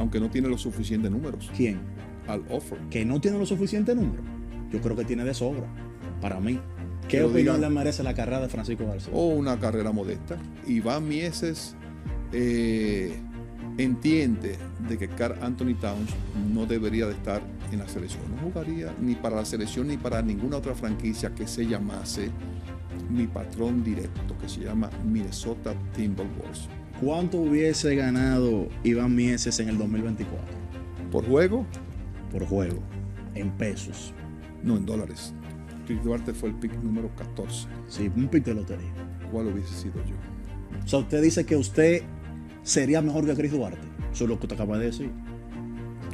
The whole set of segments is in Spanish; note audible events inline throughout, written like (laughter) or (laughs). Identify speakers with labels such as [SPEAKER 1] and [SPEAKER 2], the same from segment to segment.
[SPEAKER 1] aunque no tiene los suficientes números. ¿Quién? Al offer. Que no tiene los suficientes números. Yo creo
[SPEAKER 2] que tiene de sobra, para mí. ¿Qué opinión le merece
[SPEAKER 1] la carrera de Francisco García? O
[SPEAKER 2] una carrera modesta. Iván Mieses eh, entiende de que Carl Anthony Towns no debería de estar en la selección. No jugaría ni para la selección ni para ninguna otra franquicia que se llamase mi patrón directo, que se llama Minnesota Timberwolves.
[SPEAKER 1] ¿Cuánto hubiese ganado Iván Mieses en el
[SPEAKER 2] 2024? ¿Por juego? Por juego. En pesos. No, en dólares. Chris Duarte fue el pick número 14. Sí, un pick de lotería. ¿Cuál hubiese sido
[SPEAKER 1] yo? O sea, usted dice que usted sería mejor que Chris Duarte. Eso es lo que usted acaba de decir.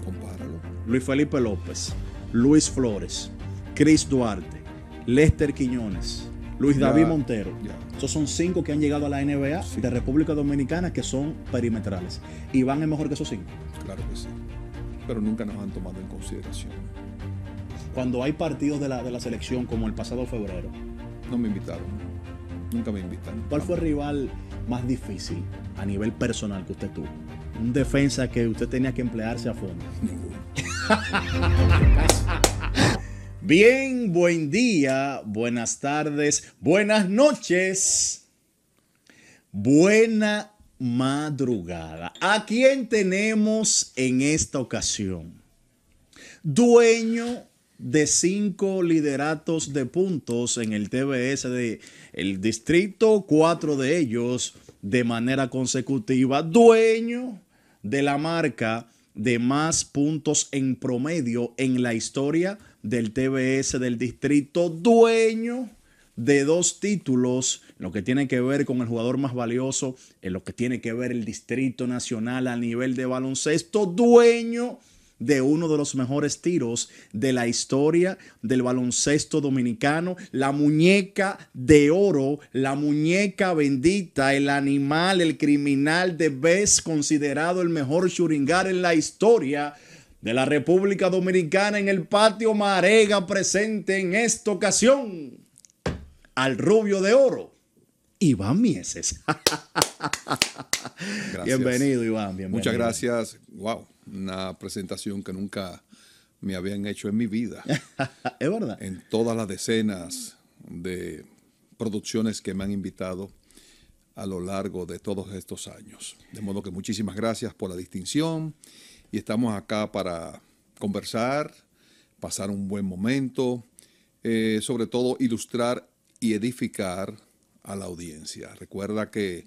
[SPEAKER 1] Compáralo. Luis Felipe López, Luis Flores, Chris Duarte, Lester Quiñones, Luis David Montero. Esos son cinco que han llegado a la NBA de República Dominicana que son perimetrales. Y van es mejor que esos cinco. Claro que sí. Pero nunca nos han tomado en consideración. Cuando hay partidos de la, de la selección, como el pasado febrero. No me invitaron. Nunca me invitaron. ¿Cuál fue el rival más difícil a nivel personal que usted tuvo? Un defensa que usted tenía que emplearse a fondo. Ninguno. (laughs) Bien, buen día, buenas tardes, buenas noches, buena madrugada. ¿A quién tenemos en esta ocasión? Dueño de cinco lideratos de puntos en el TBS del el distrito, cuatro de ellos de manera consecutiva, dueño de la marca de más puntos en promedio en la historia del TBS del distrito, dueño de dos títulos, lo que tiene que ver con el jugador más valioso, en lo que tiene que ver el Distrito Nacional a nivel de baloncesto, dueño de uno de los mejores tiros de la historia del baloncesto dominicano, la muñeca de oro, la muñeca bendita, el animal, el criminal de vez considerado el mejor churingar en la historia de la República Dominicana en el patio Marega presente en esta ocasión al rubio de oro, Iván
[SPEAKER 2] Mieses. (laughs) Bienvenido, Iván. Muchas gracias. Wow, una presentación que nunca me habían hecho en mi vida. (laughs) es verdad. En todas las decenas de producciones que me han invitado a lo largo de todos estos años. De modo que muchísimas gracias por la distinción y estamos acá para conversar, pasar un buen momento, eh, sobre todo ilustrar y edificar a la audiencia. Recuerda que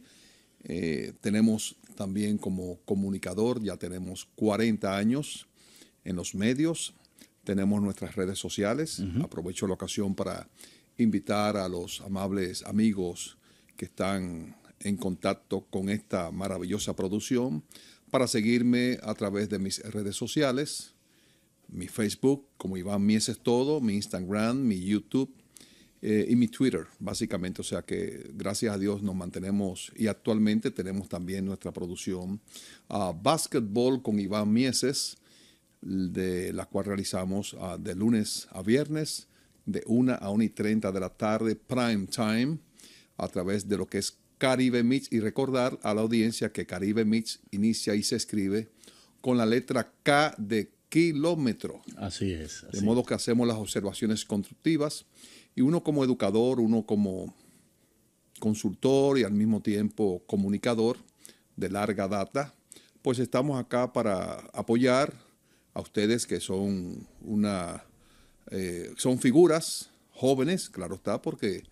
[SPEAKER 2] eh, tenemos también como comunicador, ya tenemos 40 años en los medios, tenemos nuestras redes sociales. Aprovecho la ocasión para invitar a los amables amigos que están en contacto con esta maravillosa producción para seguirme a través de mis redes sociales, mi Facebook, como Iván Mieses Todo, mi Instagram, mi YouTube eh, y mi Twitter, básicamente. O sea que gracias a Dios nos mantenemos y actualmente tenemos también nuestra producción a ah, Basketball con Iván Mieses, de la cual realizamos ah, de lunes a viernes, de 1 a 1 y 30 de la tarde, prime time, a través de lo que es Caribe Mitch y recordar a la audiencia que Caribe Mitch inicia y se escribe con la letra K de kilómetro. Así es. de modo que hacemos las observaciones constructivas y uno como educador, uno como consultor y al mismo tiempo comunicador de larga data, pues estamos acá para apoyar a ustedes que son una eh, son figuras jóvenes, claro está, porque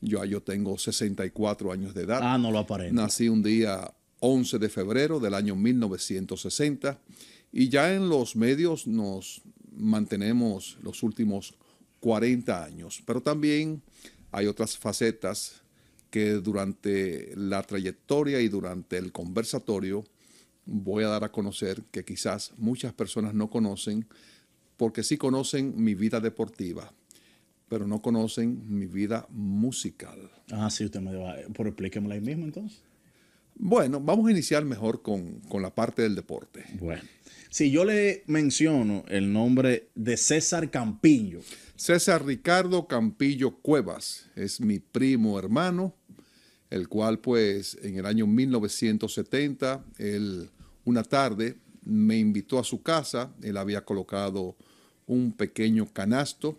[SPEAKER 2] yo, yo tengo 64 años de edad. Ah, no lo aparento. Nací un día 11 de febrero del año 1960 y ya en los medios nos mantenemos los últimos 40 años. Pero también hay otras facetas que durante la trayectoria y durante el conversatorio voy a dar a conocer que quizás muchas personas no conocen porque sí conocen mi vida deportiva, pero no conocen mi vida musical. Ah, sí, usted me va. Eh, pero explíquemelo ahí mismo entonces. Bueno, vamos a iniciar mejor con, con, la parte del deporte. Bueno, si yo le menciono el nombre de César Campillo. César Ricardo Campillo Cuevas es mi primo hermano, el cual pues en el año 1970, él una tarde me invitó a su casa, él había colocado un pequeño canasto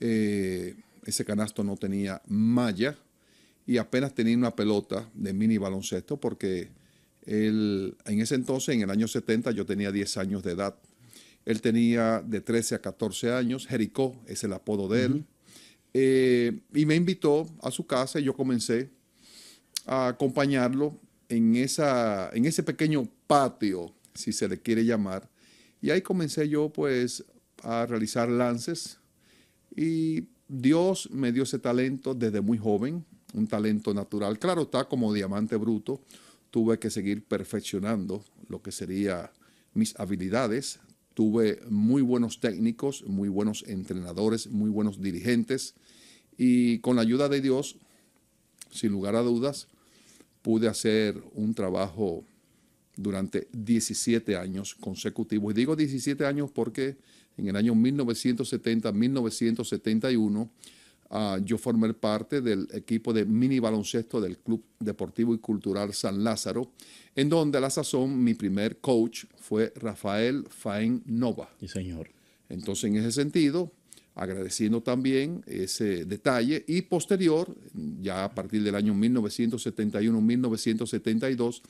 [SPEAKER 2] eh, ese canasto no tenía malla y apenas tenía una pelota de mini baloncesto porque él, en ese entonces, en el año 70, yo tenía 10 años de edad. Él tenía de 13 a 14 años, Jericó es el apodo de él, eh, y me invitó a su casa y yo comencé a acompañarlo en, esa, en ese pequeño patio, si se le quiere llamar. Y ahí comencé yo pues a realizar lances, y Dios me dio ese talento desde muy joven, un talento natural. Claro, está como diamante bruto. Tuve que seguir perfeccionando lo que serían mis habilidades. Tuve muy buenos técnicos, muy buenos entrenadores, muy buenos dirigentes. Y con la ayuda de Dios, sin lugar a dudas, pude hacer un trabajo durante 17 años consecutivos. Y digo 17 años porque en el año 1970-1971. Ah, yo formé parte del equipo de mini baloncesto del Club Deportivo y Cultural San Lázaro, en donde a la sazón mi primer coach fue Rafael Faen Nova. Y señor. Entonces, en ese sentido, agradeciendo también ese detalle y posterior, ya a partir del año 1971-1972,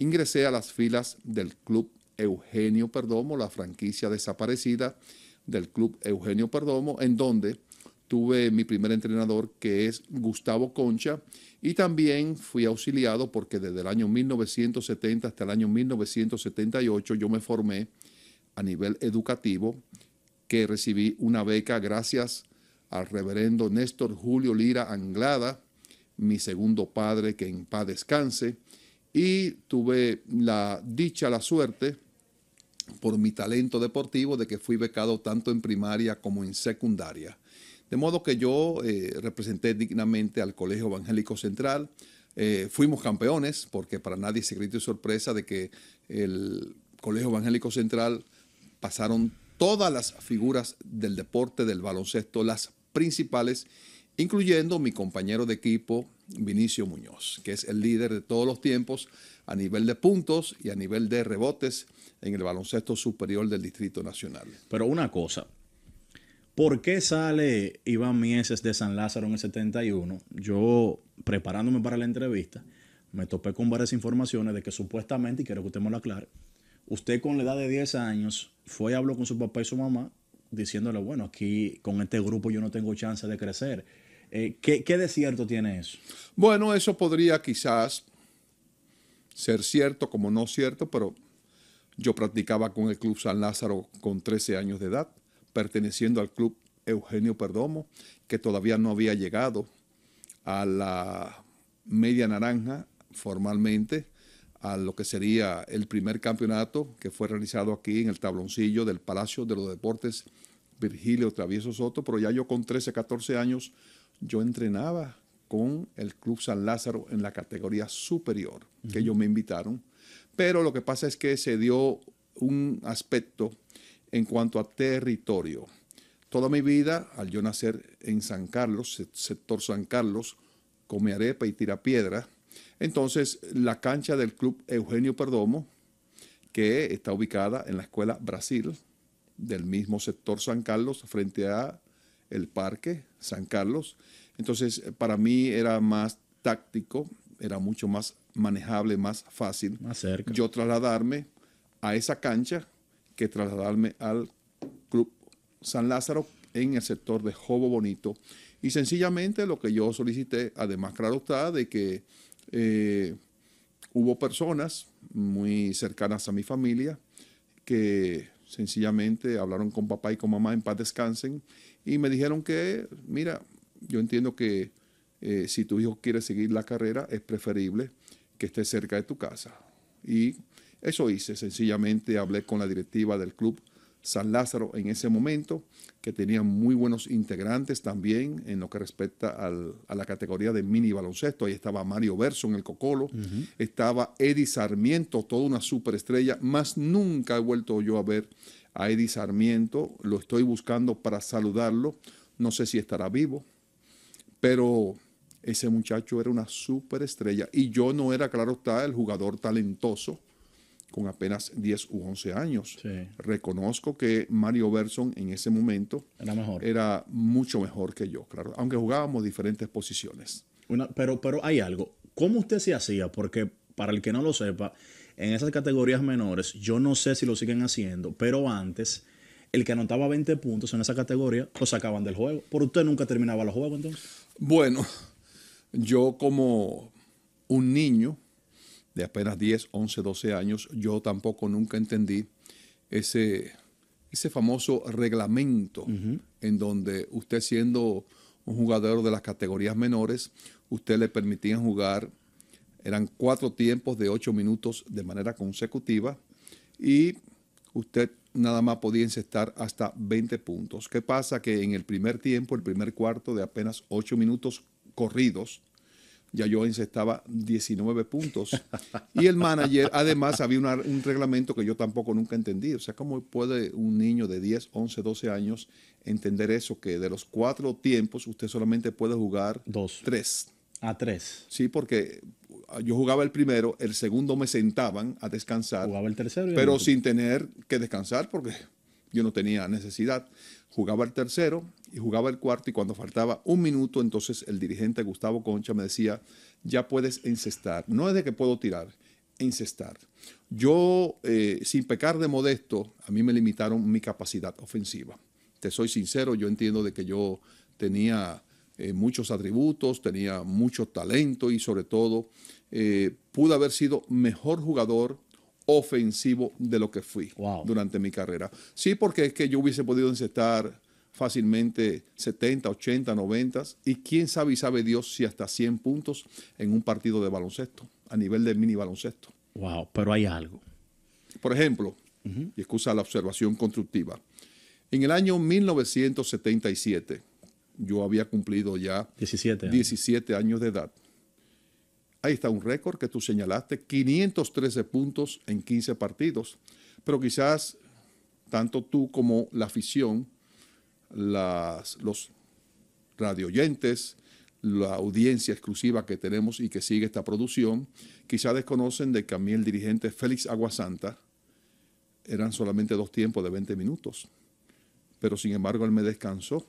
[SPEAKER 2] ingresé a las filas del Club Eugenio Perdomo, la franquicia desaparecida del Club Eugenio Perdomo, en donde tuve mi primer entrenador que es Gustavo Concha y también fui auxiliado porque desde el año 1970 hasta el año 1978 yo me formé a nivel educativo que recibí una beca gracias al reverendo Néstor Julio Lira Anglada, mi segundo padre que en paz descanse, y tuve la dicha, la suerte por mi talento deportivo de que fui becado tanto en primaria como en secundaria. De modo que yo eh, representé dignamente al Colegio Evangélico Central. Eh, fuimos campeones, porque para nadie es secreto y sorpresa de que el Colegio Evangélico Central pasaron todas las figuras del deporte del baloncesto, las principales, incluyendo mi compañero de equipo, Vinicio Muñoz, que es el líder de todos los tiempos a nivel de puntos y a nivel de rebotes en el baloncesto superior del Distrito Nacional. Pero una cosa, ¿por qué sale
[SPEAKER 1] Iván Mieses de San Lázaro en el 71? Yo, preparándome para la entrevista, me topé con varias informaciones de que supuestamente, y quiero que usted me lo aclare, usted con la edad de 10 años fue y habló con su papá y su mamá diciéndole, bueno, aquí con este grupo yo
[SPEAKER 2] no tengo chance de crecer eh, ¿qué, ¿Qué de cierto tiene eso? Bueno, eso podría quizás ser cierto como no cierto, pero yo practicaba con el Club San Lázaro con 13 años de edad, perteneciendo al Club Eugenio Perdomo, que todavía no había llegado a la media naranja formalmente, a lo que sería el primer campeonato que fue realizado aquí en el tabloncillo del Palacio de los Deportes Virgilio Travieso Soto, pero ya yo con 13, 14 años yo entrenaba con el Club San Lázaro en la categoría superior, que ellos me invitaron. Pero lo que pasa es que se dio un aspecto en cuanto a territorio. Toda mi vida, al yo nacer en San Carlos, sector San Carlos, come arepa y tira piedra, entonces la cancha del Club Eugenio Perdomo, que está ubicada en la Escuela Brasil, del mismo sector San Carlos, frente a el parque, San Carlos. Entonces, eh, para mí era más táctico, era mucho más manejable, más fácil. Más Yo trasladarme a esa cancha que trasladarme al Club San Lázaro en el sector de Jobo Bonito. Y sencillamente lo que yo solicité, además claro está, de que eh, hubo personas muy cercanas a mi familia que sencillamente hablaron con papá y con mamá en paz descansen y me dijeron que, mira, yo entiendo que eh, si tu hijo quiere seguir la carrera, es preferible que esté cerca de tu casa. Y eso hice, sencillamente hablé con la directiva del club San Lázaro en ese momento, que tenía muy buenos integrantes también en lo que respecta a la categoría de mini baloncesto. Ahí estaba Mario Verso en el Cocolo, estaba Eddie Sarmiento, toda una superestrella, más nunca he vuelto yo a ver a Eddie Sarmiento, lo estoy buscando para saludarlo, no sé si estará vivo, pero ese muchacho era una superestrella y yo no era, claro está, el jugador talentoso con apenas 10 u 11 años. Reconozco que Mario Berson en ese momento era, mucho mejor que yo, claro, aunque jugábamos diferentes posiciones. pero, pero hay algo, ¿cómo usted
[SPEAKER 1] se hacía? Porque para el que no lo sepa, en esas categorías menores, yo no sé si lo siguen haciendo, pero antes, el que anotaba 20 puntos en esa categoría, lo sacaban del juego. ¿Por usted nunca terminaba los juegos entonces?
[SPEAKER 2] Bueno, yo como un niño de apenas 10, 11, 12 años, yo tampoco nunca entendí ese, ese famoso reglamento en donde usted siendo un jugador de las categorías menores, usted le permitía jugar eran cuatro tiempos de ocho minutos de manera consecutiva y usted nada más podía encestar hasta 20 puntos. ¿Qué pasa? Que en el primer tiempo, el primer cuarto de apenas ocho minutos corridos, ya yo encestaba 19 puntos. Y el manager, además, había un reglamento que yo tampoco nunca entendí. O sea, ¿cómo puede un niño de 10, 11, 12 años entender eso? Que de los cuatro tiempos usted solamente puede jugar Dos. tres. A ah, tres. Sí, porque yo jugaba el primero, el segundo me sentaban a descansar. Jugaba el tercero. Pero sin tener que descansar porque yo no tenía necesidad. Jugaba el tercero y jugaba el cuarto y cuando faltaba un minuto, entonces el dirigente Gustavo Concha me decía, ya puedes encestar. No es de que puedo tirar, encestar. Yo, eh, sin pecar de modesto, a mí me limitaron mi capacidad ofensiva. Te soy sincero, yo entiendo de que yo tenía eh, muchos atributos, tenía mucho talento y sobre todo eh, pude haber sido mejor jugador ofensivo de lo que fui durante mi carrera. Sí, porque es que yo hubiese podido encestar fácilmente 70, 80, 90 y quién sabe y sabe Dios si hasta 100 puntos en un partido de baloncesto, a nivel de mini baloncesto. Wow, pero hay algo. Por ejemplo, y excusa la observación constructiva, en el año 1977, yo había cumplido ya 17 años, de edad. Ahí está un récord que tú señalaste, 513 puntos en 15 partidos, pero quizás tanto tú como la afición, las, los radioyentes, la audiencia exclusiva que tenemos y que sigue esta producción, quizás desconocen de que a mí el dirigente Félix Aguasanta eran solamente dos tiempos de 20 minutos, pero sin embargo él me descansó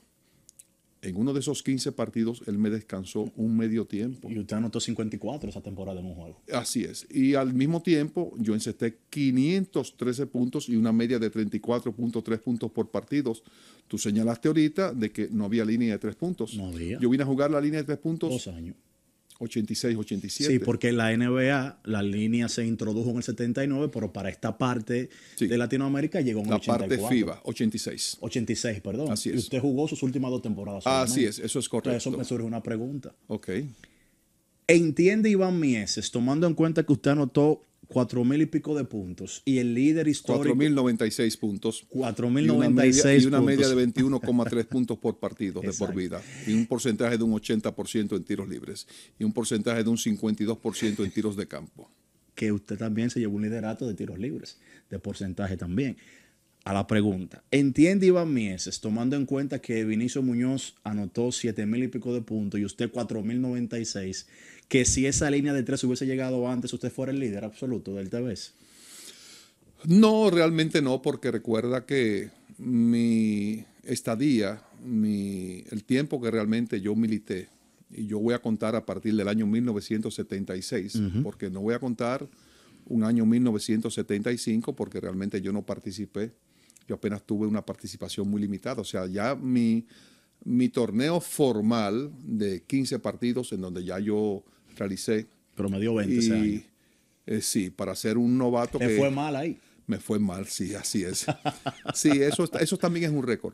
[SPEAKER 2] en uno de esos 15 partidos él me descansó un medio tiempo. Y usted anotó 54 esa temporada en un juego. Así es. Y al mismo tiempo yo encesté 513 puntos y una media de 34.3 puntos por partidos. Tú señalaste ahorita de que no había línea de tres puntos. No había. Yo vine a jugar la línea de tres puntos. Dos años. 86, 87. Sí, porque
[SPEAKER 1] la NBA, la línea se introdujo en el 79, pero para esta parte de Latinoamérica llegó en el 84. La parte FIBA, 86. 86, perdón. Así Y usted jugó sus últimas dos temporadas. Así es, eso es correcto. Entonces eso me surge una pregunta. Ok. Entiende Iván Mieses, tomando en cuenta que usted anotó cuatro mil y pico de puntos y
[SPEAKER 2] el líder histórico. 4.096 puntos. 4.096 Y y una media de 21,3 (laughs) puntos por partido de por vida. Y un porcentaje de un 80% en tiros libres. Y un porcentaje de un 52% en tiros de campo.
[SPEAKER 1] Que usted también se llevó un liderato de tiros libres, de porcentaje también. A la pregunta, ¿entiende Iván Mieses, tomando en cuenta que Vinicio Muñoz anotó mil y pico de puntos y usted 4.096, que si esa línea de tres hubiese llegado antes, usted fuera el líder absoluto del TBS?
[SPEAKER 2] No, realmente no, porque recuerda que mi estadía, mi, el tiempo que realmente yo milité, y yo voy a contar a partir del año 1976, porque no voy a contar un año 1975, porque realmente yo no participé, yo apenas tuve una participación muy limitada, o sea, ya mi, mi torneo formal de 15 partidos, en donde ya yo realicé. Pero me dio 20 eh, sí, para ser un novato. Me fue mal ahí. Me fue mal, sí, así es. sí, eso, eso también es un récord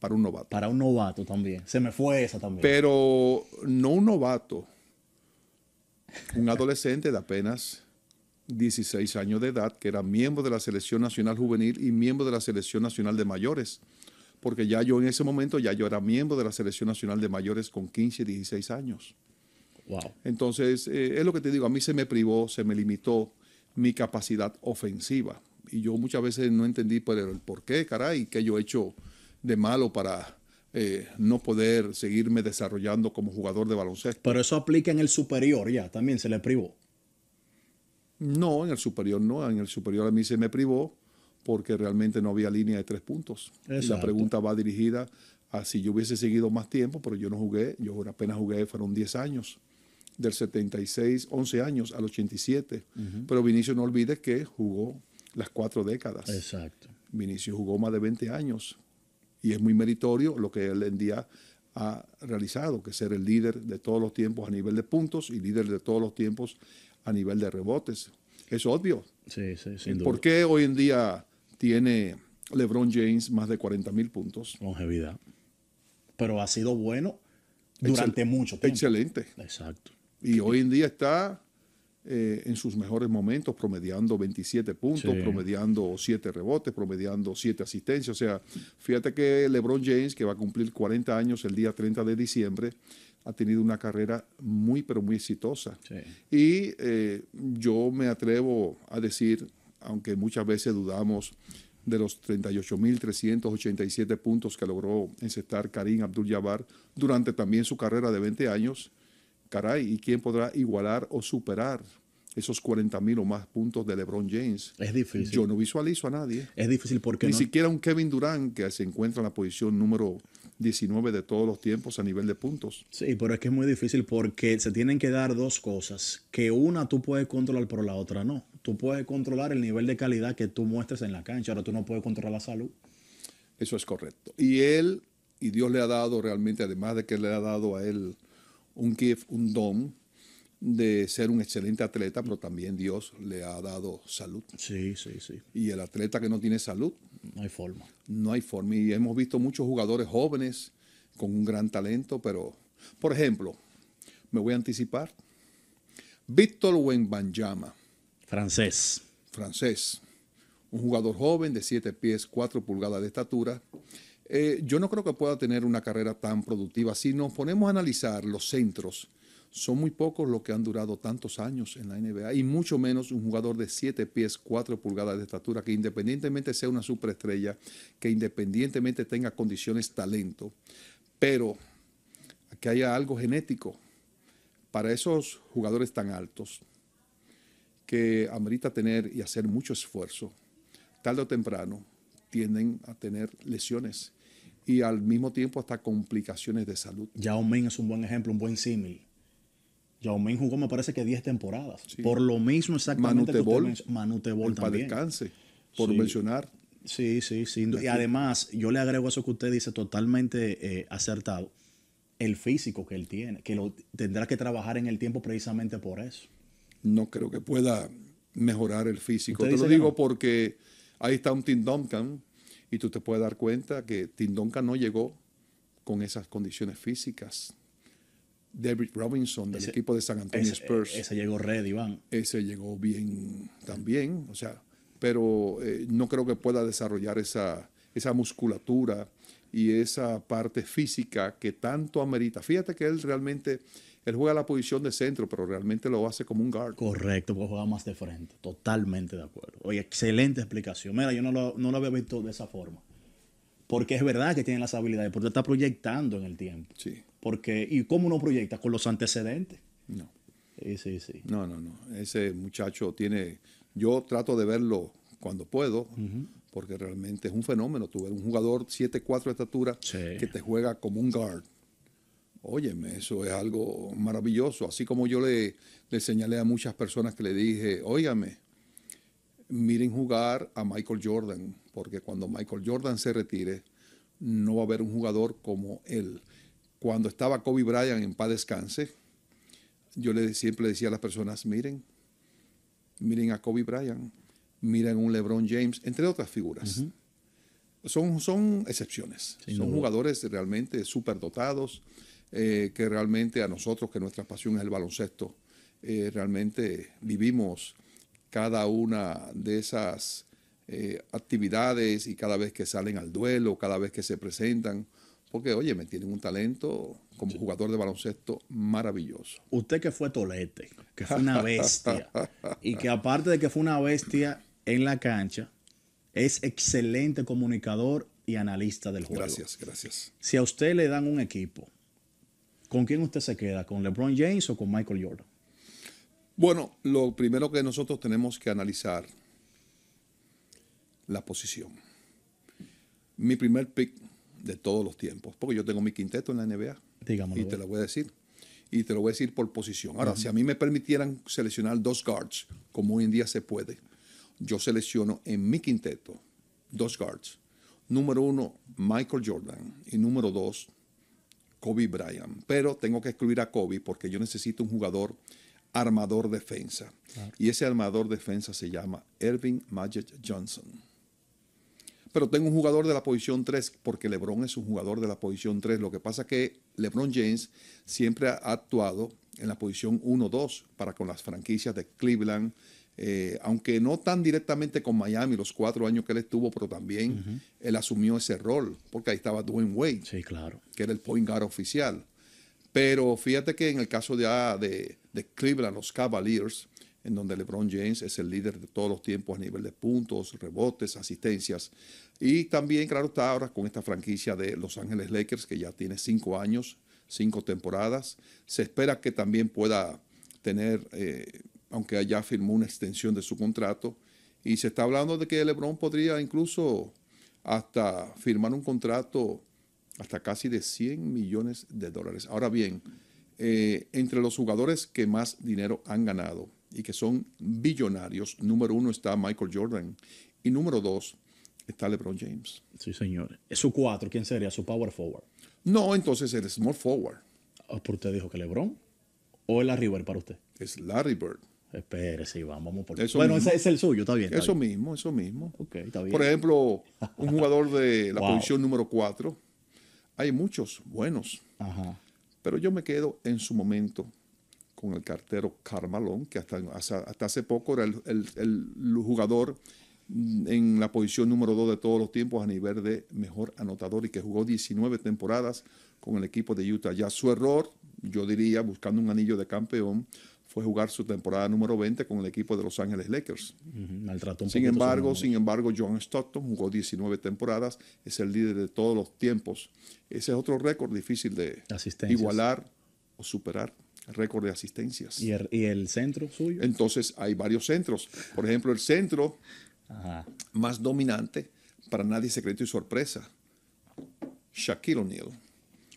[SPEAKER 2] para un novato. Para un novato también. Se
[SPEAKER 1] me fue esa también.
[SPEAKER 2] Pero no un novato, un adolescente de apenas 16 años de edad, que era miembro de la Selección Nacional Juvenil y miembro de la Selección Nacional de Mayores, porque ya yo en ese momento ya yo era miembro de la Selección Nacional de Mayores con 15 16 años. Entonces, eh, es lo que te digo, a mí se me privó, se me limitó mi capacidad ofensiva. Y yo muchas veces no entendí por pues, el, por qué, caray, qué yo he hecho de malo para eh, no poder seguirme desarrollando como jugador de baloncesto. Pero eso aplica en el superior ya, también se le privó. No, en el superior no, en el superior a mí se me privó porque realmente no había línea de tres puntos. la pregunta va dirigida a si yo hubiese seguido más tiempo, pero yo no jugué, yo apenas jugué, fueron 10 años del 76, 11 años al 87. Pero Vinicio no olvide que jugó las cuatro décadas. Exacto. Vinicio jugó más de 20 años y es muy meritorio lo que él en día ha realizado, que ser el líder de todos los tiempos a nivel de puntos y líder de todos los tiempos a nivel de rebotes. Es obvio. Sí, sí, sin duda. ¿Por qué hoy en día tiene LeBron James más de 40 mil puntos? Longevidad. Pero ha sido bueno durante mucho tiempo. Excelente. Exacto. Y hoy en día está eh, en sus mejores momentos, promediando 27 puntos, promediando 7 rebotes, promediando 7 asistencias. O sea, fíjate que LeBron James, que va a cumplir 40 años el día 30 de diciembre, ha tenido una carrera muy, pero muy exitosa. Y eh, yo me atrevo a decir, aunque muchas veces dudamos de los 38.387 puntos que logró encestar Karim Abdul-Jabbar durante también su carrera de 20 años, Caray, ¿y quién podrá igualar o superar esos 40 mil o más puntos de LeBron James. Es difícil. Yo no visualizo a nadie. Es difícil porque. Ni siquiera un Kevin Durant que se encuentra en la posición número 19 de todos los tiempos a nivel de puntos. Sí, pero es que es muy difícil porque se tienen que dar dos cosas: que una
[SPEAKER 1] tú puedes controlar, pero la otra no. Tú puedes controlar el nivel de calidad que tú muestres en la cancha, ahora tú no puedes controlar la salud.
[SPEAKER 2] Eso es correcto. Y él, y Dios le ha dado realmente, además de que le ha dado a él un un don de ser un excelente atleta, pero también Dios le ha dado salud. Sí, sí, sí. Y el atleta que no tiene salud. No hay forma. No hay forma. Y hemos visto muchos jugadores jóvenes con un gran talento, pero, por ejemplo, me voy a anticipar. Víctor Wenbanjama. Francés. Francés. Un jugador joven de 7 pies, 4 pulgadas de estatura eh, yo no creo que pueda tener una carrera tan productiva. Si nos ponemos a analizar los centros, son muy pocos los que han durado tantos años en la NBA y mucho menos un jugador de 7 pies, 4 pulgadas de estatura que independientemente sea una superestrella, que independientemente tenga condiciones, talento. Pero que haya algo genético para esos jugadores tan altos que amerita tener y hacer mucho esfuerzo, tarde o temprano tienden a tener lesiones y al mismo tiempo hasta complicaciones de salud. Yao Ming es un buen ejemplo, un buen símil. Yao Ming jugó, me parece que 10 temporadas.
[SPEAKER 3] Por lo
[SPEAKER 1] mismo exactamente Manutebol, que usted Manutebol también. Para descanse, por mencionar. Sí, sí, sí. Y además, yo le agrego eso que usted dice totalmente eh, acertado. El físico que él tiene, que lo tendrá que trabajar en el tiempo precisamente por eso.
[SPEAKER 2] No creo que pueda mejorar el físico. Te lo digo porque ahí está un Tim Duncan, y tú te puedes dar cuenta que Tindonka no llegó con esas condiciones físicas. David Robinson del equipo de San Antonio Spurs. Eh, ese llegó red, Iván. Ese llegó bien también, o sea, pero eh, no creo que pueda desarrollar esa, esa musculatura y esa parte física que tanto amerita. Fíjate que él realmente él juega la posición de centro, pero realmente lo hace como un guard.
[SPEAKER 1] Correcto, porque juega más de frente. Totalmente de acuerdo. Oye, excelente explicación. Mira, yo no lo, había visto de esa forma. Porque es verdad que tiene las habilidades, porque está proyectando en el tiempo.
[SPEAKER 2] Sí. Porque, ¿y cómo no proyecta? Con los antecedentes. No. Sí, sí, sí. No, no, no. Ese muchacho tiene. Yo trato de verlo cuando puedo, porque realmente es un fenómeno. Tú ves un jugador 7'4 de estatura que te juega como un guard Óyeme, eso es algo maravilloso. Así como yo le, le señalé a muchas personas que le dije, óigame, miren jugar a Michael Jordan, porque cuando Michael Jordan se retire, no va a haber un jugador como él. Cuando estaba Kobe Bryant en paz descanse, yo le, siempre decía a las personas, miren, miren a Kobe Bryant, miren a un LeBron James, entre otras figuras. son, son excepciones, son jugadores realmente superdotados dotados eh, que realmente a nosotros, que nuestra pasión es el baloncesto, eh, realmente vivimos cada una de esas eh, actividades y cada vez que salen al duelo, cada vez que se presentan, porque oye, me tienen un talento como jugador de baloncesto maravilloso. Usted que fue tolete, que fue una bestia,
[SPEAKER 1] (laughs) y que aparte de que fue una bestia en la cancha, es excelente comunicador y analista del juego. Gracias, gracias. Si a usted le dan un equipo ¿Con quién usted se queda? ¿Con LeBron James o con Michael Jordan?
[SPEAKER 2] Bueno, lo primero que nosotros tenemos que analizar la posición. Mi primer pick de todos los tiempos, porque yo tengo mi quinteto en la NBA. Dígamelo y te lo voy a decir. Y te lo voy a decir por posición. Ahora, si a mí me permitieran seleccionar dos guards, como hoy en día se puede, yo selecciono en mi quinteto dos guards. Número uno, Michael Jordan. Y número dos, Kobe Bryant. Pero tengo que excluir a Kobe porque yo necesito un jugador armador defensa. Y ese armador defensa se llama Ervin Magic Johnson. Pero tengo un jugador de la posición 3, porque LeBron es un jugador de la posición 3. Lo que pasa es que LeBron James siempre ha actuado en la posición 1-2 para con las franquicias de Cleveland, eh, aunque no tan directamente con Miami los cuatro años que él estuvo, pero también él asumió ese rol, porque ahí estaba Dwayne Wade, que era el point guard oficial. Pero fíjate que en el caso de, Cleveland, los Cavaliers, en donde LeBron James es el líder de todos los tiempos a nivel de puntos, rebotes, asistencias. Y también, claro, está ahora con esta franquicia de Los Ángeles Lakers, que ya tiene cinco años, cinco temporadas. Se espera que también pueda tener eh, aunque ya firmó una extensión de su contrato. Y se está hablando de que LeBron podría incluso hasta firmar un contrato hasta casi de 100 millones de dólares. Ahora bien, eh, entre los jugadores que más dinero han ganado y que son billonarios, número uno está Michael Jordan y número dos está LeBron James. Sí, señor. ¿Es su cuatro? ¿Quién sería? ¿Su power forward? No, entonces el small
[SPEAKER 1] forward. Ah, ¿Por usted dijo que LeBron? ¿O el Larry Bird para usted? Es Larry Bird. Espérese, Iván, vamos por eso Bueno, ese es el
[SPEAKER 2] suyo, está bien. eso mismo, eso mismo.
[SPEAKER 1] Por
[SPEAKER 2] ejemplo, un (laughs) jugador de la posición número 4, hay muchos buenos. Ajá. Pero yo me quedo en su momento con el cartero Carmalón, que hasta, hasta, hace poco era el, el, jugador en la posición número 2 de todos los tiempos a nivel de mejor anotador y que jugó 19 temporadas con el equipo de Utah. Ya su error, yo diría, buscando un anillo de campeón, fue jugar su temporada número 20 con el equipo de Los Ángeles Lakers.
[SPEAKER 1] sin embargo, sin
[SPEAKER 2] embargo, John Stockton jugó 19 temporadas, es el líder de todos los tiempos. Ese es otro récord difícil de igualar o superar récord de asistencias. ¿Y el, centro suyo? Entonces hay varios centros. Por ejemplo, el centro más dominante, para nadie secreto y sorpresa, Shaquille O'Neal.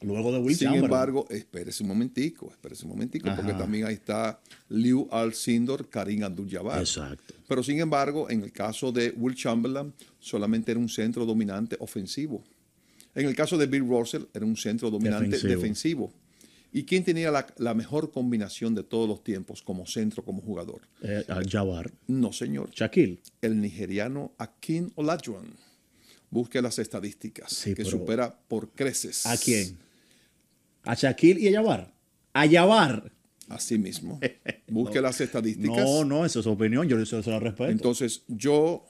[SPEAKER 2] Luego de Will Sin embargo, espérese un momentico, espérese un momentico, porque también ahí está Liu Alcindor, Karim Abdul-Jabbar. Exacto. Pero sin embargo, en el caso de Will Chamberlain, solamente era un centro dominante ofensivo. En el caso de Bill Russell, era un centro dominante defensivo. ¿Y quién tenía la, mejor combinación de todos los tiempos como centro, como jugador? Eh, Jabbar. No, señor. Shaquille. El nigeriano Akin Olajuwon. Busque las estadísticas, que supera por creces. ¿A quién? a Shaquille y a yavar A Yavar. Así mismo. Busque las estadísticas. No,
[SPEAKER 1] no, eso es su opinión, yo le eso, eso la respeto.
[SPEAKER 2] Entonces, yo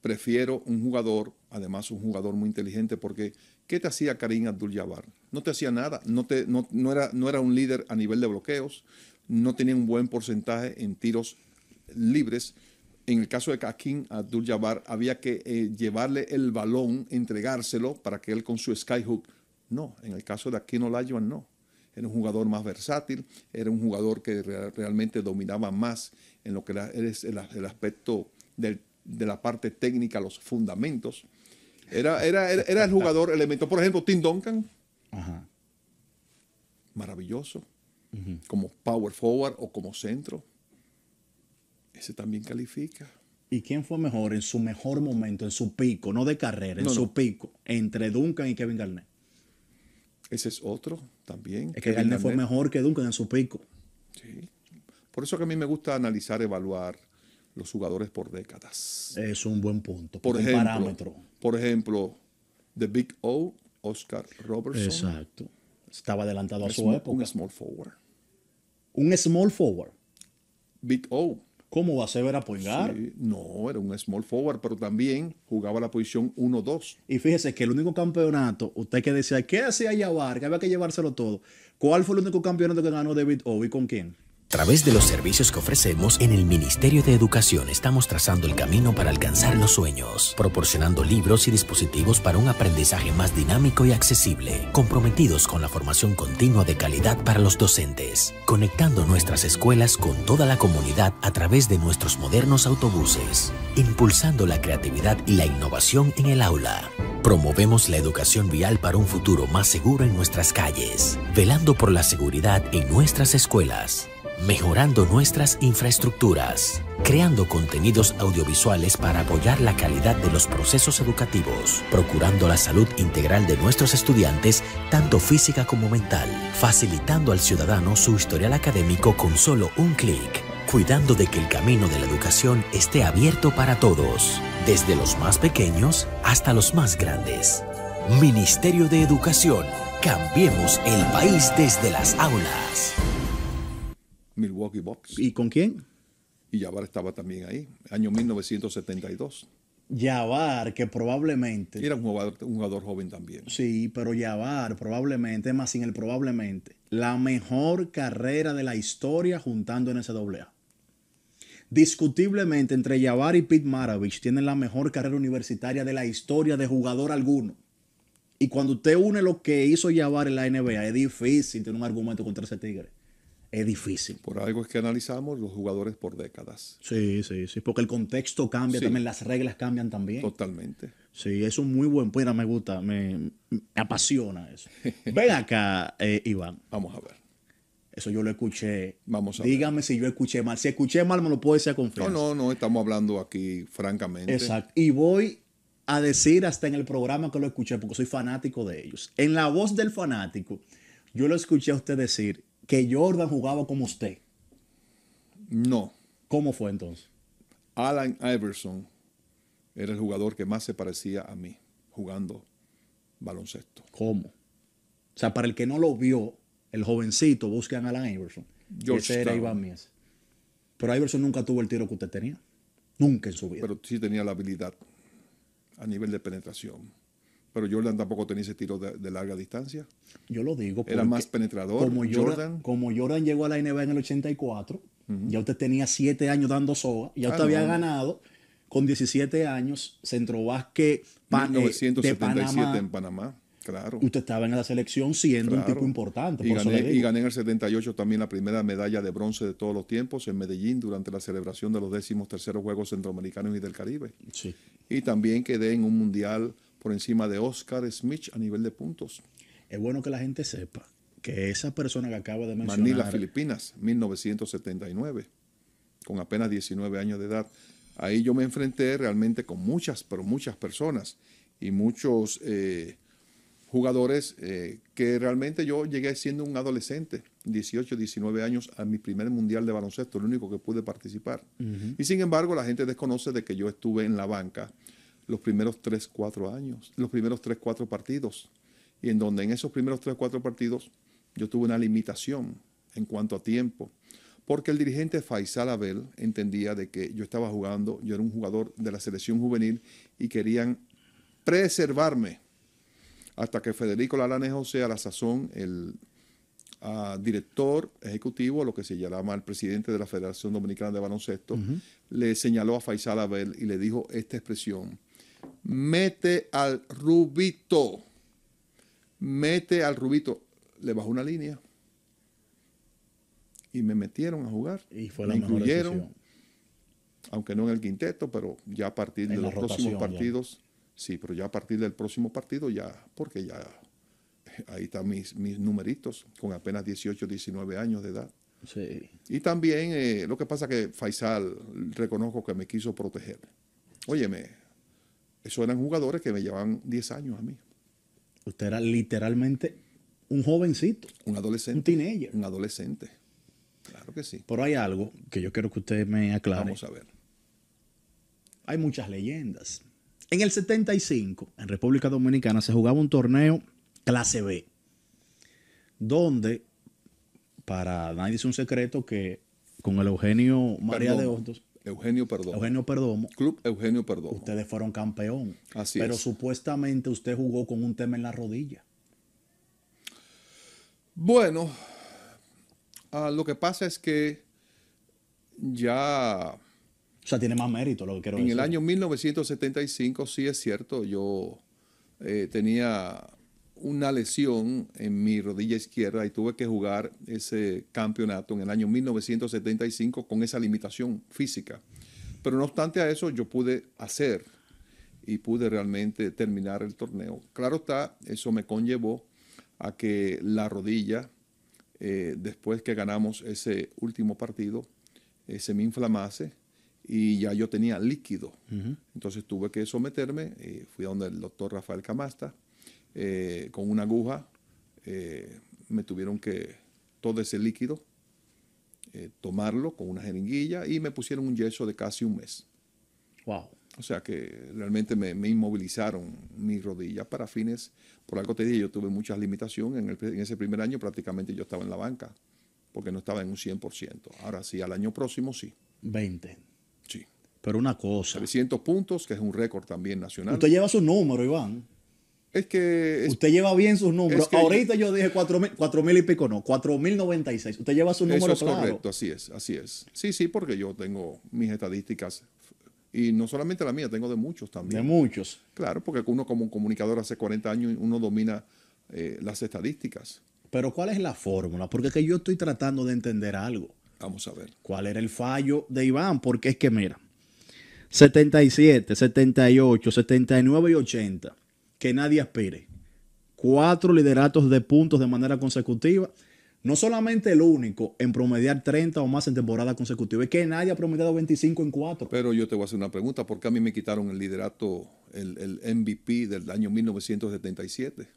[SPEAKER 2] prefiero un jugador, además un jugador muy inteligente, porque ¿qué te hacía Karim Abdul-Jabbar? No te hacía nada, no, te, no, era, no era un líder a nivel de bloqueos, no tenía un buen porcentaje en tiros libres. En el caso de Karim Abdul-Jabbar, había que eh, llevarle el balón, entregárselo para que él con su skyhook no, en el caso de Aquino Lajuan no. Era un jugador más versátil, era un jugador que realmente dominaba más en lo que es el, aspecto de la parte técnica, los fundamentos. Era, era, el jugador elemento. Por ejemplo, Tim Duncan. Ajá. Maravilloso. Como power forward o como centro. Ese también califica.
[SPEAKER 1] ¿Y quién fue mejor en su mejor momento, en su pico, no de carrera, en su
[SPEAKER 2] pico, entre Duncan y Kevin Garnett? Ese es otro también. Es que fue mejor
[SPEAKER 1] que Duncan en su pico.
[SPEAKER 2] Sí. Por eso que a mí me gusta analizar, evaluar los jugadores por décadas. Es un buen punto. Por ejemplo, parámetro. Por ejemplo, The Big O, Oscar Robertson. Exacto. Estaba adelantado a su época. Un small forward.
[SPEAKER 1] Un small forward.
[SPEAKER 2] Big O. ¿Cómo va a ser a no, era un small forward, pero también jugaba la posición
[SPEAKER 1] 1-2. Y fíjese que el único campeonato, usted que decía, ¿qué hacía Yavar? Que había que llevárselo todo. ¿Cuál fue el único campeonato que ganó David y ¿Con quién?
[SPEAKER 4] A través de los servicios que ofrecemos en el Ministerio de Educación estamos trazando el camino para alcanzar los sueños, proporcionando libros y dispositivos para un aprendizaje más dinámico y accesible, comprometidos con la formación continua de calidad para los docentes, conectando nuestras escuelas con toda la comunidad a través de nuestros modernos autobuses, impulsando la creatividad y la innovación en el aula. Promovemos la educación vial para un futuro más seguro en nuestras calles, velando por la seguridad en nuestras escuelas mejorando nuestras infraestructuras, creando contenidos audiovisuales para apoyar la calidad de los procesos educativos, procurando la salud integral de nuestros estudiantes, tanto física como mental, facilitando al ciudadano su historial académico con solo un clic, cuidando de que el camino de la educación esté abierto para todos, desde los más pequeños hasta los más grandes. Ministerio de Educación, cambiemos el país desde las aulas. Milwaukee Bucks. ¿Y con quién?
[SPEAKER 2] Y Jabbar estaba también ahí, año 1972.
[SPEAKER 1] Yavar, que probablemente. Era un jugador, joven también. Sí, pero Yavar, probablemente, más sin el probablemente, la mejor carrera de la historia juntando en ese SWA. Discutiblemente, entre Yavar y Pete Maravich tienen la mejor carrera universitaria de la historia de jugador alguno. Y cuando usted une lo que hizo Yavar en la NBA, es difícil
[SPEAKER 2] tener un argumento contra ese tigre es difícil. Por algo es que analizamos los jugadores por décadas.
[SPEAKER 1] Sí, sí, sí, porque el contexto cambia también, las reglas cambian
[SPEAKER 2] también. Totalmente.
[SPEAKER 1] Sí, es un muy buen pena, me gusta, me, apasiona eso. (laughs) Ven acá, eh, Iván. Vamos a ver. Eso yo lo escuché. Vamos a Dígame si yo escuché mal. Si escuché mal, me lo puede decir a confianza. No, no, no, estamos hablando aquí francamente. Exacto. Y voy a decir hasta en el programa que lo escuché, porque soy fanático de ellos. En la voz del fanático, yo lo escuché
[SPEAKER 2] a usted decir que Jordan jugaba como usted. No. ¿Cómo fue entonces? Alan Iverson era el jugador que más se parecía a mí jugando baloncesto. ¿Cómo? O sea, para el que no lo vio,
[SPEAKER 1] el jovencito, buscan a Alan Iverson. George era Iván Mies. Pero Iverson nunca
[SPEAKER 2] tuvo el tiro que usted tenía. Nunca en su vida. Pero sí tenía la habilidad a nivel de penetración. Pero Jordan tampoco tenía ese tiro de, larga distancia. Yo lo digo. Era más penetrador. Como Jordan,
[SPEAKER 1] como Jordan llegó a la NBA en el 84, ya usted tenía siete años dando soga, ya ah, usted había ganado con 17 años Centro básquet pan, 1977 eh, de Panamá. en
[SPEAKER 2] Panamá. Claro.
[SPEAKER 1] Usted estaba en la selección siendo un tipo importante. y, gané,
[SPEAKER 2] en el 78 también la primera medalla de bronce de todos los tiempos en Medellín durante la celebración de los décimos terceros Juegos Centroamericanos y del Caribe. Sí. Y también quedé en un mundial por encima de Oscar Smith a nivel de puntos. Es bueno que la gente sepa que
[SPEAKER 1] esa persona que acaba de mencionar. Manila,
[SPEAKER 2] Filipinas, 1979, con apenas 19 años de edad. Ahí yo me enfrenté realmente con muchas, pero muchas personas y muchos eh, jugadores eh, que realmente yo llegué siendo un adolescente, 18, 19 años, a mi primer mundial de baloncesto, el único que pude participar. Y sin embargo, la gente desconoce de que yo estuve en la banca los primeros tres, cuatro años, los primeros tres, cuatro partidos, y en donde en esos primeros tres, cuatro partidos yo tuve una limitación en cuanto a tiempo, porque el dirigente Faisal Abel entendía de que yo estaba jugando, yo era un jugador de la selección juvenil y querían preservarme hasta que Federico Lalanejo sea la sazón el ah, director ejecutivo, lo que se llama el presidente de la Federación Dominicana de Baloncesto, le señaló a Faisal Abel y le dijo esta expresión, mete al rubito, mete al rubito, le bajó una línea. Y me metieron a jugar. Y fue la me incluyeron, aunque no en el quinteto, pero ya a partir de los próximos partidos, sí, pero ya a partir del próximo partido ya, porque ya eh, ahí están mis, mis numeritos, con apenas 18, 19 años de edad. Y también eh, lo que pasa que Faisal, reconozco que me quiso proteger. Óyeme, esos eran jugadores que me llevaban 10 años a mí. Usted era literalmente un jovencito. Un
[SPEAKER 1] adolescente. Un teenager. Un adolescente. Claro que sí. Pero hay algo que yo quiero que usted me aclare. Vamos a ver. Hay muchas leyendas. En el 75, en República Dominicana, se jugaba un torneo clase B, donde, para nadie es un secreto que con el Eugenio María de Hostos.
[SPEAKER 2] Eugenio Perdomo. Eugenio Perdomo. Club Eugenio Perdomo. Ustedes fueron campeón. Así pero
[SPEAKER 1] supuestamente usted jugó con un tema en la rodilla. Bueno,
[SPEAKER 2] ah, lo que pasa es que ya... O sea, tiene más mérito lo que quiero en decir. En el año 1975, sí es cierto, yo eh, tenía una lesión en mi rodilla izquierda y tuve que jugar ese campeonato en el año 1975 con esa limitación física. Pero no obstante a eso, yo pude hacer y pude realmente terminar el torneo. Claro está, eso me conllevó a que la rodilla, eh, después que ganamos ese último partido, eh, se me inflamase y ya yo tenía líquido. Entonces tuve que someterme, eh, fui a donde el doctor Rafael Camasta eh, con una aguja. Eh, me tuvieron que todo ese líquido, eh, tomarlo con una jeringuilla y me pusieron un yeso de casi un mes. Wow. O sea que realmente me, inmovilizaron mis rodillas para fines, por algo te dije, yo tuve muchas limitaciones. En, ese primer año prácticamente yo estaba en la banca, porque no estaba en un 100%. Ahora sí, al año próximo sí. 20. Sí. Pero una cosa. 300 puntos, que es un récord también nacional. Usted
[SPEAKER 1] lleva su número, Iván. Es que. usted lleva bien sus números. Ahorita
[SPEAKER 2] yo, dije 4000 mil, y pico,
[SPEAKER 1] no, 4096. Usted lleva su número eso es correcto,
[SPEAKER 2] así es, así es. Sí, sí, porque yo tengo mis estadísticas. Y no solamente la mía, tengo de muchos también. De muchos. Claro, porque uno como un comunicador hace 40 años, uno domina eh, las estadísticas. Pero ¿cuál es la
[SPEAKER 1] fórmula? Porque es que yo estoy tratando de entender algo. Vamos a ver. ¿Cuál era el fallo de Iván? Porque es que mira, 77, 78, 79 y 80 que nadie aspire. Cuatro lideratos de puntos de manera consecutiva. No solamente el único en promediar 30 o más en temporada consecutiva, es que nadie ha promediado
[SPEAKER 2] 25 en 4. Pero yo te voy a hacer una pregunta, ¿por qué a mí me quitaron el liderato, el, el MVP del año 1977?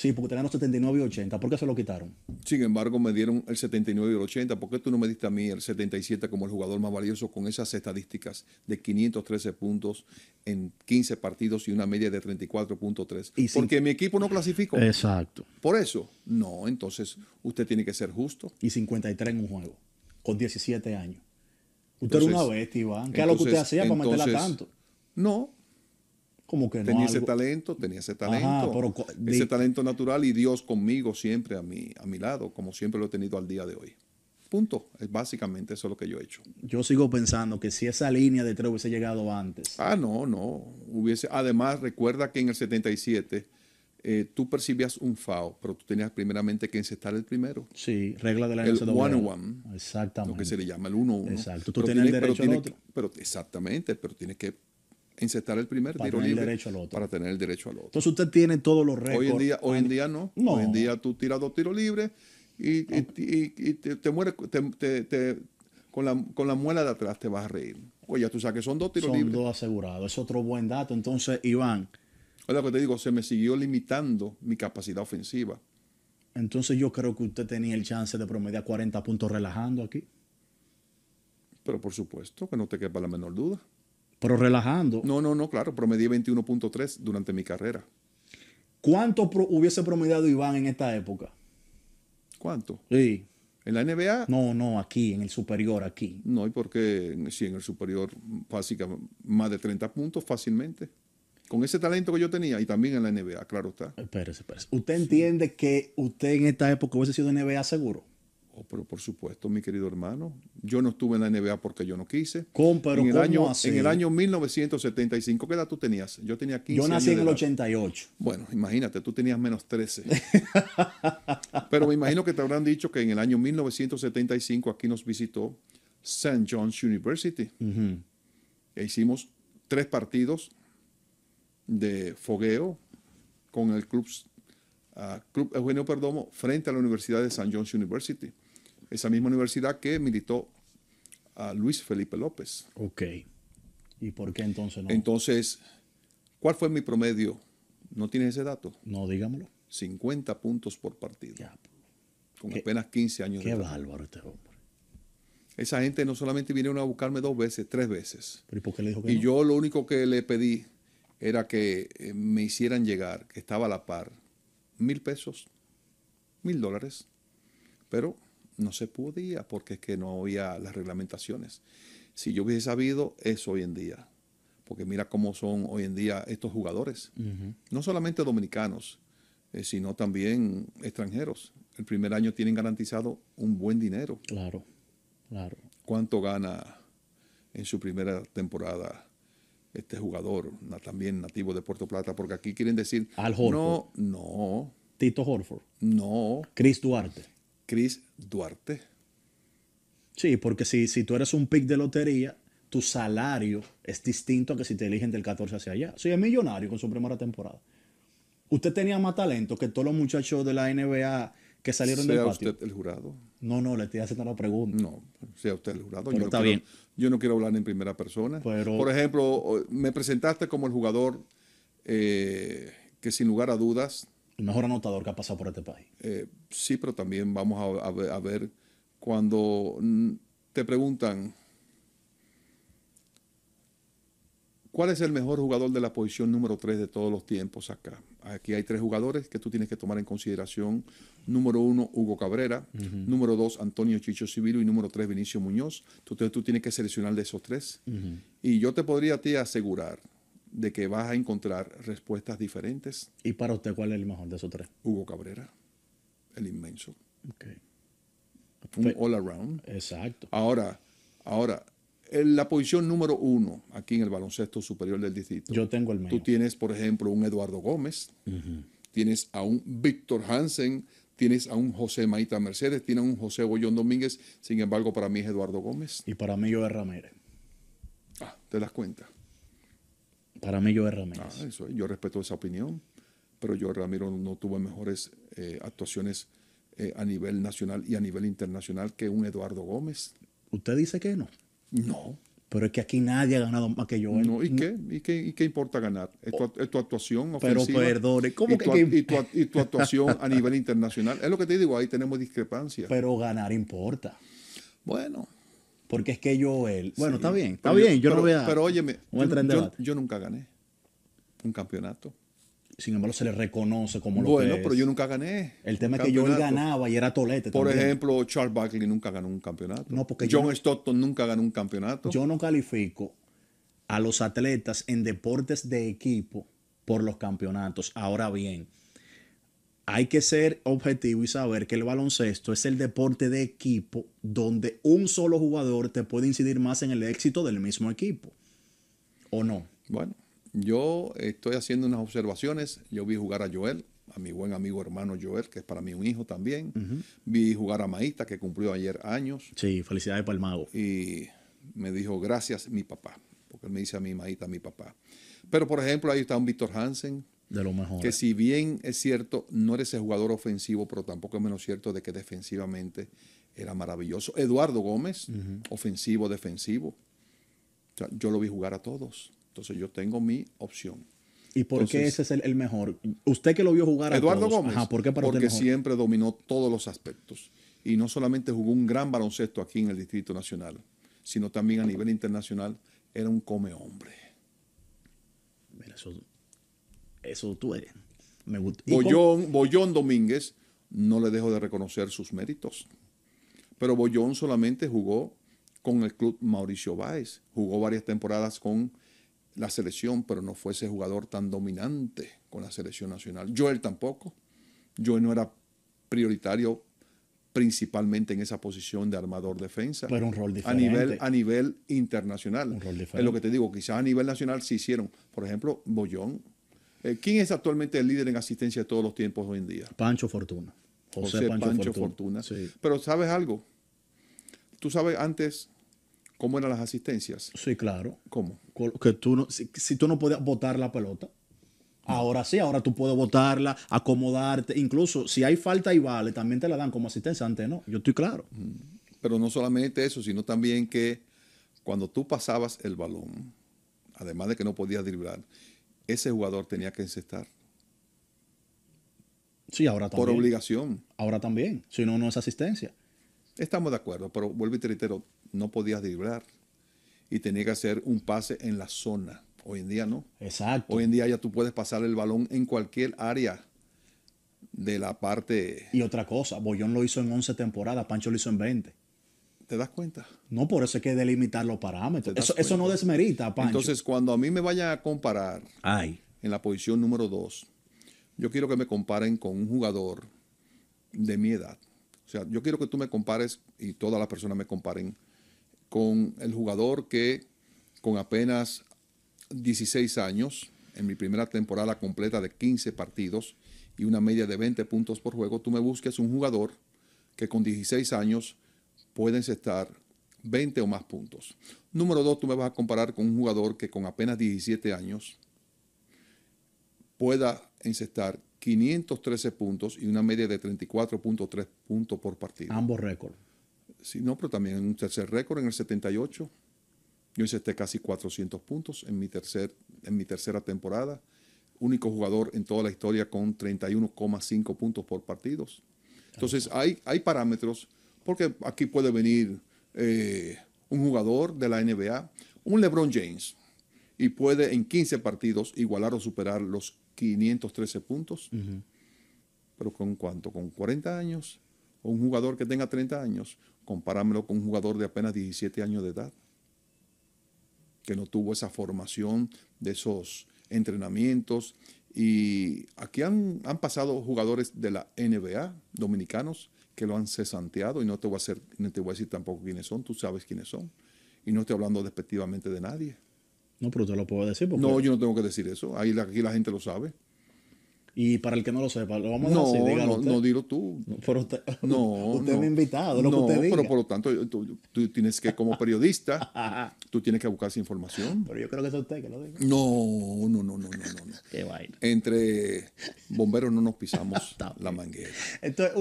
[SPEAKER 2] Sí, porque los 79 y 80. ¿Por qué se lo quitaron? Sin embargo, me dieron el 79 y el 80. ¿Por qué tú no me diste a mí el 77 como el jugador más valioso con esas estadísticas de 513 puntos en 15 partidos y una media de 34.3? Porque mi equipo no clasificó. Exacto. Por eso, no, entonces usted tiene que ser justo. Y 53 en un juego, con 17 años.
[SPEAKER 1] Usted era una bestia, Iván. ¿Qué es lo que usted hacía para meterla tanto?
[SPEAKER 2] No, como que tenía ese talento, tenía ese talento, ese talento natural y Dios conmigo siempre a mi, a mi lado, como siempre lo he tenido al día de hoy. Punto. Es básicamente eso es lo que yo he hecho. Yo sigo pensando que si esa línea de tres hubiese llegado antes. Ah, no, no. Hubiese, además, recuerda que en el 77 eh, tú percibías un FAO, pero tú tenías primeramente que encestar el primero. Sí, regla de la El one one. Exactamente. Lo que se le llama el 1-1. Exacto. Tú pero derecho otro. exactamente, pero tienes que insertar el primer tiro libre para tener el derecho al otro.
[SPEAKER 1] Entonces usted tiene todos los récords. Hoy en día,
[SPEAKER 2] hoy en día no. Hoy en día tú tiras dos tiros libres y, ah. te, mueres con, la, muela de atrás te vas a reír. Oye, tú sabes que son dos tiros libres. Son dos asegurados. Es otro buen dato. Entonces, Iván. Es lo que te digo, se me siguió limitando mi capacidad ofensiva. Entonces yo creo que usted
[SPEAKER 1] tenía el chance de promediar 40 puntos relajando aquí.
[SPEAKER 2] Pero por supuesto, que no te quepa la menor duda. Pero relajando. No, no, no, claro, promedí 21.3 durante mi carrera.
[SPEAKER 1] ¿Cuánto hubiese promediado Iván en esta época? ¿Cuánto?
[SPEAKER 2] Sí. ¿En la NBA? No, no, aquí, en el superior, aquí. No, y porque si en el superior, básicamente, más de 30 puntos fácilmente. Con ese talento que yo tenía y también en la NBA, claro está. Espérese, espérese. ¿Usted entiende que usted en esta época hubiese sido NBA seguro? Oh, pero por supuesto, mi querido hermano, yo no estuve en la NBA porque yo no quise. en el año, En el año 1975, ¿qué edad tú tenías? Yo tenía 15 Yo nací en el 88. Bueno, imagínate, tú tenías menos 13. (laughs) pero me imagino que te habrán dicho que en el año 1975 aquí nos visitó St. John's University. E hicimos tres partidos de fogueo con el club, ah, club Eugenio Perdomo frente a la Universidad de St. John's University esa misma universidad que militó a Luis Felipe López. Ok. ¿Y por qué entonces no? Entonces, ¿cuál fue mi promedio? ¿No tienes ese dato? No, dígamelo. 50 puntos por partido. Ya. Con apenas 15 años de edad. Qué bárbaro este hombre. Esa gente no solamente vinieron a buscarme dos veces, tres veces. y por qué le dijo que Y yo lo único que le pedí era que eh, me hicieran llegar, que estaba a la par, mil pesos, mil dólares. Pero no se podía porque es que no había las reglamentaciones. Si yo hubiese sabido eso hoy en día, porque mira cómo son hoy en día estos jugadores, no solamente dominicanos, eh, sino también extranjeros. El primer año tienen garantizado un buen dinero. Claro, claro. ¿Cuánto gana en su primera temporada este jugador, también nativo de Puerto Plata? Porque aquí quieren decir... Al Horford. No, no. Tito Horford. No. Chris Duarte.
[SPEAKER 1] Chris Duarte. Sí, porque si, si tú eres un pick de lotería, tu salario es distinto a que si te eligen del 14 hacia allá. Soy el millonario con su primera temporada. Usted tenía más talento que todos los muchachos de la NBA que salieron del patio.
[SPEAKER 2] usted el jurado?
[SPEAKER 1] No, no, le estoy haciendo la pregunta. No,
[SPEAKER 2] sea usted el jurado. yo está no quiero, bien. Yo no quiero hablar en primera persona. Por ejemplo, me presentaste como el jugador eh, que sin lugar a dudas el mejor anotador que ha pasado por este país. Eh, sí, pero también vamos a, ver, cuando mm, te preguntan cuál es el mejor jugador de la posición número 3 de todos los tiempos acá. Aquí hay tres jugadores que tú tienes que tomar en consideración. Número uno, Hugo Cabrera. Número dos, Antonio Chicho Civilo. Y número tres, Vinicio Muñoz. Entonces tú tienes que seleccionar de esos tres. Y yo te podría ti asegurar de que vas a encontrar respuestas diferentes. ¿Y para usted cuál es el mejor de esos tres? Hugo Cabrera, el inmenso. Un all around. Exacto. Ahora, ahora, la posición número uno aquí en el baloncesto superior del distrito. Yo tengo el mejor Tú tienes, por ejemplo, un Eduardo Gómez, tienes a un Víctor Hansen, tienes a un José Maita Mercedes, tienes a un José Bollón Domínguez. Sin embargo, para mí es Eduardo Gómez. Y para mí yo es Ramírez. Ah, te das cuenta. Para mí, yo Ramírez. Ah, eso, yo respeto esa opinión, pero yo, Ramiro, no tuvo mejores eh, actuaciones eh, a nivel nacional y a nivel internacional que un Eduardo Gómez. ¿Usted dice que no? No. Pero es que aquí nadie ha ganado más que yo. ¿y, qué? importa ganar? Es tu, actuación ofensiva. Pero perdone, ¿cómo que, y tu actuación a nivel internacional. Es lo que te digo, ahí tenemos discrepancias.
[SPEAKER 1] Pero ganar importa. Bueno, porque es que yo él. Bueno, está bien, está bien, yo, no voy a. Pero óyeme,
[SPEAKER 2] yo, nunca gané
[SPEAKER 1] un campeonato. Sin embargo, se le reconoce como lo bueno, Bueno, pero yo nunca gané.
[SPEAKER 2] El tema es que yo él ganaba y era tolete. Por ejemplo, Charles Barkley nunca ganó un campeonato. No, porque John Stockton nunca ganó un campeonato. Yo no
[SPEAKER 1] califico a los atletas en deportes de equipo por los campeonatos. Ahora bien, hay que ser objetivo y saber que el baloncesto es el deporte de equipo donde un solo jugador te puede incidir más en el éxito del mismo equipo. ¿O no?
[SPEAKER 2] Bueno, yo estoy haciendo unas observaciones. Yo vi jugar a Joel, a mi buen amigo hermano Joel, que es para mí un hijo también. Vi jugar a Maíta, que cumplió ayer años. Sí, felicidades para el mago. Y me dijo, gracias, mi papá. Porque él me dice a mí, Maísta, mi papá. Pero, por ejemplo, ahí está un Víctor Hansen, de lo mejor. Que si bien es cierto, no eres el jugador ofensivo, pero tampoco es menos cierto de que defensivamente era maravilloso. Eduardo Gómez, ofensivo, defensivo. yo lo vi jugar a todos. Entonces yo tengo mi opción. ¿Y por qué ese es el,
[SPEAKER 1] mejor? Usted que lo vio jugar a Eduardo Gómez. porque
[SPEAKER 2] siempre dominó todos los aspectos. Y no solamente jugó un gran baloncesto aquí en el Distrito Nacional, sino también a nivel internacional era un come hombre. Mira, eso eso tú eres. Eh, me Bollón, Domínguez no le dejo de reconocer sus méritos. Pero Bollón solamente jugó con el club Mauricio Báez. Jugó varias temporadas con la selección, pero no fue ese jugador tan dominante con la selección nacional. Joel tampoco. Joel no era prioritario principalmente en esa posición de armador defensa. Pero un rol de A nivel, a nivel internacional. Es lo que te digo, quizás a nivel nacional se hicieron. Por ejemplo, Bollón eh, ¿Quién es actualmente el líder en asistencia de todos los tiempos hoy en día?
[SPEAKER 1] Pancho Fortuna. José, Pancho, Fortuna.
[SPEAKER 2] Pero ¿sabes algo? Tú sabes antes cómo eran las asistencias. Sí, claro. ¿Cómo? Que tú no, si, tú no podías botar la pelota, Ahora sí,
[SPEAKER 1] ahora tú puedes botarla, acomodarte. Incluso si hay falta y vale, también te la dan como asistencia. Antes
[SPEAKER 2] no, yo estoy claro. Mm. Pero no solamente eso, sino también que cuando tú pasabas el balón, además de que no podías driblar, ese jugador tenía que encestar.
[SPEAKER 1] Sí, ahora también. Por obligación. Ahora también. Si no, no es
[SPEAKER 2] asistencia. Estamos de acuerdo, pero vuelvo y te reitero, no podías driblar y tenía que hacer un pase en la zona. Hoy en día no. Exacto. Hoy en día ya tú puedes pasar el balón en cualquier área de la parte. Y otra cosa, Boyón lo hizo en 11
[SPEAKER 1] temporadas, Pancho lo hizo en 20. ¿Te das cuenta? No, por eso hay que delimitar los parámetros. Eso, no desmerita, Pancho. Entonces,
[SPEAKER 2] cuando a mí me vayan a comparar en la posición número 2, yo quiero que me comparen con un jugador de mi edad. O sea, yo quiero que tú me compares y todas las personas me comparen con el jugador que con apenas 16 años, en mi primera temporada completa de 15 partidos y una media de 20 puntos por juego, tú me busques un jugador que con 16 años pueden estar 20 o más puntos. Número dos, tú me vas a comparar con un jugador que con apenas 17 años pueda encestar 513 puntos y una media de 34.3 puntos por partido. Ambos récords. Sí, no, pero también un tercer récord en el 78. Yo encesté casi 400 puntos en mi, tercer, en mi tercera temporada. Único jugador en toda la historia con 31,5 puntos por partidos. Entonces, hay, hay parámetros porque aquí puede venir eh, un jugador de la NBA, un LeBron James, y puede en 15 partidos igualar o superar los 513 puntos. Pero con cuánto? Con 40 años. O un jugador que tenga 30 años, comparámelo con un jugador de apenas 17 años de edad, que no tuvo esa formación de esos entrenamientos. Y aquí han, han pasado jugadores de la NBA, dominicanos, que lo han cesanteado y no te voy a, te decir tampoco quiénes son, tú sabes quiénes son. Y no estoy hablando despectivamente de nadie.
[SPEAKER 1] No, pero te lo puedo decir. Porque... No, yo
[SPEAKER 2] no tengo que decir eso. Ahí aquí la gente lo sabe. Y para el que no lo sepa, lo vamos a decir. no, no,
[SPEAKER 1] dilo tú. usted, (laughs) no, usted no. me ha invitado. Lo no, que usted diga. pero por
[SPEAKER 2] lo tanto, tú, tienes que, como periodista, (laughs) tú tienes que buscar esa información. Pero yo creo
[SPEAKER 1] que es usted que lo diga.
[SPEAKER 2] No, no, no, no, no. no. Qué vaina. Entre bomberos no nos pisamos (laughs) la manguera.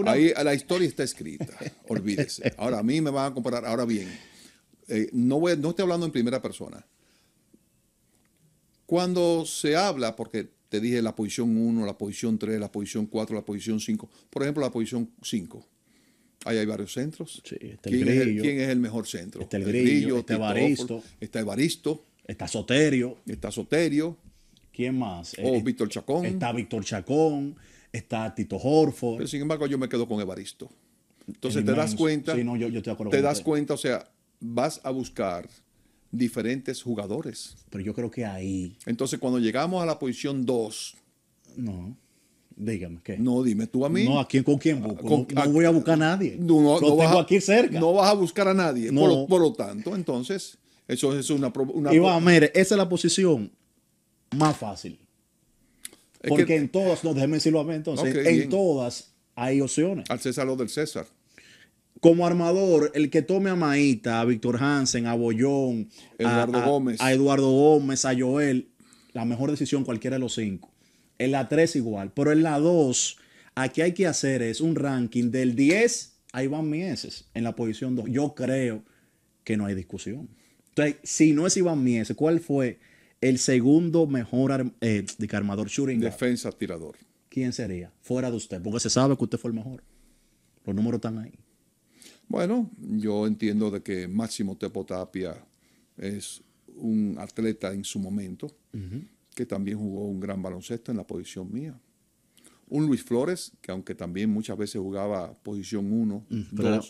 [SPEAKER 2] Ahí la historia está escrita, olvídese. Ahora, a mí me van a comparar. Ahora bien, eh, no, voy, no estoy hablando en primera persona. Cuando se habla, porque te dije la posición 1, la posición 3, la posición 4, la posición 5. Por ejemplo, la posición 5. Ahí hay varios centros. Sí, está el ¿Quién, es el, ¿Quién es el mejor centro? Está el Grillo, está Evaristo. Está Evaristo. Está Soterio. Está Soterio. ¿Quién más? O oh, eh, Víctor Chacón. Está Víctor Chacón. Está Tito Horford. sin embargo, yo me quedo con Evaristo. Entonces te das cuenta. te das cuenta, o sea, vas a buscar diferentes jugadores. Pero yo creo que ahí. Entonces, cuando llegamos a la posición 2. No. Dígame, ¿qué? No, dime tú a mí. No, ¿a quién, ¿con quién busco? no, voy a buscar a nadie. No, Lo tengo aquí cerca. No vas a buscar a nadie. No. Por, lo tanto, entonces, eso es una... una a mire,
[SPEAKER 1] esa es la posición
[SPEAKER 2] más fácil.
[SPEAKER 1] Porque en todas, no, déjeme decirlo a mí entonces, en todas hay opciones. Al César lo del César como armador, el que tome a Maíta, a Víctor Hansen, a Bollón, a, Eduardo Gómez, a Joel, la mejor decisión cualquiera de los cinco. En la 3 igual, pero en la 2, aquí hay que hacer es un ranking del 10, a Iván Mieses en la posición 2. Yo creo que no hay discusión. Entonces, si no es Iván Mieses, ¿cuál fue el segundo mejor eh, armador shooting? Defensa tirador. ¿Quién sería? Fuera de usted, porque se sabe que usted fue el mejor. Los números están ahí.
[SPEAKER 2] Bueno, yo entiendo de que Máximo Tapia es un atleta en su momento, que también jugó un gran baloncesto en la posición mía. Un Luis Flores, que aunque también muchas veces jugaba posición 1,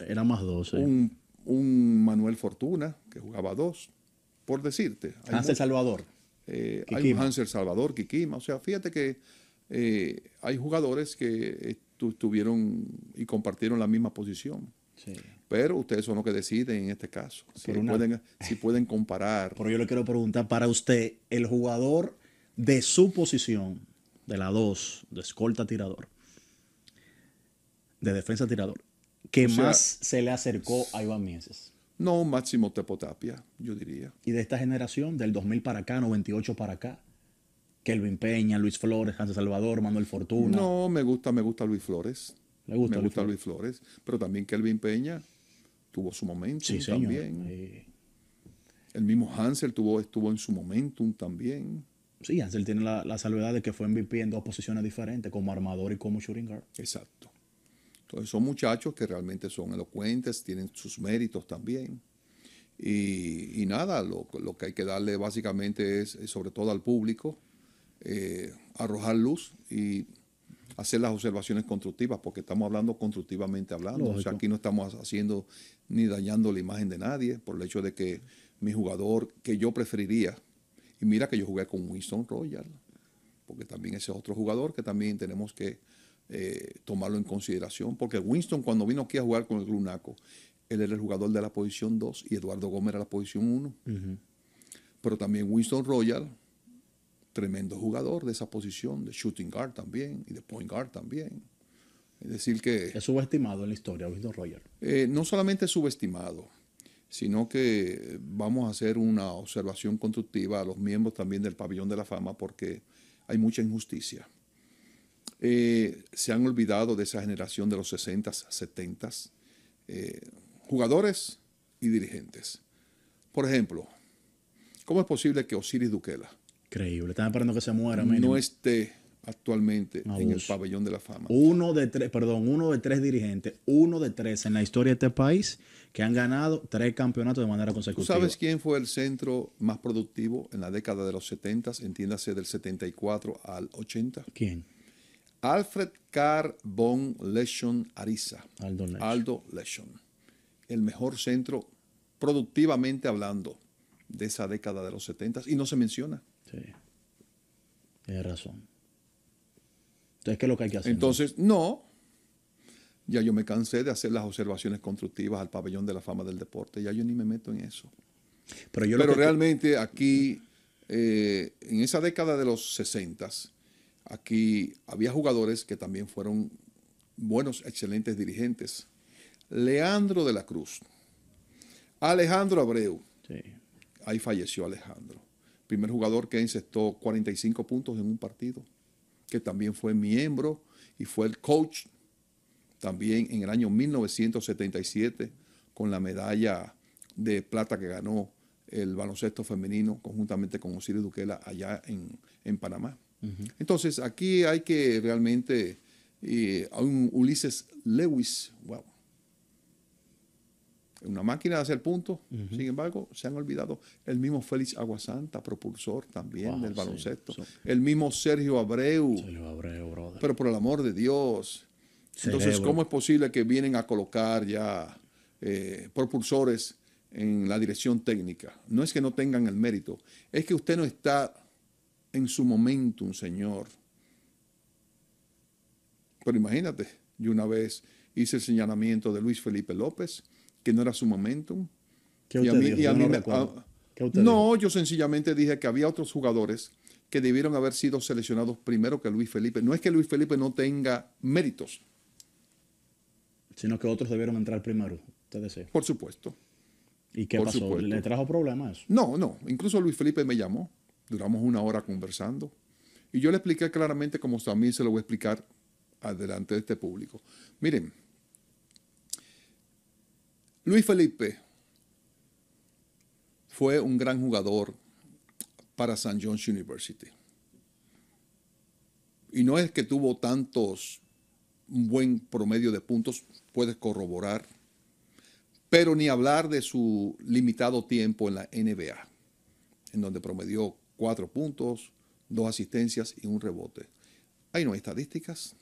[SPEAKER 2] era más 12 eh. Un, Manuel Fortuna, que jugaba 2, por decirte. Hansel Salvador. Eh, hay un Hansel Salvador, Kikima. O sea, fíjate que eh, hay jugadores que estuvieron y compartieron la misma posición. Pero ustedes son los que deciden en este caso. Si pueden, comparar. Pero
[SPEAKER 1] yo le quiero preguntar para usted, el jugador de su posición, de la 2, de escolta tirador, de defensa tirador, ¿qué más se le acercó a Iván Mieses. No, Máximo Tepotapia, yo diría. Y de esta generación, del 2000 para acá, 98 para acá,
[SPEAKER 2] que Kelvin Peña, Luis Flores, Hans Salvador, Manuel Fortuna. No, me gusta, me gusta Luis Flores. Me gusta, Luis, Flores. pero también Kelvin Peña tuvo su momento sí, también. Eh, El mismo Hansel tuvo, estuvo en su momentum también. Sí, Hansel tiene la, la, salvedad de que fue MVP en dos posiciones
[SPEAKER 1] diferentes, como armador y como shooting guard. Exacto.
[SPEAKER 2] Entonces son muchachos que realmente son elocuentes, tienen sus méritos también. Y, nada, lo, que hay que darle básicamente es, sobre todo al público, eh, arrojar luz y hacer las observaciones constructivas, porque estamos hablando constructivamente hablando. O sea, aquí no estamos haciendo ni dañando la imagen de nadie por el hecho de que mi jugador que yo preferiría, y mira que yo jugué con Winston Royal, porque también ese es otro jugador que también tenemos que eh, tomarlo en consideración, porque Winston cuando vino aquí a jugar con el Grunaco, él era el jugador de la posición 2 y Eduardo Gómez era la posición 1. Pero también Winston Royal tremendo jugador de esa posición, de shooting guard también y de point guard también. Es decir que... Es subestimado en la historia, Winston Roger. Eh, no solamente subestimado, sino que vamos a hacer una observación constructiva a los miembros también del pabellón de la fama porque hay mucha injusticia. Eh, se han olvidado de esa generación de los 60, 70, s jugadores y dirigentes. Por ejemplo, ¿cómo es posible que Osiris Duquela, Increíble. Están esperando que se muera. No esté actualmente en el pabellón de la fama.
[SPEAKER 1] Uno de tres, perdón, uno de tres dirigentes, uno de tres en la historia de este país que han ganado tres campeonatos de manera consecutiva. ¿Tú ¿Sabes
[SPEAKER 2] quién fue el centro más productivo en la década de los 70, entiéndase del 74 al 80? ¿Quién? Alfred Carr von Leshon Ariza. Aldo Leshon. El mejor centro productivamente hablando de esa década de los 70 y no se menciona. Sí. Tienes razón. Entonces, ¿qué es lo que hay que hacer? Entonces, no. Ya yo me cansé de hacer las observaciones constructivas al pabellón de la fama del deporte. Ya yo ni me meto en eso. Pero, yo realmente aquí, eh, en esa década de los 60, aquí había jugadores que también fueron buenos, excelentes dirigentes. Leandro de la Cruz, Alejandro Abreu. Ahí falleció Alejandro primer jugador que incestó 45 puntos en un partido, que también fue miembro y fue el coach también en el año 1977 con la medalla de plata que ganó el baloncesto femenino conjuntamente con Osiris Duquela allá en, Panamá. Entonces aquí hay que realmente, eh, a un Ulises Lewis, wow, una máquina de hacer puntos. Sin embargo, se han olvidado el mismo Félix Aguasanta, propulsor también del baloncesto. El mismo Sergio Abreu. Pero por el amor de Dios. Entonces, ¿cómo es posible que vienen a colocar ya eh, propulsores en la dirección técnica? No es que no tengan el mérito, es que usted no está en su momento un señor. Pero imagínate, yo una vez hice el señalamiento de Luis Felipe López, que no era su momento. no, yo sencillamente dije que había otros jugadores que debieron haber sido seleccionados primero que Luis Felipe. No es que Luis Felipe no tenga méritos.
[SPEAKER 1] Sino que otros debieron entrar
[SPEAKER 2] primero, Por supuesto. ¿Y qué pasó? ¿Le trajo problemas? No, no. Incluso Luis Felipe me llamó. Duramos una hora conversando. Y yo le expliqué claramente, como también se lo voy a explicar adelante de este público. Miren, Luis Felipe fue un gran jugador para St. John's University. Y no es que tuvo tantos, un buen promedio de puntos, puedes corroborar, pero ni hablar de su limitado tiempo en la NBA, en donde promedió cuatro puntos, dos asistencias y un rebote. Ahí no hay estadísticas,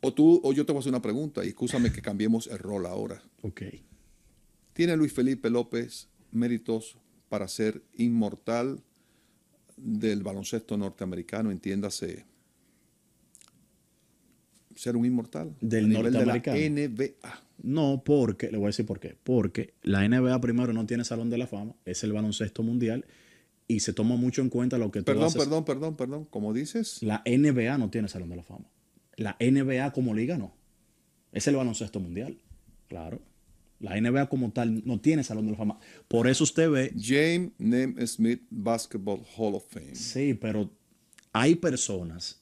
[SPEAKER 2] o tú, o yo te voy a hacer una pregunta, y escúchame que cambiemos el rol ahora. Ok. ¿Tiene Luis Felipe López méritos para ser inmortal del baloncesto norteamericano? Entiéndase, ser un inmortal del a de la NBA.
[SPEAKER 1] No, porque, le voy a decir por qué. Porque la NBA primero no tiene salón de la fama, es el baloncesto mundial y se toma mucho en cuenta lo que tú Perdón, perdón,
[SPEAKER 2] perdón, perdón. Como dices.
[SPEAKER 1] La NBA no tiene salón de la fama. La NBA como liga no. Es el baloncesto mundial. Claro. La NBA como tal no tiene Salón de la Fama. Por eso usted ve... James Smith Basketball Hall of Fame. Sí, pero hay personas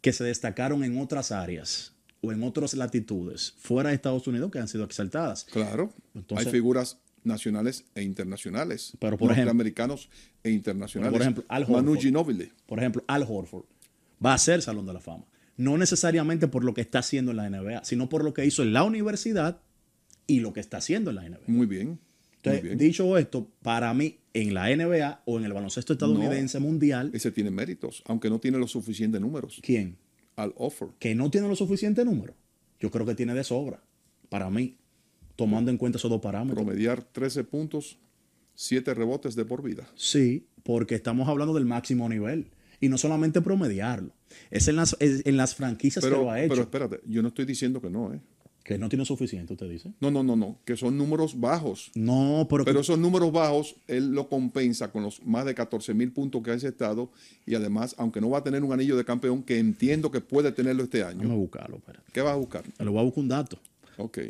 [SPEAKER 1] que se destacaron en otras áreas o en otras latitudes fuera de Estados
[SPEAKER 2] Unidos que han sido exaltadas. Claro. hay figuras nacionales e internacionales. Pero por ejemplo, americanos e internacionales. Por ejemplo, Al Horford. Manu Ginobili. Por ejemplo, Al Horford
[SPEAKER 1] va a ser Salón de la Fama no necesariamente por lo que está haciendo en la NBA, sino por lo que hizo en la universidad y lo que está haciendo en la NBA. Muy bien. dicho esto, para mí, en la NBA o en el baloncesto estadounidense mundial. Ese tiene méritos, aunque no tiene los suficientes números. ¿Quién? Al offer. Que no tiene los suficientes números. Yo creo que tiene de sobra, para mí, tomando en cuenta esos dos parámetros. Promediar 13 puntos, 7 rebotes de por vida. Sí, porque estamos hablando del máximo nivel y no solamente promediarlo. Es en las, en las franquicias que lo ha hecho. Pero
[SPEAKER 2] espérate, yo no estoy diciendo que no, ¿eh? Que no tiene suficiente, usted dice. No, no, no, no, que son números bajos. No, pero... Pero son esos números bajos, él lo compensa con los más de 14 mil puntos que ha estado y además, aunque no va a tener un anillo de campeón, que entiendo que puede tenerlo este año. Vamos
[SPEAKER 1] a buscarlo, espérate. ¿Qué vas a buscar? Lo voy a buscar un dato.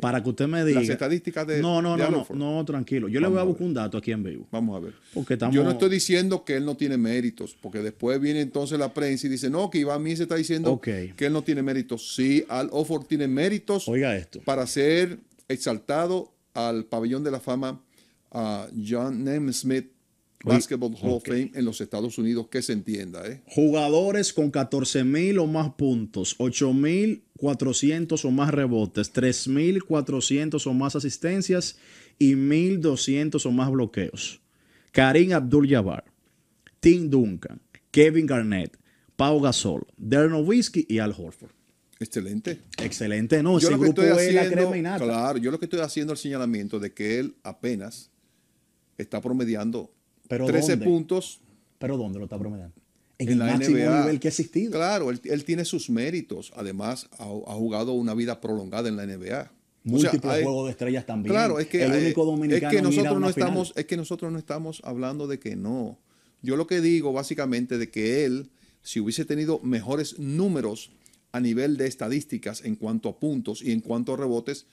[SPEAKER 1] Para que usted me diga. Las estadísticas de. No, no, no, no, no, tranquilo. Yo le voy a, buscar un dato aquí en vivo. Vamos a ver. Yo no estoy
[SPEAKER 2] diciendo que él no tiene méritos, porque después viene entonces la prensa y dice, no, que Iván se está diciendo que él no tiene méritos. Sí, Al Offord tiene méritos. Oiga esto. Para ser exaltado al pabellón de la fama a John Nemesmith Basketball Hall of Fame en los Estados Unidos, que se entienda. ¿eh?
[SPEAKER 1] Jugadores con 14 mil o más puntos, 8 mil 400 o más rebotes, 3.400 o más asistencias y 1.200 o más bloqueos. Karim Abdul-Jabbar, Tim Duncan, Kevin Garnett, Pau Gasol, Derno Whiskey y Al Horford. Excelente. Excelente, ¿no? Yo lo que estoy haciendo, Claro,
[SPEAKER 2] yo lo que estoy haciendo es el señalamiento de que él apenas está promediando 13
[SPEAKER 1] puntos. ¿Pero dónde lo está promediando? en, el máximo nivel
[SPEAKER 2] que ha existido. Claro, él, tiene sus méritos. Además, ha, jugado una vida prolongada en la NBA. Múltiples juegos de estrellas también. Claro, es que, que nosotros no estamos, es que nosotros no estamos hablando de que no. Yo lo que digo básicamente de que él, si hubiese tenido mejores números a nivel de estadísticas en cuanto a puntos y en cuanto a rebotes,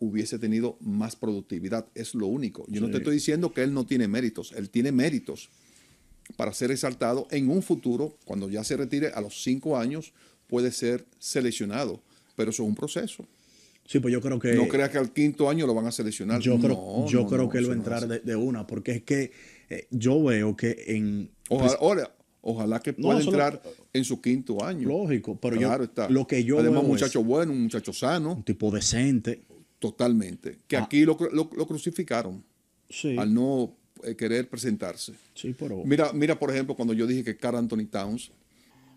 [SPEAKER 2] hubiese tenido más productividad. Es lo único. Yo no te estoy diciendo que él no tiene méritos, él tiene méritos para ser exaltado en un futuro, cuando ya se retire a los cinco años, puede ser seleccionado. Pero eso es un proceso. Sí, pues yo creo que... No creas que al quinto año lo van a seleccionar. Yo creo, yo creo que él va a entrar de, una, porque es que
[SPEAKER 1] eh, yo veo que en... Pues ojalá, que pueda entrar
[SPEAKER 2] en su quinto año. Lógico, pero claro está. lo que yo Además, un muchacho bueno, un muchacho sano. Un tipo decente. Totalmente. Que ah. aquí lo, lo crucificaron. Sí. Al no eh, querer presentarse. Mira, mira, por ejemplo, cuando yo dije que Carl Anthony Towns.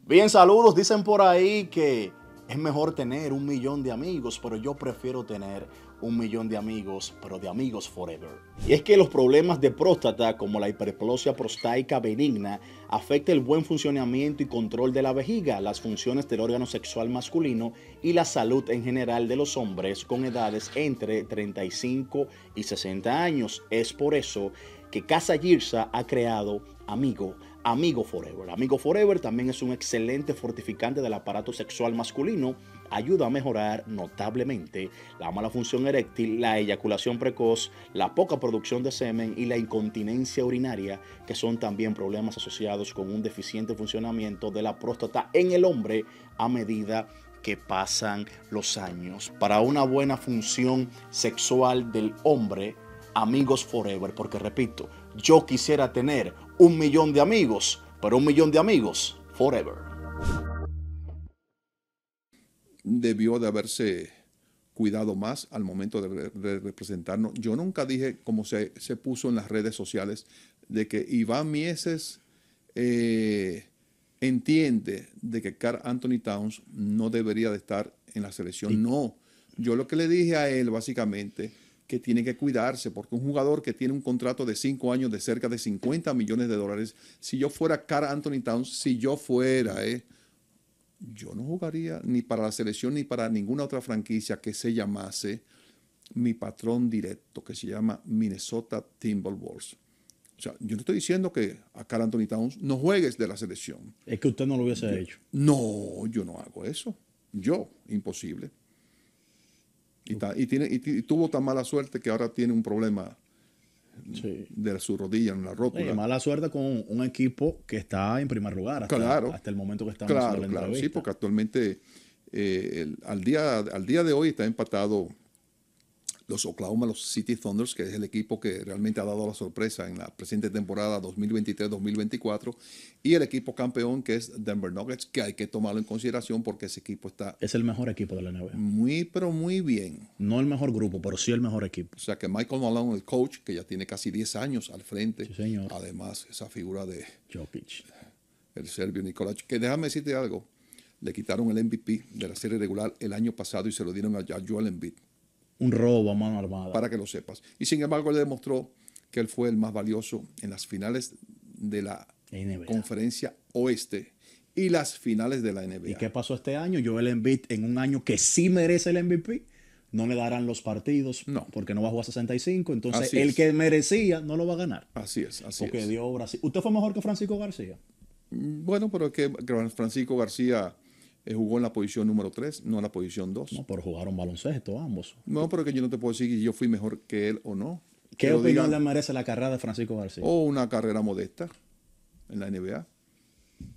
[SPEAKER 2] Bien, saludos.
[SPEAKER 1] Dicen por ahí que es mejor tener un millón de amigos, pero yo prefiero tener un millón de amigos, pero de amigos forever. Y es que los problemas de próstata, como la hiperplosia prostática benigna, afecta el buen funcionamiento y control de la vejiga, las funciones del órgano sexual masculino y la salud en general de los hombres con edades entre 35 y 60 años. Es por eso que Casa Girsa ha creado Amigo, Amigo Forever. Amigo Forever también es un excelente fortificante del aparato sexual masculino. Ayuda a mejorar notablemente la mala función eréctil, la eyaculación precoz, la poca producción de semen y la incontinencia urinaria, que son también problemas asociados con un deficiente funcionamiento de la próstata en el hombre a medida que pasan los años. Para una buena función sexual del hombre, amigos forever. Porque repito, yo
[SPEAKER 2] quisiera tener un millón de amigos, pero un millón de amigos forever. Debió de haberse cuidado más al momento de, representarnos. Yo nunca dije, como se, puso en las redes sociales, de que Iván Mieses eh, entiende de que Carl Anthony Towns no debería de estar en la selección. No, yo lo que le dije a él básicamente que tiene que cuidarse, porque un jugador que tiene un contrato de cinco años de cerca de 50 millones de dólares, si yo fuera Cara Anthony Towns, si yo fuera, eh, yo no jugaría ni para la selección ni para ninguna otra franquicia que se llamase mi patrón directo, que se llama Minnesota Timberwolves. O sea, yo no estoy diciendo que a cara Anthony Towns no juegues de la selección. Es que usted no lo hubiese hecho. No, yo no hago eso. Yo, imposible. Y, tiene, y, tuvo tan mala suerte que ahora tiene un problema de su rodilla en la
[SPEAKER 1] rótula. mala suerte con un equipo que está en primer lugar hasta, hasta el momento que está claro, en la claro, Sí,
[SPEAKER 2] porque actualmente eh, al, día, al día de hoy está empatado los Oklahoma los City Thunders, que es el equipo que realmente ha dado la sorpresa en la presente temporada 2023-2024, y el equipo campeón que es Denver Nuggets, que hay que tomarlo en consideración porque ese equipo está... Es el mejor equipo de la NBA. Muy, pero muy bien. No el mejor grupo, pero sí el mejor equipo. O sea que Michael Malone, el coach, que ya tiene casi 10 años al frente, sí, señor. además esa figura de... Jokic. El serbio Nicolás, que déjame decirte algo, le quitaron el MVP de la serie regular el año pasado y se lo dieron a Joel Embiid un robo a mano armada. Para que lo sepas. Y sin embargo, él demostró que él fue el más valioso en las finales de la conferencia oeste y las finales de la
[SPEAKER 1] NBA. ¿Y qué pasó este año? el Embiid, en un año que sí merece el MVP, no le darán los partidos no. porque no va a jugar 65. Entonces, el
[SPEAKER 2] que merecía no lo va a ganar. Así es, así es. dio
[SPEAKER 1] ¿Usted fue mejor que Francisco García?
[SPEAKER 2] Mm, bueno, pero es que Francisco García eh, jugó en la posición número 3, no en la posición 2. No, pero jugaron baloncesto ambos. No, pero que yo no te puedo decir si yo fui mejor que él o no. ¿Qué opinión le merece la carrera de Francisco García? O una carrera modesta en la NBA.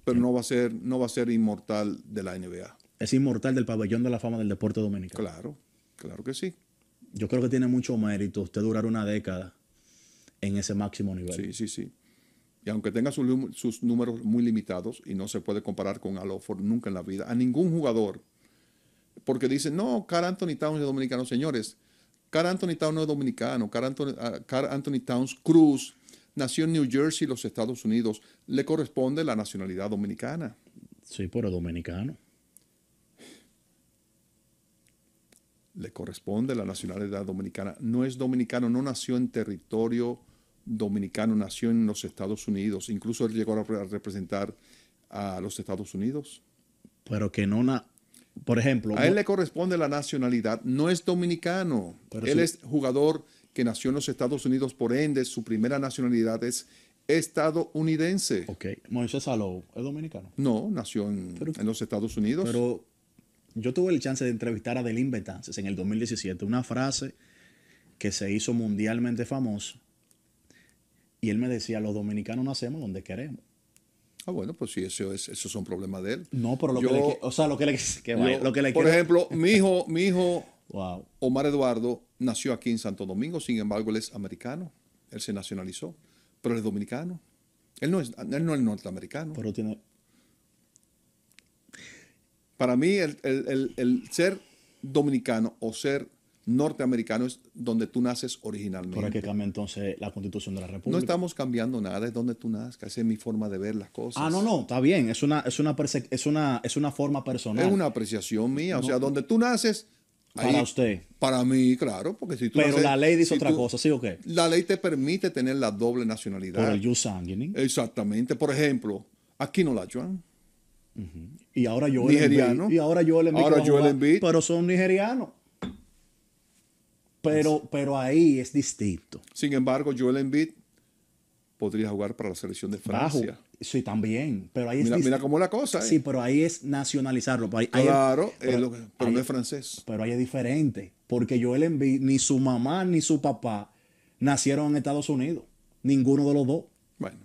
[SPEAKER 2] Pero no va a ser, no va a ser inmortal de la NBA.
[SPEAKER 1] Es inmortal del pabellón de la fama del deporte dominicano.
[SPEAKER 2] Claro, claro que sí.
[SPEAKER 1] Yo creo que tiene mucho mérito usted durar una década en ese máximo nivel. Sí, sí, sí.
[SPEAKER 2] Y aunque tenga sus números muy limitados y no se puede comparar con Al nunca en la vida, a ningún jugador, porque dicen, no, Car Anthony Towns es dominicano, señores. Car Anthony Towns no es dominicano. Car ah, Anthony, Towns Cruz nació en New Jersey, los Estados Unidos. Le corresponde la nacionalidad dominicana. Sí, pero dominicano. le corresponde la nacionalidad dominicana. No es dominicano, no nació en territorio dominicano nació en los Estados Unidos. Incluso él llegó a representar a los Estados Unidos. Pero que no, na por ejemplo. A él le corresponde la nacionalidad, no es dominicano. Él es jugador que nació en los Estados Unidos, por ende, su primera nacionalidad es estadounidense. Ok,
[SPEAKER 1] Moisés Salou, ¿es dominicano? No,
[SPEAKER 2] nació en, los
[SPEAKER 1] Estados Unidos. Pero yo tuve la chance de entrevistar a Delin Betances en el 2017, una frase que se hizo mundialmente famosa y él me decía, los
[SPEAKER 2] dominicanos nacemos donde queremos. Ah, bueno, pues sí, eso es, eso es un problema de él. No, pero lo que le,
[SPEAKER 1] o sea, lo que le, que Por ejemplo,
[SPEAKER 2] mi hijo, (laughs) mi hijo Omar Eduardo nació aquí en Santo Domingo, sin embargo, él es americano, él se nacionalizó, pero él es dominicano. Él no es, él no es norteamericano. Pero tiene. Para mí, el, el ser dominicano o ser norteamericano es donde tú naces originalmente. hay que cambia entonces la constitución de la República? No estamos cambiando nada, es donde tú nazcas, esa es mi forma de ver las cosas. Ah, no,
[SPEAKER 1] no, está bien, es una, es una, es una, es una
[SPEAKER 2] forma personal. Es una apreciación mía, o sea, donde tú naces... para usted. Para mí, claro, porque si tú... Pero la ley dice otra cosa, ¿sí o qué? La ley te permite tener la doble nacionalidad. Por el Exactamente, por ejemplo, aquí no la ayudan. Y ahora yo... Nigeriano. y
[SPEAKER 1] ahora yo el. Pero son nigerianos.
[SPEAKER 2] Pero, pero ahí es distinto. Sin embargo, Joel Embiid podría jugar para la selección de Francia.
[SPEAKER 1] Sí, también. Pero ahí es mira cómo la cosa. Sí, eh. pero ahí es nacionalizarlo. claro, pero, no es francés. Pero ahí es diferente. Porque Joel Embiid, ni su mamá ni su papá nacieron en Estados Unidos. Ninguno de los dos.
[SPEAKER 2] Bueno.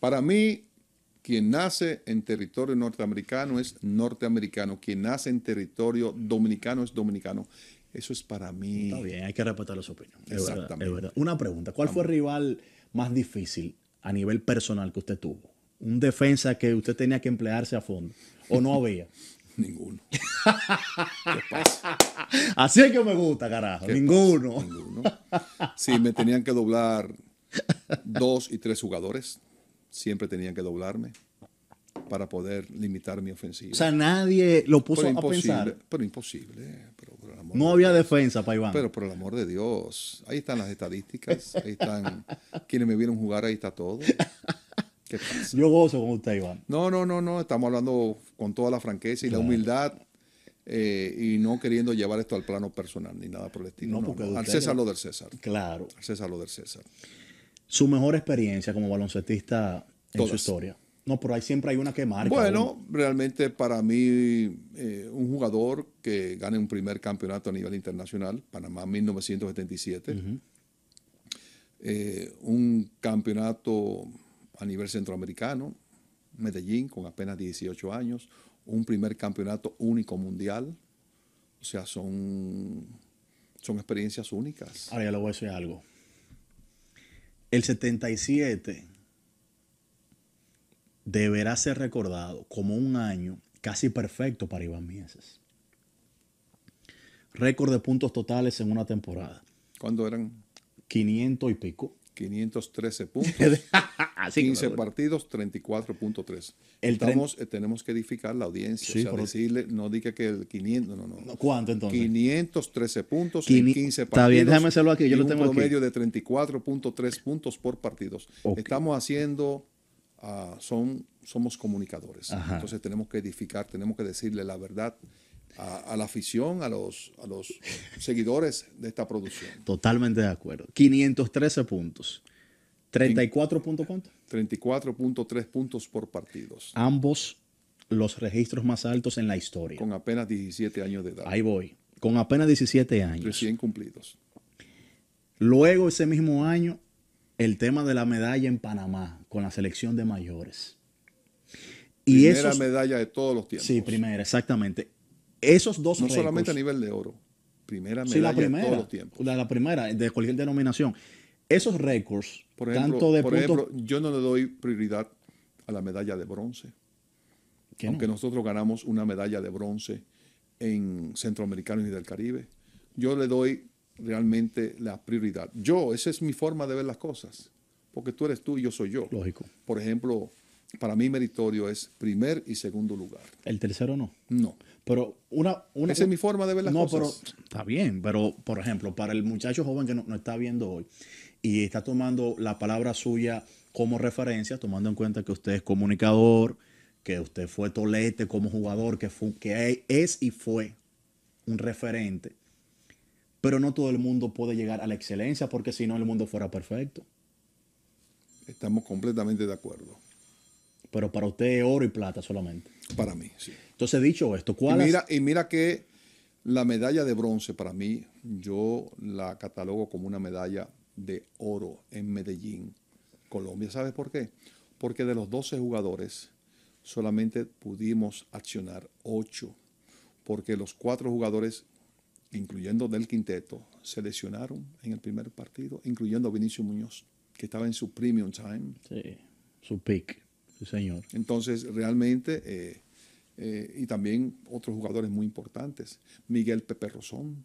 [SPEAKER 2] Para mí, quien nace en territorio norteamericano es norteamericano. Quien nace en territorio dominicano es dominicano. Eso es para mí. Está bien, hay que respetar las opiniones. Exactamente. Una pregunta: ¿cuál fue el rival más
[SPEAKER 1] difícil a nivel personal que usted tuvo? ¿Un defensa que usted tenía que emplearse a fondo? ¿O no había? (laughs) Ninguno. (laughs) Así es que me gusta,
[SPEAKER 2] carajo. Ninguno. Ninguno. Sí, me tenían que doblar dos y tres jugadores. Siempre tenían que doblarme para poder limitar mi ofensiva. O sea, nadie lo puso a pensar. Pero imposible. Eh, pero
[SPEAKER 1] no había defensa para Iván.
[SPEAKER 2] Pero por el amor de Dios, ahí están las estadísticas, ahí están quienes me vieron jugar, ahí está todo. Yo gozo con usted, Iván. No, no, no, no, estamos hablando con toda la franqueza y la humildad. Eh, y no queriendo llevar esto al plano personal ni nada por el estilo. No, Al César lo del César. Claro. Al César lo del César.
[SPEAKER 1] Su mejor experiencia como baloncetista en su historia. No, pero ahí siempre hay una que marca. Bueno,
[SPEAKER 2] realmente para mí, eh, un jugador que gane un primer campeonato a nivel internacional, Panamá 1977, eh, un campeonato a nivel centroamericano, Medellín con apenas 18 años, un primer campeonato único mundial, o sea, son, son experiencias únicas. Ahora ya le voy a decir algo. El 77
[SPEAKER 1] deberá ser recordado como un año casi perfecto para Iván Mieses. Récord de puntos totales
[SPEAKER 2] en una temporada. ¿Cuándo eran? 500 y pico. 513 (laughs) puntos. 15 partidos, 34.3. tenemos que edificar la audiencia. o sea, decirle, no diga que el 500, no, no. ¿Cuánto entonces? 513 puntos y 15 partidos. Está bien, déjame hacerlo aquí, yo lo tengo aquí. un promedio de 34.3 puntos por partidos. Estamos haciendo Ah, son, somos comunicadores. Entonces tenemos que edificar, tenemos que decirle la verdad. A, la afición, a los, los seguidores de esta producción.
[SPEAKER 1] Totalmente de acuerdo. 513 puntos. 34
[SPEAKER 2] puntos 34.3 puntos por partidos.
[SPEAKER 1] Ambos los registros más altos en la historia. Con apenas 17 años de edad. Ahí voy. Con apenas 17 años. Recién cumplidos. Luego ese mismo año el tema de la medalla en Panamá con la selección de mayores.
[SPEAKER 2] Y primera medalla de todos
[SPEAKER 1] los tiempos. Sí, primera, exactamente. Esos dos No solamente a
[SPEAKER 2] nivel de oro, primera medalla de todos los tiempos.
[SPEAKER 1] La, primera, de cualquier denominación. Esos récords, por ejemplo, tanto de por ejemplo,
[SPEAKER 2] yo no le doy prioridad a la medalla de bronce. Aunque nosotros ganamos una medalla de bronce en Centroamericanos y del Caribe. Yo le doy realmente la prioridad. Yo, esa es mi forma de ver las cosas, porque tú eres tú y yo soy yo. Lógico. Por ejemplo, para mí meritorio es primer y segundo lugar. El tercero no. No. Pero una... una esa es mi forma de ver las cosas. No, pero
[SPEAKER 1] está bien, pero por ejemplo, para el muchacho joven que no está viendo hoy y está tomando la palabra suya como referencia, tomando en cuenta que usted es comunicador, que usted fue tolete como jugador, que, fue, que es y fue un referente pero no todo el mundo puede llegar a la excelencia porque si no el mundo fuera perfecto.
[SPEAKER 2] Estamos completamente de acuerdo. Pero para usted es oro y plata solamente. Para mí, sí. Entonces, dicho esto, ¿cuál mira, y mira que la medalla de bronce para mí, yo la catalogo como una medalla de oro en Medellín, Colombia. ¿Sabes por qué? Porque de los 12 jugadores solamente pudimos accionar 8, porque los 4 jugadores incluyendo del quinteto, seleccionaron en el primer partido, incluyendo a Vinicio Muñoz, que estaba en su premium time. Sí, su pick, señor. Entonces, realmente, eh, eh, y también otros jugadores muy importantes, Miguel Pepe Rosón,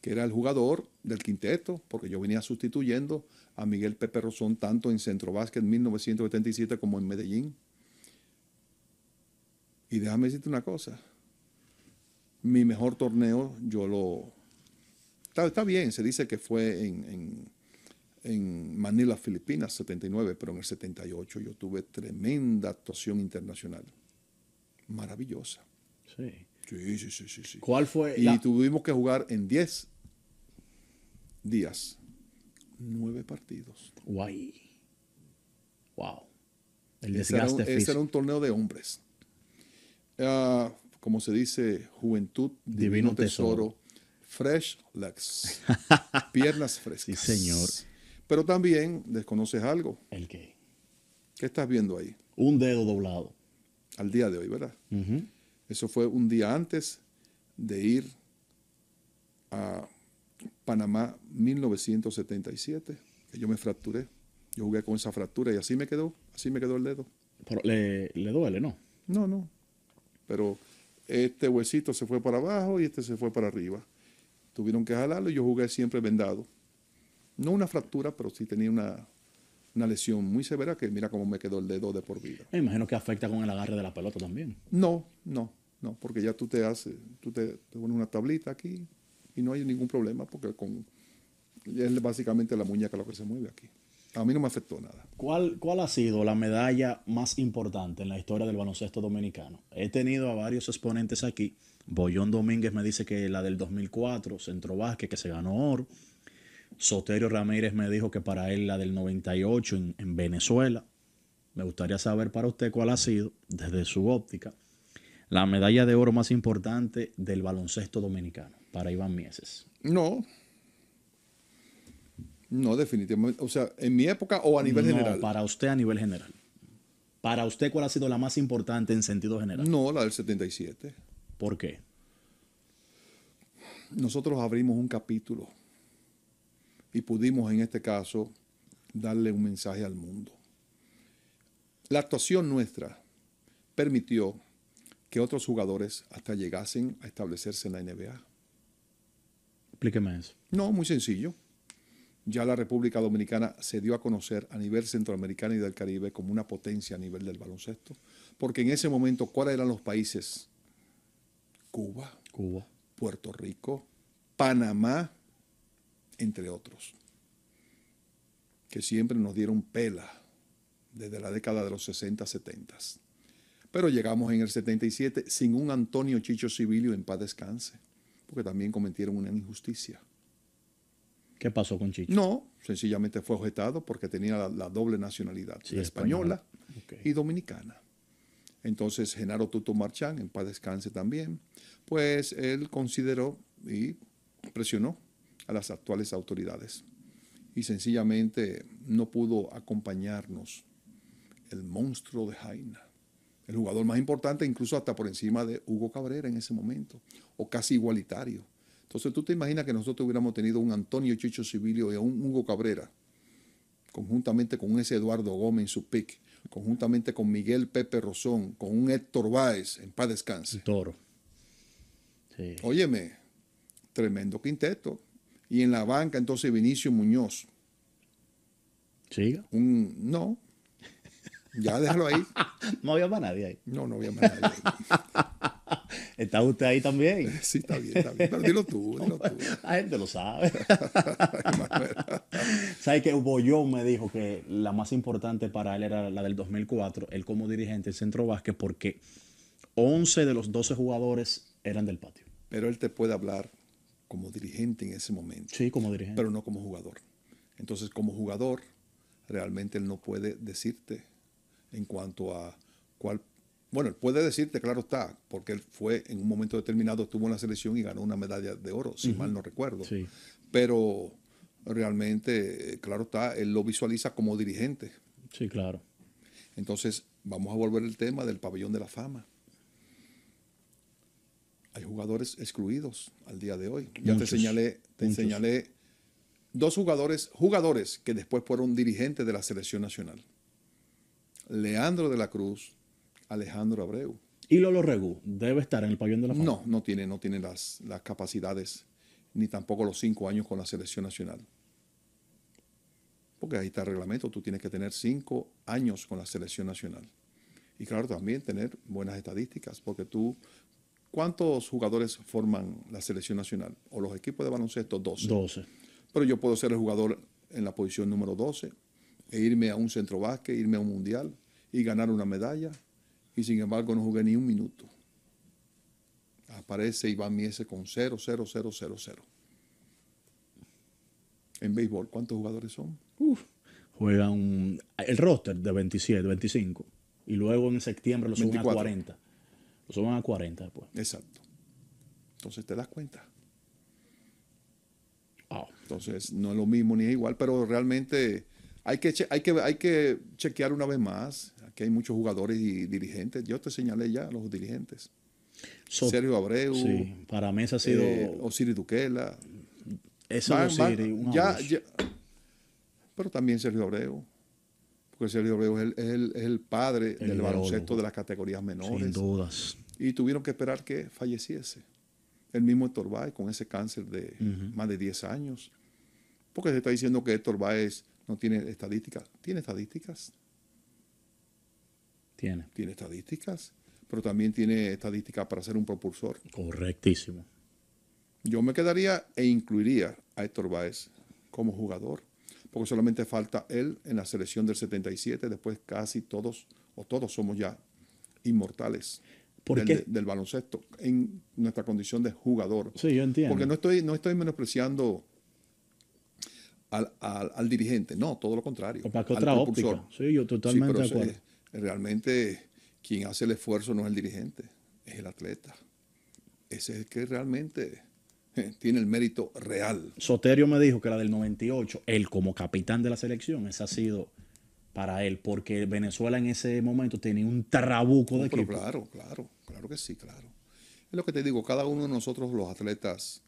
[SPEAKER 2] que era el jugador del quinteto, porque yo venía sustituyendo a Miguel Pepe Rosón tanto en Centro Básquet en 1977 como en Medellín. Y déjame decirte una cosa, mi mejor torneo, yo lo... Está, bien, se dice que fue en, Manila, Filipinas, 79, pero en el 78 yo tuve tremenda actuación internacional. Maravillosa. Sí. Sí, sí, sí, sí. ¿Cuál fue? Y tuvimos que jugar en 10 días, nueve partidos. Guay. Wow. El desgaste ese era un, ese era un torneo de hombres. Ah como se dice, juventud, divino, tesoro. fresh legs, (laughs) piernas frescas. Sí, señor. Pero también desconoces algo. ¿El qué? ¿Qué estás viendo ahí? Un dedo doblado. Al día de hoy, ¿verdad? Eso fue un día antes de ir a Panamá 1977, que yo me fracturé. Yo jugué con esa fractura y así me quedó, así me quedó el dedo. Pero le, le duele, ¿no? No, no. Pero este huesito se fue para abajo y este se fue para arriba. Tuvieron que jalarlo y yo jugué siempre vendado. No una fractura, pero sí tenía una, una lesión muy severa que mira cómo me quedó el dedo de por vida.
[SPEAKER 1] Me imagino que afecta con el agarre de la pelota también.
[SPEAKER 2] No, no, no, porque ya tú te haces, tú te, pones una tablita aquí y no hay ningún problema porque con, es básicamente la muñeca lo que se mueve aquí a mí no me afectó nada.
[SPEAKER 1] ¿Cuál, ¿Cuál ha sido la medalla más importante en la historia del baloncesto dominicano? He tenido a varios exponentes aquí. Boyón Domínguez me dice que la del 2004, Centro Vázquez, que se ganó oro. Soterio Ramírez me dijo que para él la del 98 en Venezuela. Me gustaría saber para usted cuál ha sido, desde su óptica, la medalla de oro más importante del baloncesto dominicano para Iván Mieses.
[SPEAKER 2] No, no, definitivamente. O sea, en mi época
[SPEAKER 1] o a nivel no, general. Para usted a nivel general. Para usted, ¿cuál ha sido la más importante en sentido
[SPEAKER 2] general? No, la del 77. ¿Por qué? Nosotros abrimos un capítulo y pudimos en este caso darle un mensaje al mundo. La actuación nuestra permitió que otros jugadores hasta llegasen a establecerse en la NBA. Explíqueme eso. No, muy sencillo ya la República Dominicana se dio a conocer a nivel centroamericano y del Caribe como una potencia a nivel del baloncesto. Porque en ese momento, ¿cuáles eran los países? Cuba, Cuba. Puerto Rico, Panamá, entre otros, que siempre nos dieron pela desde la década de los 60, 70. Pero llegamos en el 77 sin un Antonio Chicho Civilio en paz descanse, porque también cometieron una injusticia. ¿Qué pasó con Chicho? No, sencillamente fue objetado porque tenía la, doble nacionalidad, española, y dominicana. Entonces Genaro Tutu Marchán, en paz descanse también, pues él consideró y presionó a las actuales autoridades. Y sencillamente no pudo acompañarnos el monstruo de Jaina, el jugador más importante, incluso hasta por encima de Hugo Cabrera en ese momento, o casi igualitario. Entonces tú te imaginas que nosotros hubiéramos tenido un Antonio Chicho Civilio y un Hugo Cabrera, conjuntamente con ese Eduardo Gómez su pick, conjuntamente con Miguel Pepe Rosón, con un Héctor Báez, en paz descanse. Toro. Sí. Óyeme, tremendo quinteto. Y en la banca entonces Vinicio Muñoz. ¿Sí? Un, no. Ya déjalo ahí. (laughs) no había más nadie ahí. No, no había más nadie
[SPEAKER 1] ahí. (laughs) ¿Está usted ahí también? (laughs) Sí, está bien, está bien. Pero dilo tú, dilo tú. La gente lo sabe. (laughs) ¿Sabes que yo me dijo que la más importante para él era la del 2004, él como dirigente del centro básquet, porque
[SPEAKER 2] 11 de los 12 jugadores eran del patio. Pero él te puede hablar como dirigente en ese momento. Sí, como dirigente. Pero no como jugador. Entonces, como jugador, realmente él no puede decirte en cuanto a cuál bueno, puede decirte, claro está, porque él fue en un momento determinado, estuvo en la selección y ganó una medalla de oro, si mal no recuerdo. Pero realmente, claro está, él lo visualiza como dirigente. Sí, claro. Entonces, vamos a volver al tema del pabellón de la fama. Hay jugadores excluidos al día de hoy. ya te señalé, te señalé dos jugadores, jugadores que después fueron dirigentes de la selección nacional. Leandro de la Cruz Alejandro Abreu. ¿Y Lolo Regu debe estar en el pabellón de la fama? No, no tiene, no tiene las, capacidades, ni tampoco los cinco años con la selección nacional. Porque ahí está el reglamento, tú tienes que tener cinco años con la selección nacional. Y claro, también tener buenas estadísticas, porque tú, ¿cuántos jugadores forman la selección nacional? O los equipos de baloncesto, 12. 12. Pero yo puedo ser el jugador en la posición número 12 e irme a un centro básquet, irme a un mundial y ganar una medalla y sin embargo no jugué ni un minuto. Aparece Iván Mieses con 0, 0, 0, 0, 0. En béisbol, ¿cuántos jugadores son?
[SPEAKER 3] Uf,
[SPEAKER 1] juegan el roster de 27, 25. Y luego en septiembre los suben a 40.
[SPEAKER 2] Los suben a 40 después. Exacto. Entonces te das cuenta. Entonces no es lo mismo ni es igual, pero realmente hay que, hay, que, hay que chequear una vez más. Aquí hay muchos jugadores y dirigentes. Yo te señalé ya los dirigentes. Sergio Abreu. Sí,
[SPEAKER 1] para mí ha sido. Eh,
[SPEAKER 2] Osiris Duquela. Eso pero también Sergio Abreu. Porque Sergio Abreu es el, padre del baloncesto de las categorías menores. Sin
[SPEAKER 3] dudas.
[SPEAKER 2] Y tuvieron que esperar que falleciese. El mismo Héctor con ese cáncer de más de 10 años. Porque se está diciendo que Héctor es no tiene estadísticas. ¿Tiene estadísticas? Tiene. Tiene estadísticas, pero también tiene estadísticas para ser un propulsor. Correctísimo. Yo me quedaría e incluiría a Héctor Báez como jugador, porque solamente falta él en la selección del 77, después casi todos o todos somos ya inmortales. ¿Por del, del baloncesto en nuestra condición de jugador. Sí, yo entiendo. Porque no estoy, no estoy menospreciando al, al, dirigente. No, todo lo contrario. Para que otra óptica.
[SPEAKER 1] Sí, yo totalmente de
[SPEAKER 2] realmente quien hace el esfuerzo no es el dirigente, es el atleta. Ese es el que realmente eh, tiene el mérito real.
[SPEAKER 1] Soterio me dijo que la del 98, él como capitán de la selección, esa ha sido para él, porque Venezuela en ese momento tenía un trabuco de equipo. Claro, claro,
[SPEAKER 2] claro que sí, claro. Es lo que te digo, cada uno de nosotros los atletas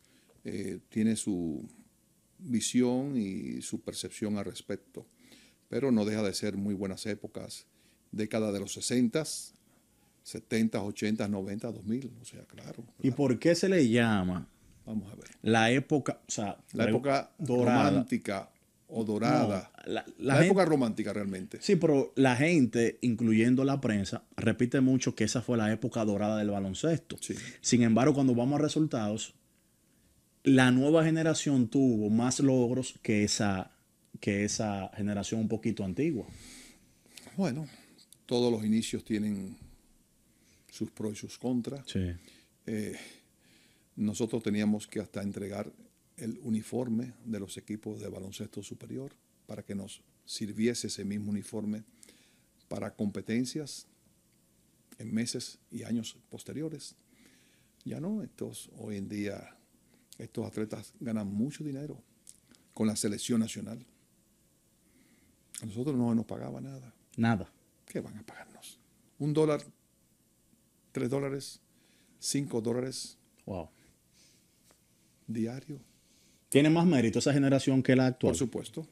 [SPEAKER 2] eh, tiene su, visión y su percepción al respecto. Pero no deja de ser muy buenas épocas, década de los 60, 70, s 80, 90, 2000, o sea, claro. ¿Y por qué se le llama? Vamos a ver. La
[SPEAKER 1] época, o sea, la, época dorada. romántica o dorada. la, época romántica realmente. Sí, pero la gente, incluyendo la prensa, repite mucho que esa fue la época dorada del baloncesto. Sin embargo, cuando vamos a resultados, la nueva generación tuvo más logros que esa, que esa generación un poquito
[SPEAKER 2] antigua. Bueno, todos los inicios tienen sus pros y sus contras. Eh, nosotros teníamos que hasta entregar el uniforme de los equipos de baloncesto superior para que nos sirviese ese mismo uniforme para competencias en meses y años posteriores. Ya no, entonces hoy en día estos atletas ganan mucho dinero con la selección nacional. A nosotros no nos pagaba nada. Nada. ¿Qué van a pagarnos? Un dólar, tres dólares, cinco dólares. Wow. Diario. ¿Tiene más mérito esa generación que la actual? Por supuesto.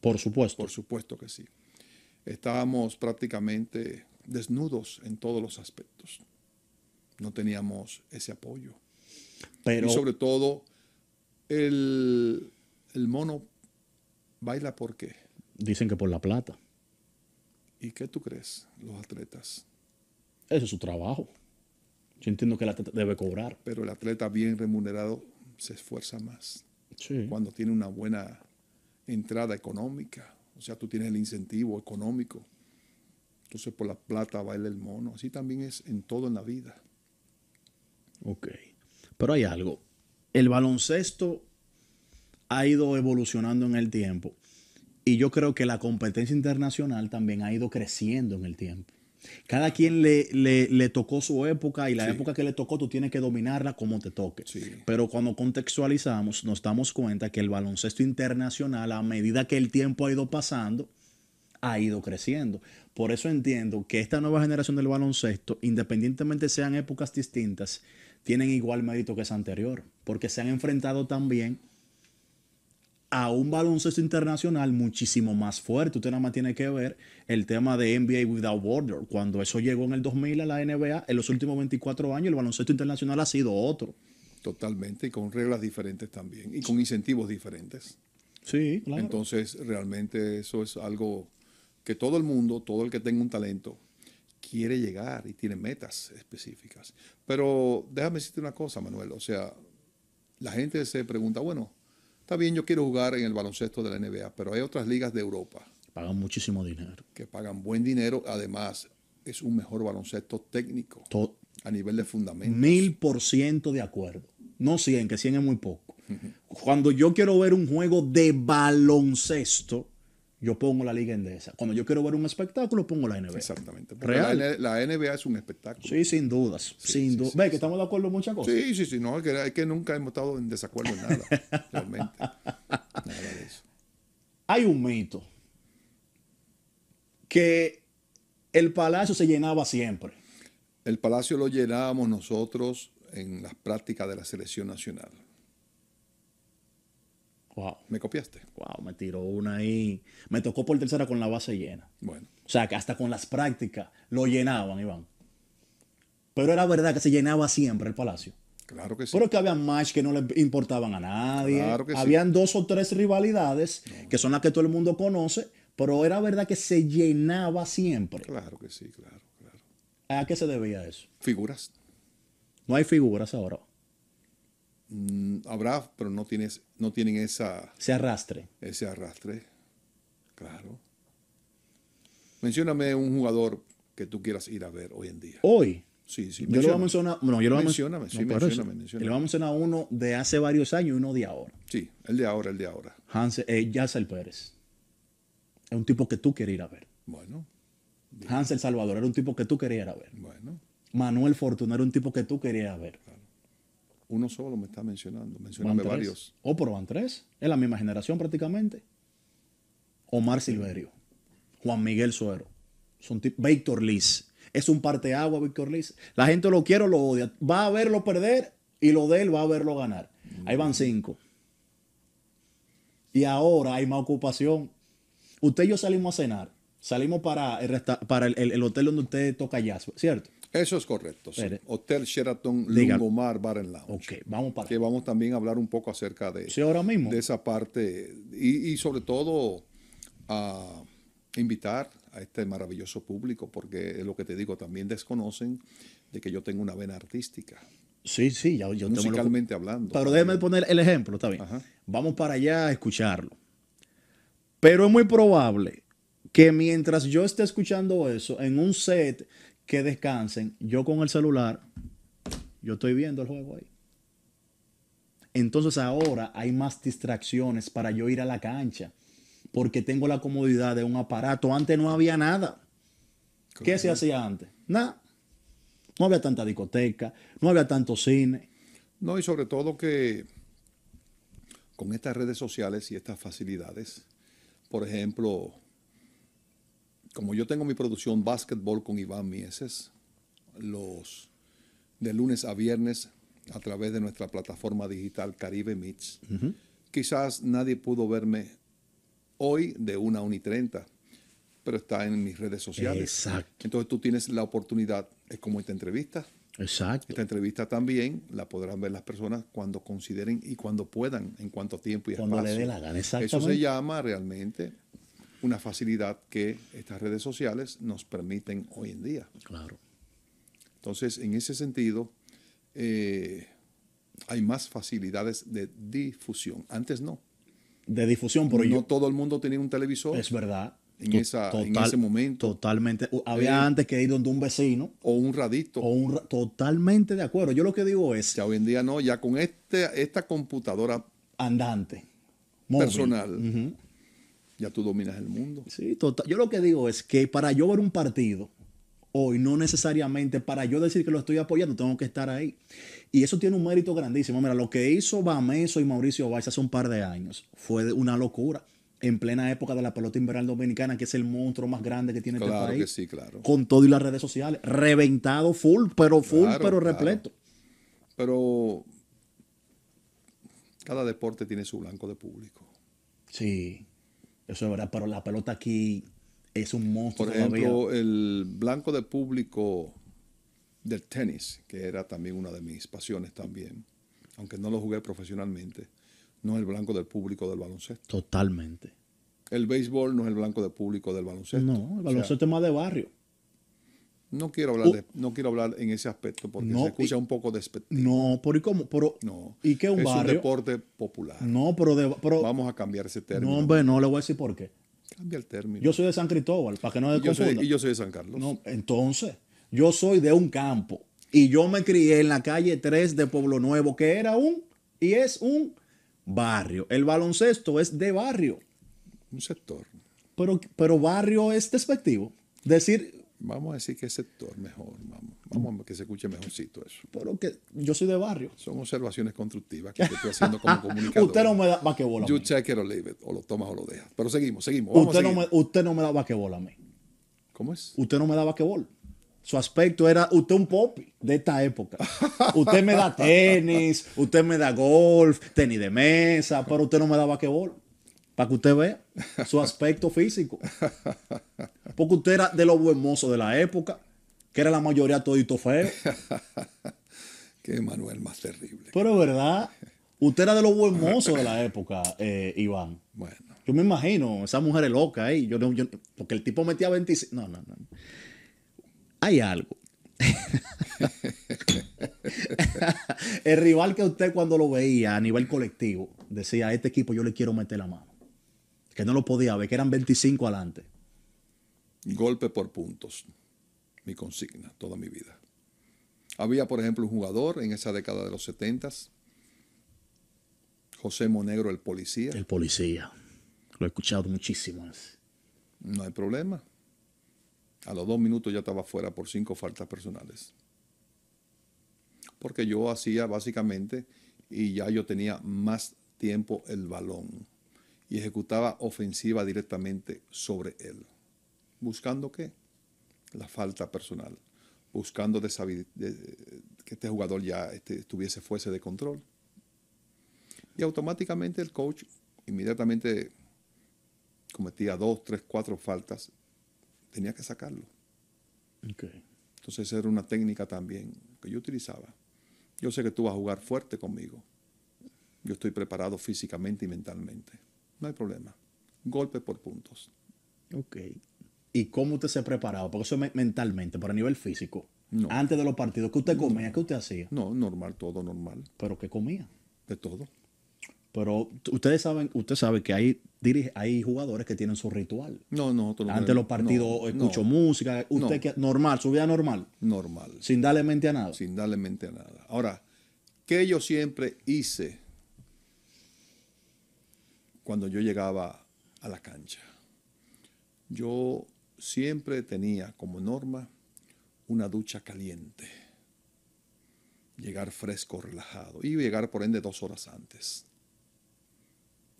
[SPEAKER 2] Por supuesto. Por supuesto que sí. Estábamos prácticamente desnudos en todos los aspectos. No teníamos ese apoyo y sobre todo, el, mono baila por qué.
[SPEAKER 1] Dicen que por la plata.
[SPEAKER 2] ¿Y qué tú crees, los atletas? Ese es su trabajo. Yo entiendo que el atleta debe cobrar. Pero el atleta bien remunerado se esfuerza más. Sí. Cuando tiene una buena entrada económica. O sea, tú tienes el incentivo económico. Entonces, por la plata baila el mono. Así también es en todo en la vida.
[SPEAKER 1] Ok. Pero hay algo. El baloncesto ha ido evolucionando en el tiempo y yo creo que la competencia internacional también ha ido creciendo en el tiempo. Cada quien le, tocó su época y la época que le tocó tú tienes que dominarla como te toque. Pero cuando contextualizamos nos damos cuenta que el baloncesto internacional a medida que el tiempo ha ido pasando, ha ido creciendo. Por eso entiendo que esta nueva generación del baloncesto, independientemente sean épocas distintas, tienen igual mérito que es anterior, porque se han enfrentado también a un baloncesto internacional muchísimo más fuerte. Usted nada más tiene que ver el tema de NBA Without Border. Cuando eso llegó en el 2000 a la NBA, en los últimos
[SPEAKER 2] 24 años el baloncesto internacional ha sido otro. Totalmente, y con reglas diferentes también, y con incentivos diferentes. Sí, claro. Entonces, realmente eso es algo que todo el mundo, todo el que tenga un talento, quiere llegar y tiene metas específicas. Pero déjame decirte una cosa, Manuel. O sea, la gente se pregunta, bueno, está bien, yo quiero jugar en el baloncesto de la NBA, pero hay otras ligas de Europa. Pagan muchísimo dinero. Que pagan buen dinero. Además, es un mejor baloncesto técnico. a nivel de fundamento. Mil por ciento de acuerdo. No 100, que 100 es muy poco.
[SPEAKER 1] Cuando yo quiero ver un juego de baloncesto, yo pongo la Liga Endesa. Cuando yo quiero ver un espectáculo, pongo la NBA. Exactamente. Real.
[SPEAKER 2] La, NBA es un espectáculo. Sí,
[SPEAKER 1] sin dudas. sin que estamos
[SPEAKER 2] de acuerdo en muchas cosas. Sí, sí, sí. No, es que, es que nunca hemos estado en desacuerdo en nada. (laughs) realmente. Nada de eso. Hay un mito que el palacio se llenaba siempre. El palacio lo llenábamos nosotros en las prácticas de la selección nacional.
[SPEAKER 1] Me copiaste. Wow, me tiró una ahí. Me tocó por tercera con la base llena. Bueno. O sea, que hasta con las prácticas lo llenaban, Iván. Pero era verdad que se llenaba siempre el palacio. Claro que sí. Pero que había match que no le importaban a nadie. Claro que Habían dos o tres rivalidades que son las que todo el mundo conoce, pero era verdad que se llenaba siempre. Claro que sí, claro, claro. ¿A qué se debía eso? Figuras. No hay figuras ahora.
[SPEAKER 2] Mm, habrá, pero no, tienes, no tienen esa... Se arrastre. Ese arrastre, claro. Mencióname un jugador que tú quieras ir a ver hoy en día. Hoy. Sí, sí. Yo lo vamos a mencionar. No, yo lo voy a no,
[SPEAKER 1] vamos a uno de hace varios años y uno de ahora. Sí, el de ahora, el de ahora. Hansel, eh, el Pérez. Es un tipo que tú quieres ir a ver. Bueno. Hansel Salvador era un tipo que tú querías ir a ver. Bueno. Manuel Fortuna era un tipo que tú querías ver. Uno solo me está mencionando. Mencioname varios. O oh, pero van tres. Es la misma generación prácticamente. Omar Silverio. Juan Miguel Suero. Son Víctor Liz. Es un agua Víctor Liz. La gente lo quiere o lo odia. Va a verlo perder y lo de él va a verlo ganar. Mm. Ahí van cinco. Y ahora hay más ocupación. Usted y yo salimos a cenar. Salimos para el, el hotel donde usted toca jazz, ¿cierto? Eso es correcto.
[SPEAKER 2] Hotel Sheraton Lungomar Bar and Lounge. Ok, vamos para Que vamos también a hablar un poco acerca de, sí, ahora mismo. de esa parte y, sobre todo a invitar a este maravilloso público, porque es lo que te digo, también desconocen de que yo tengo una vena artística. Sí, sí, ya, yo musicalmente tengo hablando. Pero déjeme
[SPEAKER 1] poner el ejemplo, está bien. Vamos para allá a escucharlo. Pero es muy probable que mientras yo esté escuchando eso, en un set que descansen, yo con el celular, yo estoy viendo el juego ahí. Entonces ahora hay más distracciones para yo ir a la cancha, porque tengo la comodidad de un aparato. Antes no había nada. ¿Qué se hacía antes? Nada. No había tanta discoteca, no había tanto cine.
[SPEAKER 2] No, y sobre todo que con estas redes sociales y estas facilidades, por ejemplo, como yo tengo mi producción Basketball con Iván Mieses, los de lunes a viernes a través de nuestra plataforma digital Caribe Meets, quizás nadie pudo verme hoy de 1 a 1 y 30, pero está en mis redes sociales. Exacto. Entonces tú tienes la oportunidad, es como esta entrevista. Exacto. Esta entrevista también la podrán ver las personas cuando consideren y cuando puedan, en cuanto tiempo y espacio. Cuando le dé la gana, Eso se llama realmente una facilidad que estas redes sociales nos permiten hoy en día. Claro. Entonces, en ese sentido, eh, hay más facilidades de difusión. Antes no. De difusión, pero no todo el mundo tenía un televisor. Es verdad. En, esa, ese momento. Totalmente. Había eh,
[SPEAKER 1] antes que ir donde un vecino. O un radito. un
[SPEAKER 2] totalmente de acuerdo. Yo lo que digo es. sea, hoy en día no, ya con este, esta computadora. Andante. Personal tú dominas el mundo. Sí, tota-, Yo
[SPEAKER 1] lo que digo es que para yo ver un partido hoy, no necesariamente para yo decir que lo estoy apoyando, tengo que estar ahí. Y eso tiene un mérito grandísimo. Mira, lo que hizo Bameso y Mauricio Valls hace un par de años fue una locura en plena época de la pelota invernal dominicana, que es el monstruo más grande que tiene el este país.
[SPEAKER 2] sí, claro. Con
[SPEAKER 1] todo y las redes sociales. Reventado, full, pero full, pero repleto.
[SPEAKER 2] Pero cada deporte tiene su blanco de público.
[SPEAKER 1] Sí. Eso es verdad, pero la pelota aquí es un monstruo. Por ejemplo,
[SPEAKER 2] el blanco de público del tenis, que era también una de mis pasiones también, aunque no lo jugué profesionalmente, no es el blanco del público del baloncesto. Totalmente. El béisbol no es el blanco del público del baloncesto.
[SPEAKER 1] No, el baloncesto es más de barrio.
[SPEAKER 2] No quiero hablar, no quiero hablar en ese aspecto porque se escucha un poco despectivo.
[SPEAKER 1] No, pero ¿y cómo? Pero, no, ¿y qué un es un
[SPEAKER 2] deporte popular.
[SPEAKER 1] No, pero, pero, Vamos a cambiar ese término. No, hombre, no le voy a decir por qué.
[SPEAKER 2] Cambia el término.
[SPEAKER 1] Yo soy de San Cristóbal, para que no se yo Y
[SPEAKER 2] yo soy de San Carlos.
[SPEAKER 1] No, entonces, yo soy de un campo y yo me crié en la calle 3 de Pueblo Nuevo, que era un, y es un barrio. El baloncesto es de barrio. Un sector. Pero, pero barrio
[SPEAKER 2] es despectivo. Decir vamos a decir que sector mejor, vamos, vamos a que se escuche mejorcito eso. Pero que yo soy de barrio. Son observaciones constructivas que estoy haciendo como (laughs) comunicador. usted no me da bola. You check or leave it, o lo tomas o lo dejas. Pero seguimos, seguimos. usted, No me,
[SPEAKER 1] usted no me da bola a mí. ¿Cómo es? Usted no me da bola. Su aspecto era usted un popi de esta época. usted me da (laughs) tenis, usted me da golf, tenis de mesa, pero usted no me da bola. Para que usted vea su aspecto físico. Porque usted era de los buen de la época, que era la mayoría todito feo. (laughs) Qué Manuel más terrible. Pero es verdad. Usted era de los buen de la época, eh, Iván. Bueno. Yo me imagino, esa mujer es loca Yo, porque el tipo metía 26. No, no, no. Hay algo.
[SPEAKER 3] (laughs)
[SPEAKER 1] el rival que usted cuando lo veía a nivel colectivo decía, a este equipo yo le quiero meter la mano que no lo podía ver, que eran 25 adelante.
[SPEAKER 2] Golpe por puntos, mi consigna, toda mi vida. Había, por ejemplo, un jugador en esa década de los 70 José Monegro, el policía. El policía. Lo he escuchado muchísimo. No hay problema. A los dos minutos ya estaba fuera por cinco faltas personales. Porque yo hacía básicamente y ya yo tenía más tiempo el balón y ejecutaba ofensiva directamente sobre él. ¿Buscando qué? La falta personal. Buscando que este jugador ya este, estuviese fuese de control. Y automáticamente el coach inmediatamente cometía dos, tres, cuatro faltas. Tenía que sacarlo. Okay. Entonces era una técnica también que yo utilizaba. Yo sé que tú vas a jugar fuerte conmigo. Yo estoy preparado físicamente y mentalmente. No hay problema. Golpe por puntos. Ok.
[SPEAKER 1] ¿Y cómo usted se preparaba? Porque eso mentalmente, pero a nivel físico. Antes de los partidos, ¿qué usted comía? ¿Qué usted hacía? No, normal, todo normal. ¿Pero qué comía? De todo. Pero ustedes saben, usted sabe que hay, dirige, hay jugadores que tienen su ritual. No,
[SPEAKER 2] no, no Antes de los partidos escucho
[SPEAKER 1] música. Usted normal, su vida normal. Normal. Sin darle mente a nada. Sin
[SPEAKER 2] darle mente a nada. Ahora, ¿qué yo siempre hice cuando yo llegaba a la cancha. Yo siempre tenía como norma una ducha caliente, llegar fresco, relajado y llegar por ende dos horas antes.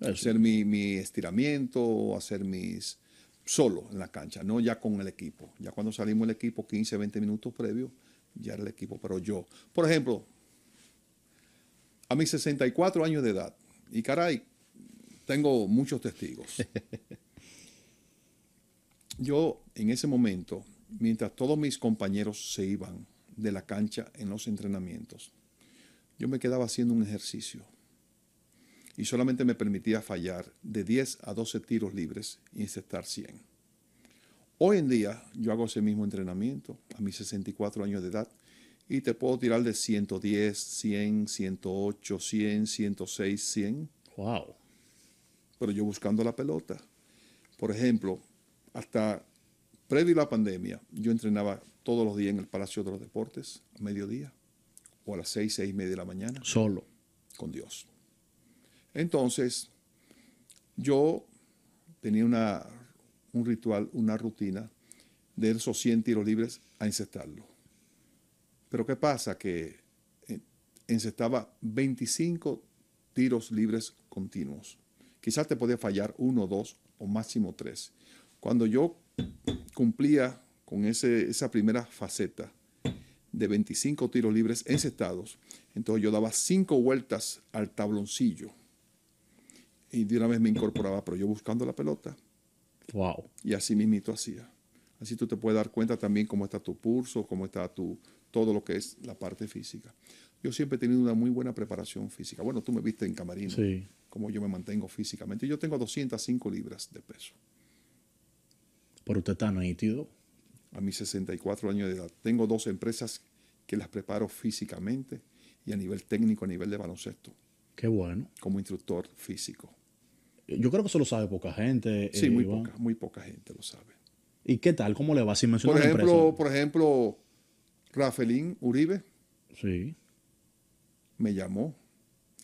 [SPEAKER 2] Hacer mi, mi estiramiento, hacer mis... solo en la cancha, no ya con el equipo. Ya cuando salimos el equipo, 15, 20 minutos previo, ya era el equipo, pero yo. Por ejemplo, a mis 64 años de edad, y caray, tengo muchos testigos. (laughs) Yo en ese momento, mientras todos mis compañeros se iban de la cancha en los entrenamientos, yo me quedaba haciendo un ejercicio y solamente me permitía fallar de 10 a 12 tiros libres y aceptar 100. Hoy en día yo hago ese mismo entrenamiento a mis 64 años de edad y te puedo tirar de 110, 100, 108, 100, 106, 100. Wow pero yo buscando la pelota. Por ejemplo, hasta previo a la pandemia, yo entrenaba todos los días en el Palacio de los Deportes, a mediodía, o a las seis, seis y media de la mañana. Solo. Con Dios. Entonces, yo tenía un ritual, una rutina de esos 100 tiros libres a encestarlo. Pero ¿qué pasa? Que eh, encestaba 25 tiros libres continuos. Quizás te podía fallar uno, dos o máximo tres. Cuando yo cumplía con ese, esa primera faceta de 25 tiros libres encestados, entonces yo daba cinco vueltas al tabloncillo y de una vez me incorporaba, pero yo buscando la pelota. Wow. Y así mismito hacía. Así tú te puedes dar cuenta también cómo está tu pulso, cómo está tu, todo lo que es la parte física. Yo siempre he tenido una muy buena preparación física. Bueno, tú me viste en camarín Sí cómo yo me mantengo físicamente. Yo tengo 205 libras de peso. Pero usted está nítido. A mis 64 años de edad. Tengo dos empresas que las preparo físicamente y a nivel técnico, a nivel de baloncesto. Qué bueno. Como instructor físico. Yo creo que eso lo sabe poca gente. Eh, sí, muy, poca, muy poca gente lo sabe.
[SPEAKER 1] ¿Y qué tal? ¿Cómo le va si por ejemplo,
[SPEAKER 2] Por ejemplo, Rafaelín Uribe. Sí. Me llamó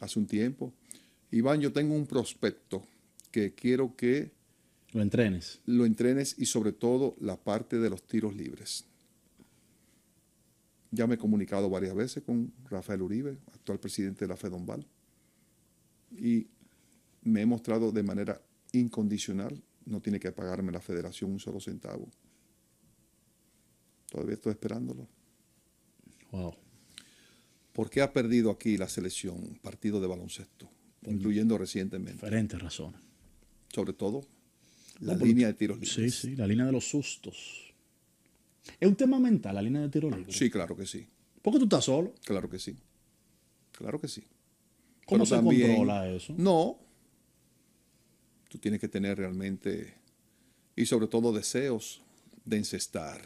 [SPEAKER 2] hace un tiempo Iván, yo tengo un prospecto que quiero que... Lo entrenes. Lo entrenes y sobre todo la parte de los tiros libres. Ya me he comunicado varias veces con Rafael Uribe, actual presidente de la FEDOMBAL, y me he mostrado de manera incondicional, no tiene que pagarme la federación un solo centavo. Todavía estoy esperándolo. Wow. ¿Por qué ha perdido aquí la selección, partido de baloncesto? incluyendo recientemente. Diferentes razones. Sobre todo la línea de tiro libre. Sí, sí, la línea de los sustos. Es un tema mental, la línea de tiro libre. Sí, claro que sí. ¿Por qué tú estás solo? Claro que sí. Claro que sí. ¿Cómo se controla eso? No. Tú tienes que tener realmente, y sobre todo deseos de encestar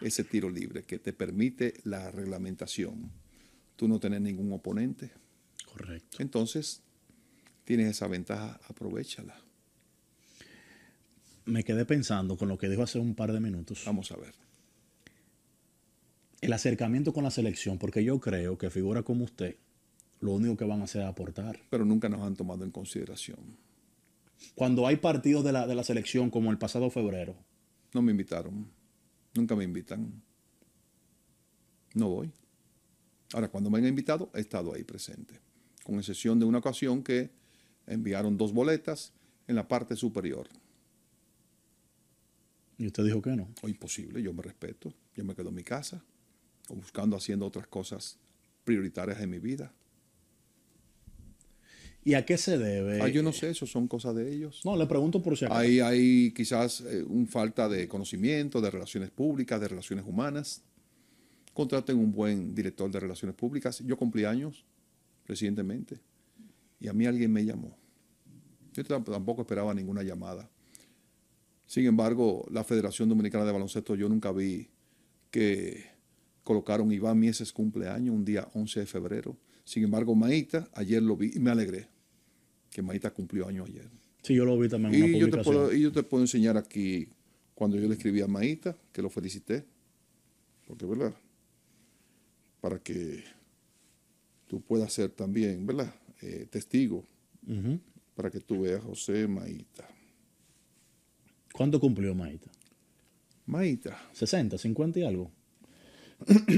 [SPEAKER 2] ese tiro libre que te permite la reglamentación. Tú no tienes ningún oponente Correcto. Entonces, tienes esa ventaja, aprovechala. Me quedé pensando con lo que
[SPEAKER 1] dijo hace un par de minutos. Vamos a ver. El acercamiento con la selección, porque yo creo que figura como usted, lo único que van a hacer es aportar. Pero nunca nos han tomado en consideración. Cuando hay partidos de la, de la selección, como el pasado febrero.
[SPEAKER 2] No me invitaron. Nunca me invitan. No voy. Ahora, cuando me han invitado, he estado ahí presente con excepción de una ocasión que enviaron dos boletas en la parte superior. ¿Y usted dijo que no? Oh, imposible, yo me respeto, yo me quedo en mi casa, buscando haciendo otras cosas prioritarias en mi vida. ¿Y a qué se debe? Ah, yo no sé, eso son cosas de ellos. No, le pregunto por si acaso. Ahí hay quizás eh, un falta de conocimiento, de relaciones públicas, de relaciones humanas. Contraten un buen director de relaciones públicas. Yo cumplí años recientemente. Y a mí alguien me llamó. Yo tampoco esperaba ninguna llamada. Sin embargo, la Federación Dominicana de Baloncesto, yo nunca vi que colocaron Iván Mieses cumpleaños un día 11 de febrero. Sin embargo, Maíta, ayer lo vi y me alegré que Maíta cumplió año ayer. Sí, yo lo vi también. Y, yo, Te puedo, enseñar aquí cuando yo le escribí a Maíta, que lo felicité, porque verdad, para que tú puedas ser también, ¿verdad? Eh, testigo para que tú veas a José Maíta. ¿Cuándo cumplió Maíta?
[SPEAKER 1] Maíta. 60, 50 y algo.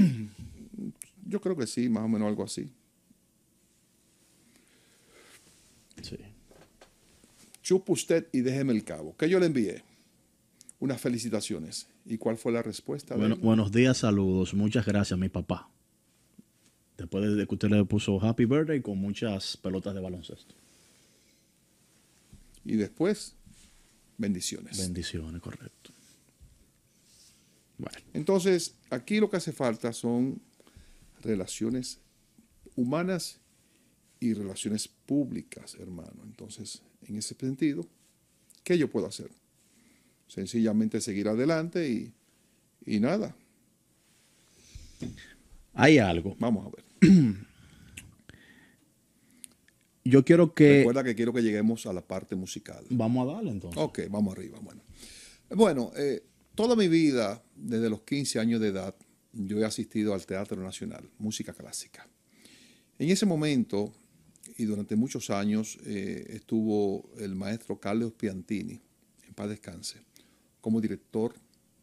[SPEAKER 2] (clears throat) Yo creo que sí, más o menos algo así. Sí. Chupa usted y déjeme el cabo. Que yo le envié unas felicitaciones. ¿Y cuál fue la respuesta? buenos
[SPEAKER 1] días, saludos. Muchas gracias, mi papá. Después de que usted le puso Happy Birthday con muchas pelotas de baloncesto.
[SPEAKER 2] Y después, bendiciones. Bendiciones, correcto. Bueno. Entonces, aquí lo que hace falta son relaciones humanas y relaciones públicas, hermano. Entonces, en ese sentido, ¿qué yo puedo hacer? Sencillamente seguir adelante y, y nada. Hay algo. Vamos a ver. Yo quiero que... Recuerda que quiero que lleguemos a la parte musical. Vamos a darle entonces. Ok, vamos arriba. Bueno, bueno eh, toda mi vida, desde los 15 años de edad, yo he asistido al Teatro Nacional, música clásica. En ese momento y durante muchos años eh, estuvo el maestro Carlos Piantini, en paz descanse, como director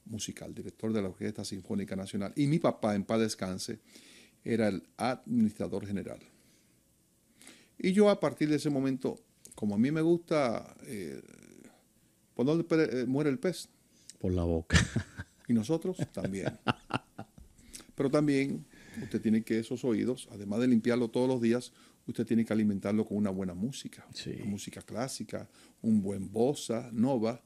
[SPEAKER 2] musical, director de la Orquesta Sinfónica Nacional. Y mi papá, en paz descanse, era el administrador general. Y yo a partir de ese momento, como a mí me gusta, eh, ¿por dónde eh, muere el pez? Por
[SPEAKER 4] la boca. (laughs)
[SPEAKER 2] Y nosotros también. Pero también usted tiene que esos oídos, además de limpiarlo todos los días, usted tiene que alimentarlo con una buena música, música clásica, un buen bossa, nova,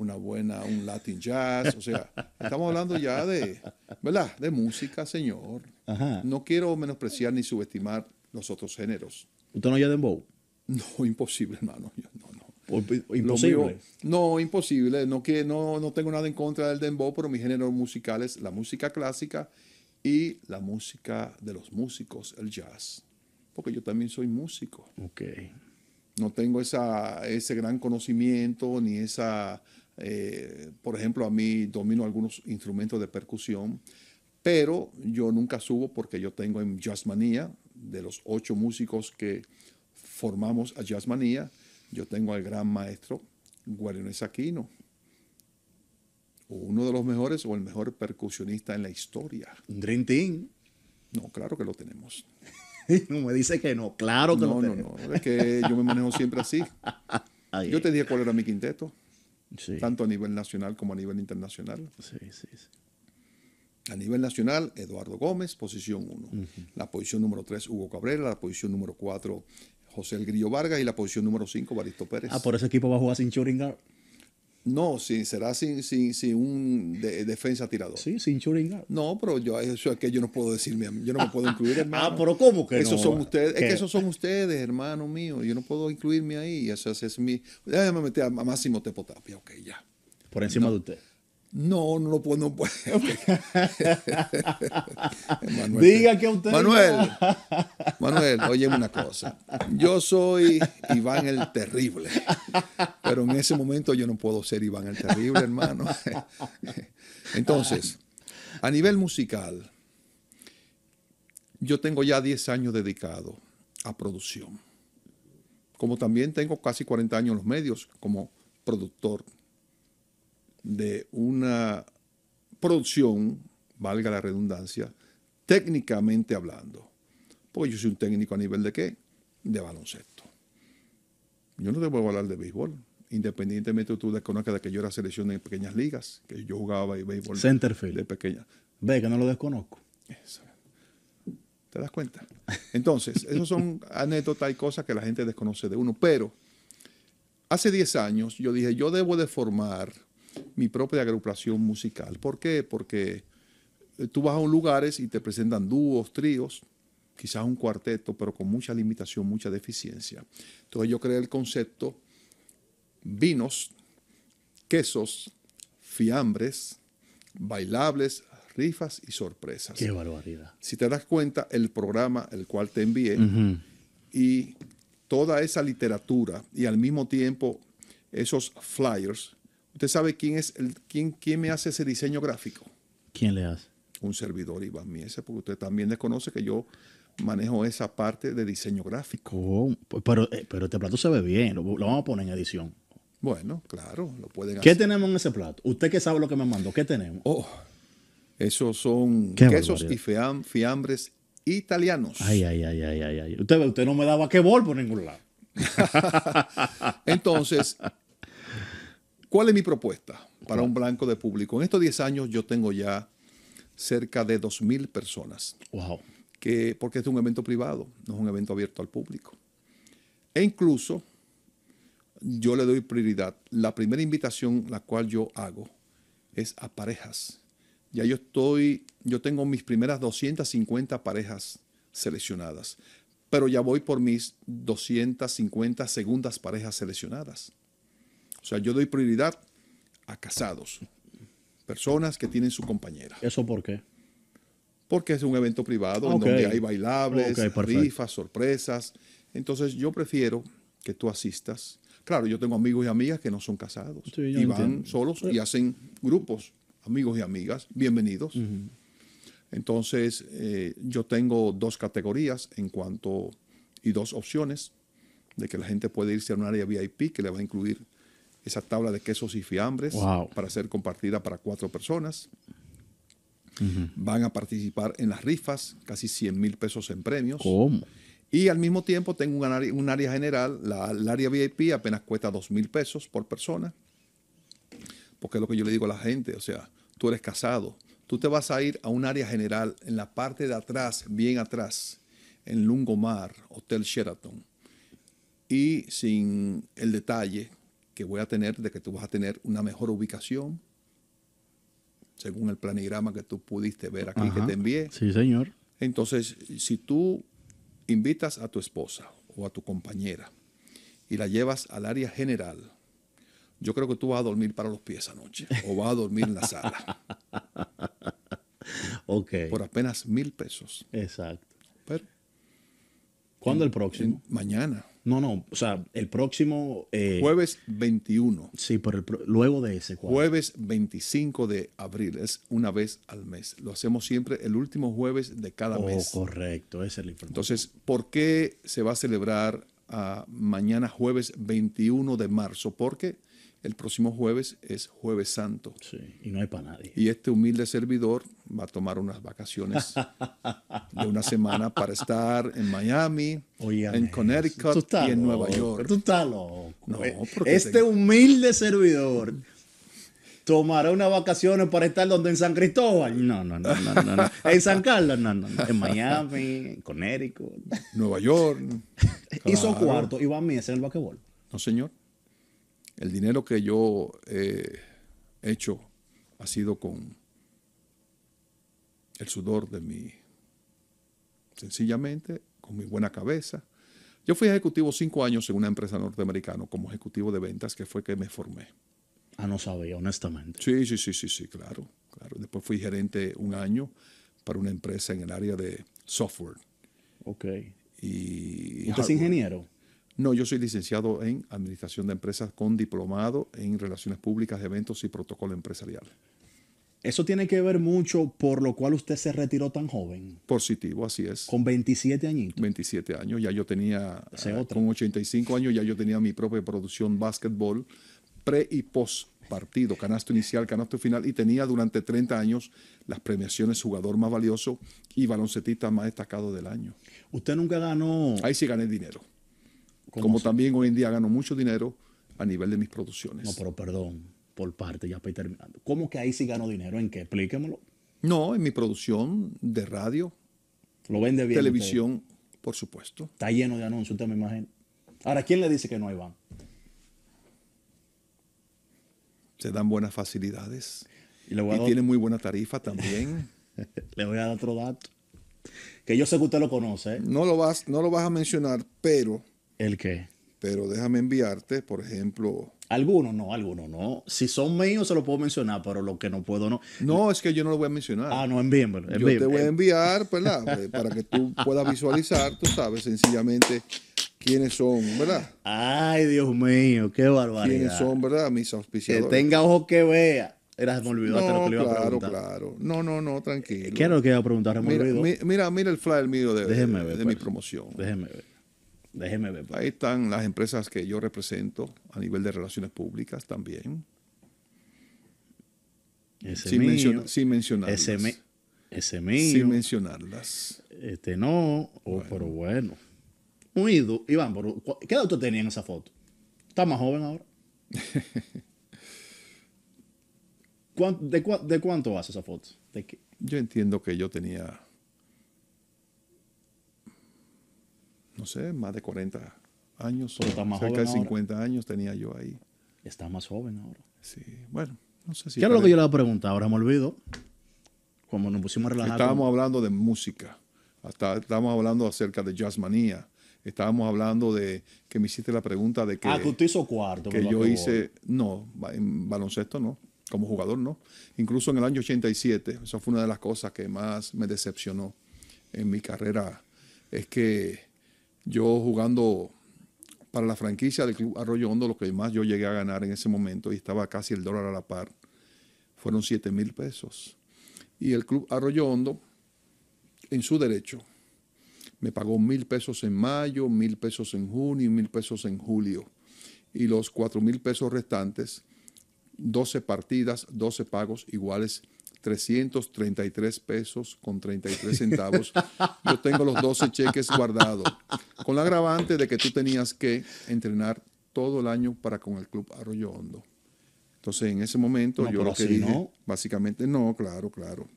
[SPEAKER 2] una buena, un Latin jazz, o sea, estamos hablando ya de, ¿verdad? De música, señor. No quiero menospreciar ni subestimar los otros géneros. ¿Usted no oye dembow? No, (laughs) imposible, hermano. no, no. imposible. no, imposible. No, que, no, no tengo nada en contra del dembow, pero mi género musical es la música clásica y la música de los músicos, el jazz. Porque yo también soy músico. Ok. No tengo ese gran conocimiento ni esa eh, por ejemplo, a mí domino algunos instrumentos de percusión, pero yo nunca subo porque yo tengo en Jazzmanía, de los ocho músicos que formamos a Jazzmanía, yo tengo al gran maestro Guarion Aquino, uno de los mejores o el mejor percusionista en la historia. ¿Un Dream Team? No, claro que lo tenemos. (laughs) no me dice que no, claro que lo tenemos. No, no, no, es que yo me manejo siempre así. (laughs) yo te dije cuál era mi quinteto tanto a nivel nacional como a nivel internacional. A nivel nacional, Eduardo Gómez, posición 1. La posición número 3, Hugo Cabrera. La posición número 4, José El Grillo Vargas. Y la posición número 5, Baristo Pérez. Ah, por ese equipo va a jugar sin Choringa no, será sin, sin, un defensa tirador. Sí, sin shooting No, pero yo, eso es que yo no puedo decirme, yo no me puedo incluir, (laughs) ah, hermano. ah, pero ¿cómo que esos Son ustedes, esos son ustedes, hermano mío. Yo no puedo incluirme ahí. Eso, es mi... Déjame meter a, a Máximo Tepotapia, ok, ya. Por encima de usted. No, no lo puedo. (laughs) Diga que usted. Manuel, Manuel, oye una cosa. Yo soy Iván el Terrible. Pero en ese momento yo no puedo ser Iván el Terrible, hermano. Entonces, a nivel musical, yo tengo ya 10 años dedicado a producción. Como también tengo casi 40 años en los medios como productor de una producción, valga la redundancia, técnicamente hablando. Porque yo soy un técnico a nivel de qué? De baloncesto. Yo no te puedo hablar de béisbol, independientemente tú desconozcas de que yo era selección en pequeñas ligas, que yo jugaba béisbol. Centerfield. De pequeña.
[SPEAKER 1] Ve, que no lo desconozco.
[SPEAKER 2] ¿Te das cuenta? Entonces, (laughs) esas son anécdotas y cosas que la gente desconoce de uno. Pero hace 10 años yo dije, yo debo de formar mi propia agrupación musical. ¿Por qué? Porque eh, tú vas a un lugares y te presentan dúos, tríos, quizás un cuarteto, pero con mucha limitación, mucha deficiencia. Entonces yo creé el concepto vinos, quesos, fiambres, bailables, rifas y sorpresas. Qué barbaridad. Si te das cuenta, el programa el cual te envié y toda esa literatura y al mismo tiempo esos flyers ¿Usted sabe quién es el, quién, quién me hace ese diseño gráfico? ¿Quién le hace? Un servidor Iván Miese, porque usted también desconoce que yo manejo esa parte de diseño gráfico. Oh, eh, pero, este plato se
[SPEAKER 1] ve bien, lo, vamos a poner en edición.
[SPEAKER 2] Bueno, claro, lo pueden hacer. ¿Qué
[SPEAKER 1] tenemos en ese plato? Usted que sabe lo que me mandó, ¿qué tenemos? Oh, esos son quesos y fiambres
[SPEAKER 2] italianos. Ay, ay, ay, ay, ay, Usted, usted no me daba qué bol por ningún lado. (laughs) Entonces, ¿Cuál es mi propuesta para un blanco de público? En estos 10 años yo tengo ya cerca de 2.000 personas. Wow. Que, porque es un evento privado, no es un evento abierto al público. E incluso yo le doy prioridad. La primera invitación la cual yo hago es a parejas. Ya yo estoy, yo tengo mis primeras 250 parejas seleccionadas, pero ya voy por mis 250 segundas parejas seleccionadas. O sea, yo doy prioridad a casados, personas que tienen su compañera. ¿Eso por qué? Porque es un evento privado en donde hay bailables, rifas, sorpresas. Entonces yo prefiero que tú asistas. Claro, yo tengo amigos y amigas que no son casados y van solos y hacen grupos, amigos y amigas, bienvenidos. Entonces eh, yo tengo dos categorías en cuanto y dos opciones de que la gente puede irse a un área VIP que le va a incluir esa tabla de quesos y fiambres para ser compartida para cuatro personas. Van a participar en las rifas, casi 100 mil pesos en premios. ¿Cómo? Y al mismo tiempo tengo un área, general, la, el área VIP apenas cuesta 2 mil pesos por persona. Porque es lo que yo le digo a la gente, o sea, tú eres casado, tú te vas a ir a un área general en la parte de atrás, bien atrás, en Lungomar, Hotel Sheraton. Y sin el detalle, que voy a tener, de que tú vas a tener una mejor ubicación, según el planigrama que tú pudiste ver aquí que te envié. Sí, señor. Entonces, si tú invitas a tu esposa o a tu compañera y la llevas al área general, yo creo que tú vas a dormir para los pies anoche o vas a dormir en la sala. (laughs) ok. Por apenas mil pesos. Exacto.
[SPEAKER 3] Pero,
[SPEAKER 1] ¿Cuándo el próximo? mañana. No, no, o sea, el
[SPEAKER 2] próximo...
[SPEAKER 1] Eh, jueves 21. Sí, por el, luego de ese. Jueves
[SPEAKER 2] 25 de abril, es una vez al mes. Lo hacemos siempre el último jueves de cada oh, mes. Correcto, ese es el informe. Entonces, ¿por qué se va a celebrar ah, mañana jueves 21 de marzo? Porque el próximo jueves es Jueves Santo. Sí, y no hay para nadie. Y este humilde servidor va a tomar unas vacaciones de una semana para estar en Miami, en Connecticut y en Nueva York. Tú estás loco. Eh, este
[SPEAKER 1] humilde servidor tomará unas vacaciones para estar donde en San Cristóbal. No, no, no, no, no. (laughs) En San Carlos, no, no, En Miami, en
[SPEAKER 2] Connecticut. Nueva York. Hizo (laughs) cuarto
[SPEAKER 1] y va a mí a hacer el
[SPEAKER 2] No, señor. El dinero que yo eh, he hecho ha sido con el sudor de mi, sencillamente, con mi buena cabeza. Yo fui ejecutivo cinco años en una empresa norteamericana como ejecutivo de ventas, que fue que me formé. Ah, no sabía, honestamente. Sí, sí, sí, sí, sí, claro, claro. Después fui gerente un año para una empresa en el área de software. Ok. Y ¿Usted ingeniero? No, yo soy licenciado en Administración de Empresas con diplomado en Relaciones Públicas, Eventos y Protocolo Empresarial. Eso tiene que ver mucho por lo cual usted se retiró tan joven. Positivo, así es. Con 27 añitos. 27 años, ya yo tenía, ah, con 85 años, ya yo tenía mi propia producción básquetbol pre y post partido, canasto inicial, canasto final, y tenía durante 30 años las premiaciones jugador más valioso y baloncetista más destacado del año. ¿Usted nunca ganó? Ahí sí gané dinero como también hoy en día gano mucho dinero a nivel de mis producciones. No, pero perdón, por parte, ya estoy terminando. ¿Cómo que ahí sí gano dinero? ¿En qué? Explíquemelo. No, en mi producción de radio. Lo vende
[SPEAKER 1] bien. Televisión, por supuesto. Está lleno de anuncios, usted me imagina. Ahora, ¿quién le dice que no hay van?
[SPEAKER 2] Se dan buenas facilidades. Y, le tiene muy buena tarifa también. (laughs) le voy a dar otro dato. Que yo sé
[SPEAKER 1] que usted lo conoce. ¿eh? No,
[SPEAKER 2] lo vas, no lo vas a mencionar, pero ¿El qué? Pero déjame
[SPEAKER 1] enviarte, por ejemplo. Algunos no, algunos no. Si son míos se los puedo mencionar, pero lo que no
[SPEAKER 2] puedo no. No, es que yo no lo voy a mencionar. Ah, no, envíenme. Yo te voy a eh, enviar, ¿verdad? Pues, (laughs) eh, para que tú puedas visualizar, tú sabes, sencillamente quiénes son, ¿verdad? Ay,
[SPEAKER 1] Dios mío, qué barbaridad. Quiénes son,
[SPEAKER 2] ¿verdad? Mis auspiciadores. Que tenga ojo que vea. Era, me olvidó lo que le iba a preguntar. Claro, claro. No, no, no, tranquilo. ¿Qué era
[SPEAKER 1] lo que iba a preguntar? Me mira,
[SPEAKER 2] mira, mira el flyer mío de mi pues. promoción. Déjeme ver. Déjeme ver. Pues. Ahí están las empresas que yo represento a nivel de relaciones públicas también.
[SPEAKER 1] sin, mencionarlas. Ese, mío. Sin mencionarlas. Este no, oh, pero bueno. Unido, Iván, ¿qué edad tú tenías en esa foto? ¿Estás más joven ahora? (laughs) ¿De, ¿De, cuánto hace esa foto?
[SPEAKER 2] ¿De Yo entiendo que yo tenía no sé, más de 40 años, o cerca de 50 años tenía yo ahí. Está más joven ahora. Sí, bueno, no sé si... ¿Qué es lo que yo le preguntar? Ahora me olvido. Como nos pusimos a Estábamos hablando de música, estábamos hablando acerca de jazzmanía, estábamos hablando de que me hiciste la pregunta de que... Ah, que
[SPEAKER 1] usted hizo cuarto. Que yo hice,
[SPEAKER 2] no, en baloncesto no, como jugador no. Incluso en el año 87, eso fue una de las cosas que más me decepcionó en mi carrera, es que yo jugando para la franquicia del Club Arroyo Hondo, lo que más yo llegué a ganar en ese momento, y estaba casi el dólar a la par, fueron 7 mil pesos. Y el Club Arroyo Hondo, en su derecho, me pagó mil pesos en mayo, mil pesos en junio, y mil pesos en julio. Y los cuatro mil pesos restantes, 12 partidas, 12 pagos iguales 333 pesos con 33 centavos. Yo tengo los 12 cheques guardados, con la agravante de que tú tenías que entrenar todo el año para con el Club Arroyo Hondo. Entonces, en ese momento, yo lo que dije, básicamente, no, claro, claro,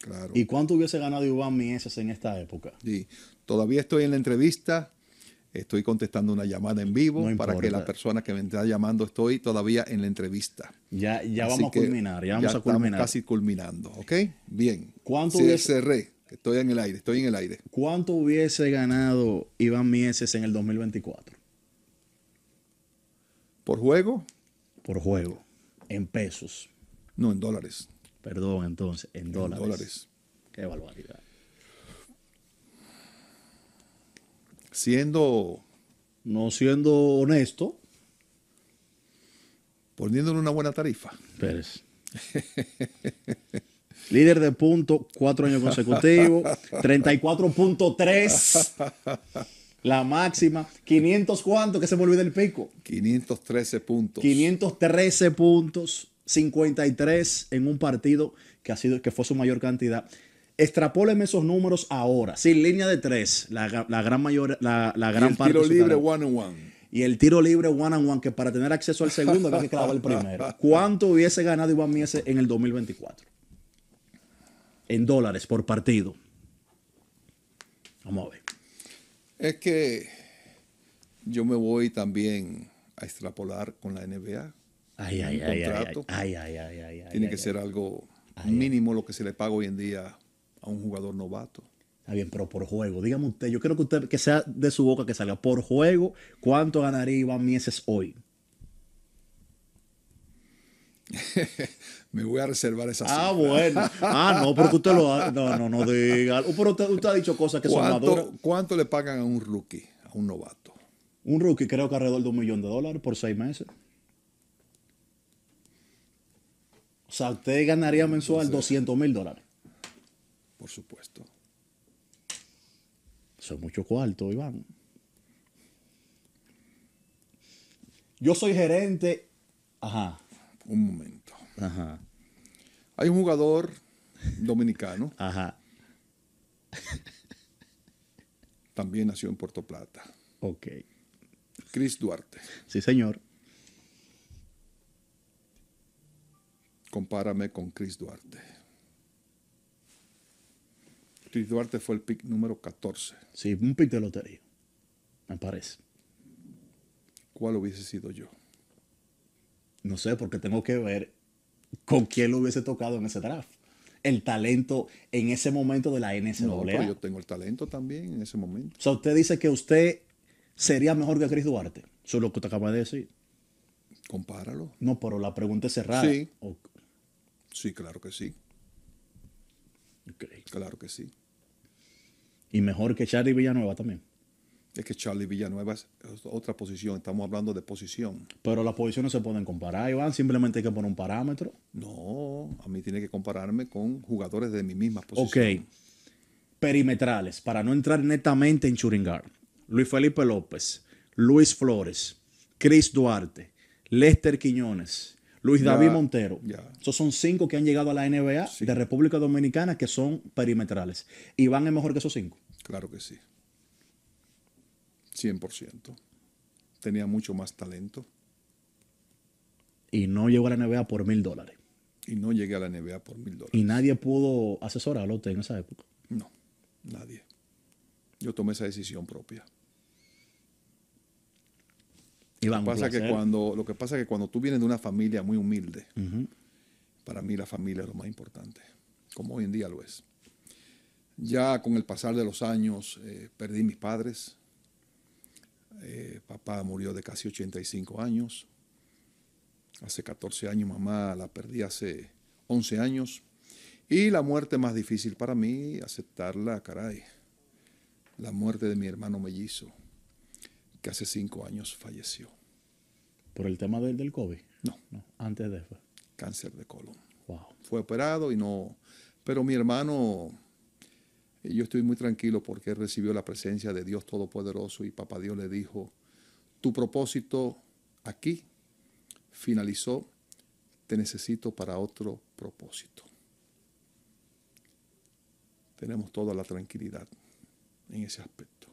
[SPEAKER 2] claro. ¿Y cuánto hubiese ganado Iván Mieses en esta época? Sí, todavía estoy en la entrevista Estoy contestando una llamada en vivo para que la persona que me está llamando estoy todavía en la entrevista. Ya, ya vamos a culminar, ya vamos a culminar. Estamos casi culminando, ¿ok? Bien. ¿Cuánto hubiese... estoy en el aire, estoy en el aire.
[SPEAKER 1] ¿Cuánto hubiese ganado Iván Mieses en el 2024? ¿Por juego? Por juego. En pesos. No, en dólares. Perdón, entonces, en, dólares. en dólares. dólares. Qué barbaridad.
[SPEAKER 2] siendo, no siendo honesto, poniéndole una buena tarifa. Pérez. (laughs) Líder de punto, cuatro años consecutivos,
[SPEAKER 1] 34.3, la máxima, 500 cuánto, que se me del el pico. 513 puntos. 513 puntos, 53 en un partido que, ha sido, que fue su mayor cantidad extrapóleme esos números ahora, sin línea de tres, la, gran mayor, la, la gran y el Tiro libre one and one. Y el tiro libre one and one, que para tener acceso al segundo había que clavar el (laughs) primero. ¿Cuánto hubiese ganado Iván Miese en el 2024?
[SPEAKER 2] En dólares por partido. Vamos a ver. Es que yo me voy también a extrapolar con la NBA. ay, ay, ay, ay, Tiene que ser algo mínimo lo que se le paga hoy en día a un jugador novato. Está bien, pero por juego.
[SPEAKER 1] Dígame usted, yo quiero que usted, que sea de su boca que salga, por juego, ¿cuánto ganaría Iván Mieses hoy? (laughs) Me voy a reservar esa ah, cifra. Ah, bueno. Ah, no, porque usted lo ha... No, no, no diga. Pero usted, ha dicho cosas que son maduras. ¿Cuánto le pagan a un rookie, a un novato? Un rookie creo que alrededor de un millón de dólares por seis meses. O sea, usted ganaría mensual 200 mil dólares por supuesto. Son mucho cuarto, Iván. Yo soy gerente.
[SPEAKER 2] Ajá. Un momento. Ajá. Hay un jugador dominicano. (laughs) Ajá. También nació en Puerto Plata. Ok. Chris Duarte. Sí, señor. Compárame con Chris Duarte. Chris Duarte fue el pick número 14. Sí, un pick de lotería, me parece. ¿Cuál hubiese
[SPEAKER 1] sido yo? No sé, porque tengo que ver con quién lo hubiese tocado en ese draft. El talento en ese momento de la NCAA. yo tengo el talento también en ese momento. O sea, usted dice que usted sería mejor que Chris Duarte. Eso es lo que usted acaba de decir. Compáralo. No, pero la pregunta es cerrada. Sí.
[SPEAKER 2] Sí, claro que sí. Claro que sí. Y mejor que Charlie Villanueva también. Es que Charlie Villanueva es otra posición, estamos hablando de posición. Pero las posiciones se pueden comparar,
[SPEAKER 1] Iván, simplemente hay que poner un parámetro.
[SPEAKER 2] No, a mí
[SPEAKER 1] tiene que compararme con jugadores de mi misma posición. Ok, perimetrales, para no entrar netamente en Churingar. Luis Felipe López, Luis Flores, Chris Duarte, Lester Quiñones, Luis David Montero. Esos son cinco que han llegado a la NBA de República Dominicana que son perimetrales. Iván es mejor que esos cinco. Claro
[SPEAKER 2] que sí. 100%. Tenía mucho más talento. Y no llegó a la NBA por mil dólares. Y no llegué a la NBA por mil dólares.
[SPEAKER 1] Y nadie pudo asesorarlo en esa época. No,
[SPEAKER 2] nadie. Yo tomé esa decisión propia. lo, que pasa cuando, es que cuando tú vienes de una familia muy humilde, para mí la familia es lo más importante, como hoy en día lo es. Ya con el pasar de los años eh, perdí mis padres. Eh, papá murió de casi 85 años. Hace 14 años mamá la perdí hace 11 años. Y la muerte más difícil para mí, aceptarla, caray. La muerte de mi hermano mellizo, que hace 5 años falleció. ¿Por el tema del, del COVID? No. no. Antes de eso. Cáncer de colon. Wow. Fue operado y no... Pero mi hermano yo estoy muy tranquilo porque recibió la presencia de Dios Todopoderoso y Papá Dios le dijo, tu propósito aquí finalizó, te necesito para otro propósito. Tenemos toda la tranquilidad en ese aspecto.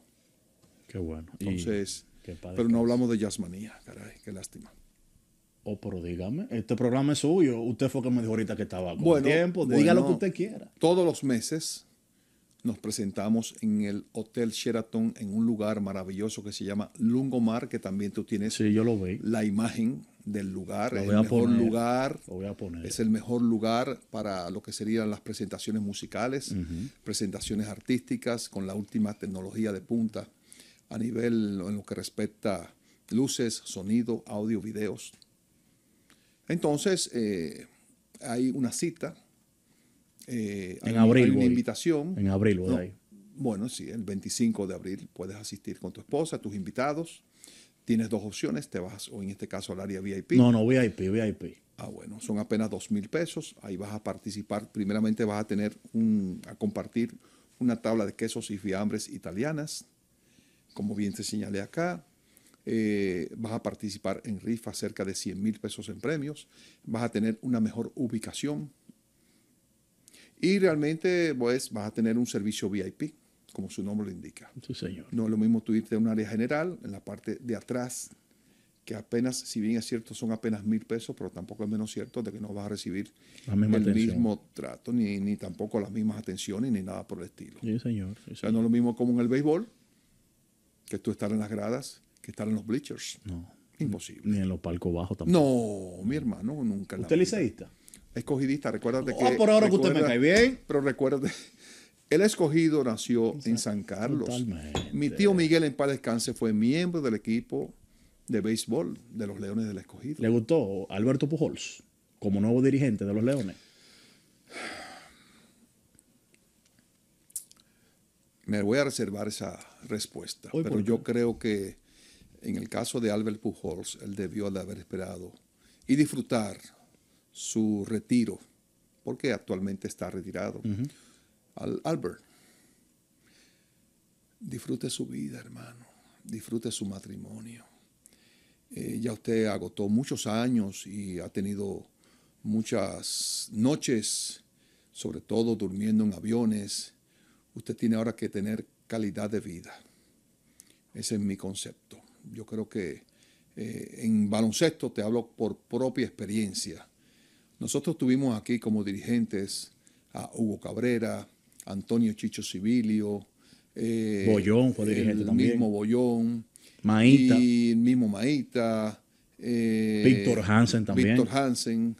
[SPEAKER 2] Qué bueno. Entonces, pero no hablamos de Yasmanía, caray,
[SPEAKER 1] qué lástima. Oh, pero dígame, este programa es suyo. Usted fue que me dijo ahorita que estaba con tiempo. Bueno, diga lo que usted
[SPEAKER 2] quiera. Todos los meses nos presentamos en el Hotel Sheraton, en un lugar maravilloso que se llama Lungomar, que también tú tienes la imagen del lugar. es el mejor lugar. voy a poner. Es el mejor lugar para lo que serían las presentaciones musicales, presentaciones artísticas, con la última tecnología de punta a nivel en lo que respecta luces, sonido, audio, videos. Entonces, eh, hay una cita eh, en abril. una invitación. En abril, Bueno, sí, el 25 de abril puedes asistir con tu esposa, tus invitados. Tienes dos opciones, te vas, o en este caso al área VIP. No, no, VIP, VIP. Ah, bueno, son apenas dos mil pesos. Ahí vas a participar. Primeramente vas a tener un, a compartir una tabla de quesos y fiambres italianas, como bien te señalé acá. Eh, vas a participar en rifa cerca de 100 mil pesos en premios. Vas a tener una mejor ubicación y realmente pues, vas a tener un servicio VIP, como su nombre lo indica. Sí, señor. No es lo mismo tu irte a un área general, en la parte de atrás, que apenas, si bien es cierto, son apenas mil pesos, pero tampoco es menos cierto de que no vas a recibir el mismo trato, ni, ni, tampoco las mismas atenciones, ni nada por el estilo. Sí, señor. O sea, no es lo mismo como en el béisbol, que tú estar en las gradas, que estar en los bleachers. No. Imposible. Ni en los palcos bajos tampoco. No, mi hermano, nunca. ¿Usted liceísta? escogidista, recuérdate oh, que. por ahora que usted me cae bien. Pero recuerde, (laughs) El escogido nació en San Carlos. Mi tío Miguel en paz descanse fue miembro del equipo de béisbol de los Leones del Escogido. ¿Le gustó Alberto Pujols como nuevo dirigente de los Leones? Me voy a reservar esa respuesta, pero yo creo que en el caso de Albert Pujols, él debió de haber esperado y disfrutar su retiro, porque actualmente está retirado, al Albert. Disfrute su vida, hermano. Disfrute su matrimonio. Eh, ya usted agotó muchos años y ha tenido muchas noches, sobre todo durmiendo en aviones. Usted tiene ahora que tener calidad de vida. Ese es mi concepto. Yo creo que eh, en baloncesto te hablo por propia experiencia. Nosotros tuvimos aquí como dirigentes a Hugo Cabrera, Antonio Chicho Civilio, eh, Bollón el mismo Bollón, Maíta. Y el mismo Maíta. Eh, Víctor Hansen también. Víctor Hansen.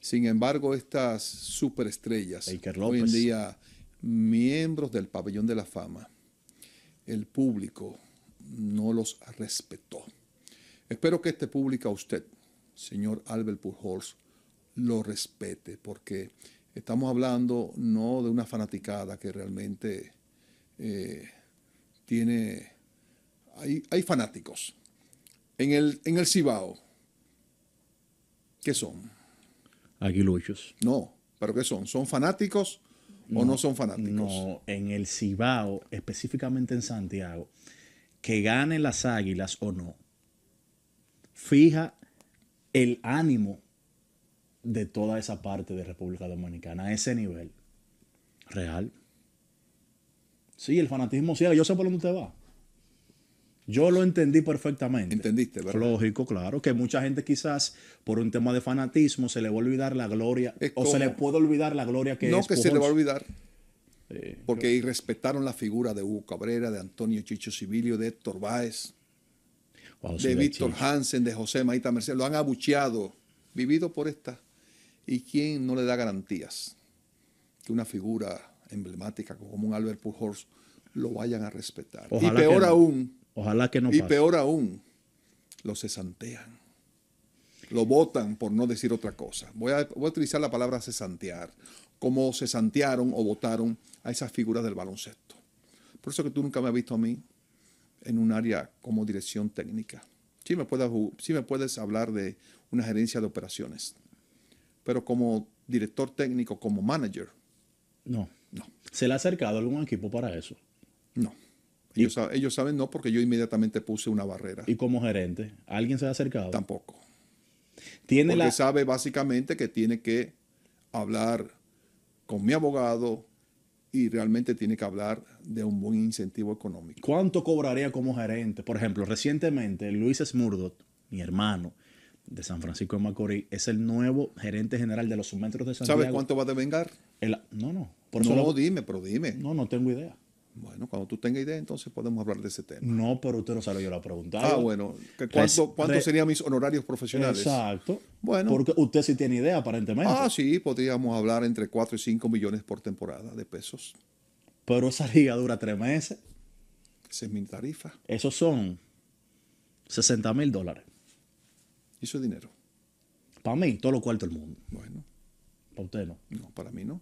[SPEAKER 2] Sin embargo, estas superestrellas, hoy en día miembros del pabellón de la fama, el público no los respetó. Espero que este público a usted, señor Albert Pujols, lo respete, porque estamos hablando no de una fanaticada que realmente eh, tiene... Hay, fanáticos. En el, en el Cibao, ¿qué son?
[SPEAKER 1] Aguiluchos.
[SPEAKER 2] No, pero ¿qué son? ¿Son fanáticos o no son fanáticos? No, en el Cibao, específicamente
[SPEAKER 1] en Santiago, que ganen las águilas o no, fija el ánimo de toda esa parte de República Dominicana, a ese nivel real. Sí, el fanatismo sí yo sé por dónde usted va. Yo lo entendí perfectamente. Entendiste, ¿verdad? Lógico, claro, que mucha gente quizás por un tema de fanatismo se le va a olvidar la gloria, o se le puede olvidar la gloria que es. No, que se le va a
[SPEAKER 2] olvidar. porque irrespetaron la figura de Hugo Cabrera, de Antonio Chicho Sibilio de Héctor Báez, de Víctor Hansen, de José Maíta Mercedes. Lo han abucheado, vivido por esta y quién no le da garantías que una figura emblemática como un Albert Pujols lo vayan a respetar. y peor aún, ojalá que no. Y peor aún, lo cesantean. Lo votan por no decir otra cosa. Voy a, utilizar la palabra cesantear, como cesantearon o votaron a esas figuras del baloncesto. Por eso que tú nunca me has visto a mí en un área como dirección técnica. Si me sí me puedes hablar de una gerencia de operaciones, pero como director técnico, como manager.
[SPEAKER 1] No. No.
[SPEAKER 2] ¿Se le ha acercado algún equipo para eso? No. Ellos, saben no porque yo inmediatamente puse una barrera. ¿Y como gerente? ¿Alguien se ha acercado? Tampoco. ¿Tiene porque la... sabe básicamente que tiene que hablar con mi abogado y realmente tiene que hablar de un buen incentivo
[SPEAKER 1] económico. ¿Cuánto cobraría como gerente? Por ejemplo, recientemente Luis Smurdot, mi hermano, de San Francisco de Macorís, es el nuevo gerente general de los submetros de Santiago. ¿Sabes cuánto
[SPEAKER 2] va a devengar? no, no. Por no, dime, pero dime. No, no tengo idea. Bueno, cuando tú tengas idea, entonces podemos hablar de ese tema. No, pero usted no sabe, yo la pregunta. Ah, bueno, ¿Cuántos serían mis honorarios
[SPEAKER 1] profesionales? Exacto. Bueno. Porque usted sí tiene idea, aparentemente. Ah,
[SPEAKER 2] sí, podríamos hablar entre 4 y 5 millones por temporada de pesos. Pero esa liga dura tres meses. Esa es mi tarifa. Esos son 60 mil dólares y su dinero. Para mí, todo lo cuarto del mundo. Bueno. Para usted no. No, para mí no.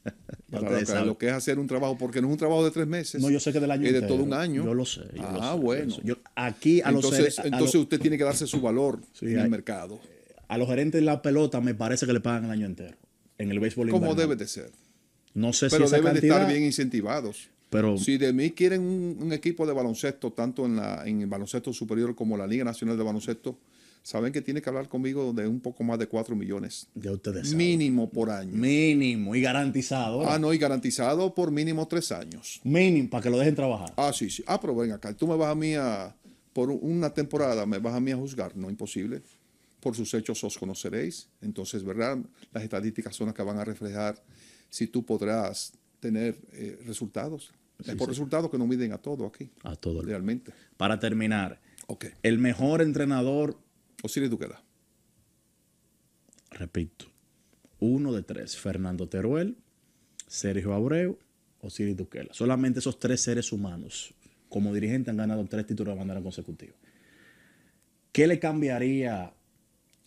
[SPEAKER 2] (laughs) para lo, que es hacer un trabajo, porque no es un trabajo de tres meses. No, yo sé que del año. Es de todo un
[SPEAKER 1] año. Yo lo sé. ah, bueno.
[SPEAKER 2] aquí a entonces, los Entonces usted tiene que darse su valor
[SPEAKER 1] (laughs) en el mercado. A los gerentes de la pelota me parece que le pagan el año entero. En el béisbol Como debe de ser. No sé pero si deben cantidad, de estar bien
[SPEAKER 2] incentivados. Pero, si de mí quieren un, equipo de baloncesto, tanto en, la, en el baloncesto superior como la Liga Nacional de Baloncesto, saben que tiene que hablar conmigo de un poco más de 4 millones. Ya ustedes Mínimo por año. Mínimo y garantizado. Ah, no, y garantizado por mínimo 3 años. Mínimo, para que lo dejen trabajar. Ah, sí, sí. Ah, pero venga, acá, tú me vas a mí a, por una temporada, me vas a mí a juzgar, no imposible. Por sus hechos os conoceréis. Entonces, ¿verdad? Las estadísticas son las que van a reflejar si tú podrás tener eh, resultados. es por resultados que nos miden a todo aquí. A todo. Realmente.
[SPEAKER 1] Para terminar, el mejor entrenador Osiris Duquela. Repito, uno de tres. Fernando Teruel, Sergio Abreu, Osiris Duquela. Solamente esos tres seres humanos, como dirigente, han ganado tres títulos de bandera consecutiva. ¿Qué le cambiaría?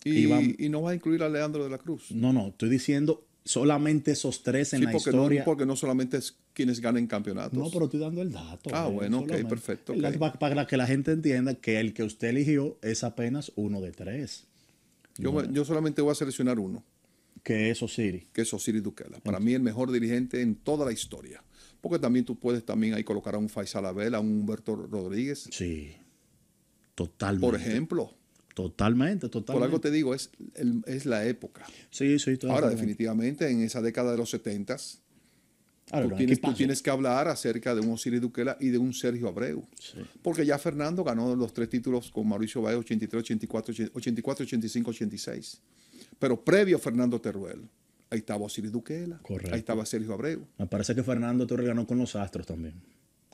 [SPEAKER 2] Y, no va a incluir a Leandro de la Cruz. No, no, estoy diciendo solamente esos tres en sí, la porque historia. porque no solamente es quienes ganan campeonatos. No, pero estoy dando el dato. Ah, eh, bueno, ok, perfecto.
[SPEAKER 1] Para, que la gente entienda que el que usted eligió es apenas uno de tres. Yo,
[SPEAKER 2] yo solamente voy a seleccionar uno. Que es Osiri. Que es Osiri Duquela. Para mí el mejor dirigente en toda la historia. Porque también tú puedes también ahí colocar a un Faisal Abel, a un Humberto Rodríguez. Sí, totalmente. Por ejemplo.
[SPEAKER 1] Totalmente,
[SPEAKER 2] totalmente. Por algo te digo, es, es la época. Sí, sí, totalmente. Ahora, definitivamente, en esa década de los 70 s
[SPEAKER 1] tú, tienes,
[SPEAKER 2] que hablar acerca de un Osiris Duquela y de un Sergio Abreu. Porque ya Fernando ganó los tres títulos con Mauricio Valle 83, 84, 84, 85, 86. Pero previo a Fernando Teruel, ahí estaba Osiris Duquela, Correcto. ahí estaba Sergio Abreu.
[SPEAKER 1] Me parece que Fernando Teruel ganó con los Astros también,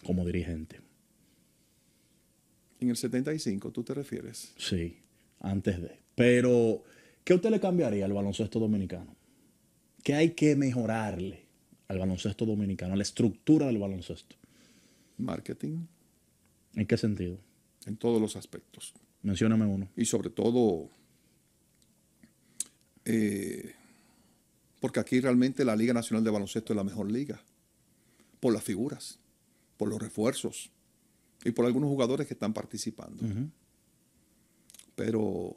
[SPEAKER 1] como dirigente.
[SPEAKER 2] En el 75, ¿tú te refieres?
[SPEAKER 1] Sí antes de. Pero, ¿qué usted le cambiaría al baloncesto dominicano? ¿Qué hay que mejorarle al baloncesto dominicano, a la estructura del baloncesto? Marketing. ¿En qué sentido?
[SPEAKER 2] En todos los aspectos.
[SPEAKER 1] Mencióname uno.
[SPEAKER 2] Y sobre todo, eh, porque aquí realmente la Liga Nacional de Baloncesto es la mejor liga, por las figuras, por los refuerzos y por algunos jugadores que están participando pero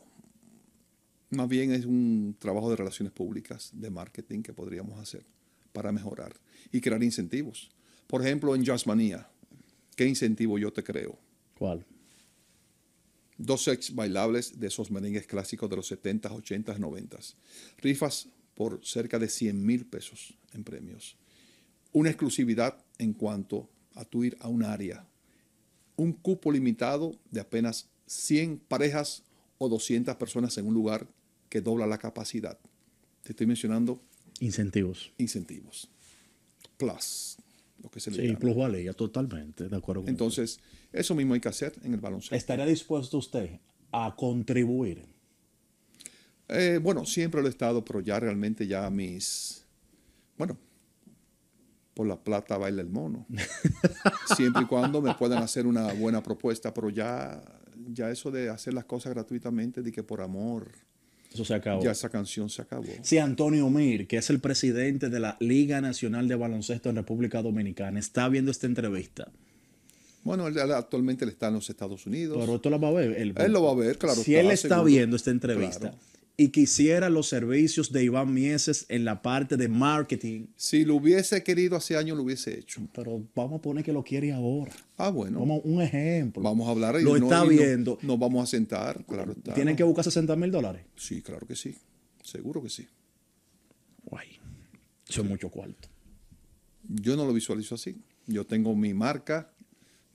[SPEAKER 2] más bien es un trabajo de relaciones públicas, de marketing que podríamos hacer para mejorar y crear incentivos. Por ejemplo, en Jazzmania, ¿qué incentivo yo te creo? ¿Cuál? Dos sets bailables de esos merengues clásicos de los 70s, 80s, 90s. Rifas por cerca de 100 mil pesos en premios. Una exclusividad en cuanto a tu ir a un área. Un cupo limitado de apenas 100 parejas o 200 personas en un lugar que dobla la capacidad. Te estoy mencionando. Incentivos. Incentivos. Plus, lo que se Sí, plus vale, ya totalmente, de acuerdo. Entonces, eso mismo hay que hacer en el baloncesto. ¿Estaría dispuesto usted a contribuir? Eh, bueno, siempre lo he estado, pero ya realmente ya mis... Bueno, por la plata baila el mono. (laughs) siempre y cuando me puedan hacer una buena propuesta, pero ya ya eso de hacer las cosas gratuitamente, de que por amor. Eso se acabó. Ya esa canción se acabó.
[SPEAKER 1] Si Antonio Mir, que es el presidente de la Liga Nacional de Baloncesto en República Dominicana, está viendo esta entrevista.
[SPEAKER 2] Bueno, actualmente él está en los Estados Unidos. Pero
[SPEAKER 1] esto lo va a ver. Él, lo va a ver, claro. Si él está viendo esta entrevista y quisiera los servicios de Iván Mieses en la parte de
[SPEAKER 2] marketing. Si lo hubiese querido hace años, lo hubiese hecho. Pero vamos a poner que lo quiere ahora. Ah, bueno. Como
[SPEAKER 1] un ejemplo.
[SPEAKER 2] Vamos a hablar Lo está viendo. Nos vamos a sentar, claro está. ¿Tienen que buscar 60 mil dólares? Sí, claro que sí. Seguro que sí. Guay. Eso es mucho cuarto. Yo no lo visualizo así. Yo tengo mi marca,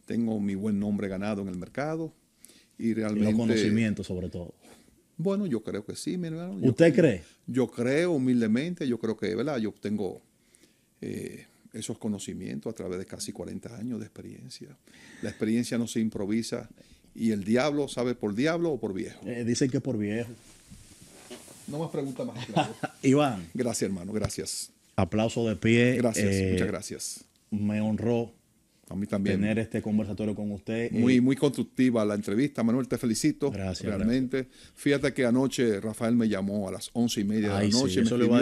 [SPEAKER 2] tengo mi buen nombre ganado en el mercado y realmente. Y los conocimientos, sobre todo. Bueno, yo creo que sí, mi
[SPEAKER 3] hermano. ¿Usted cree?
[SPEAKER 2] Yo, creo humildemente, yo creo que, ¿verdad? Yo tengo eh, esos conocimientos a través de casi 40 años de experiencia. La experiencia no se improvisa y el diablo sabe por diablo o por viejo. Eh, dicen que por viejo. No más preguntas más. (laughs) Iván. Gracias, hermano, gracias.
[SPEAKER 1] Aplauso de pie. Gracias, eh, muchas gracias. Me honró a mí también. Tener este conversatorio con
[SPEAKER 2] usted. Muy, eh, muy constructiva la entrevista. Manuel, te felicito. Gracias. Realmente. Fíjate que anoche Rafael me llamó a las once y media de la noche. eso iba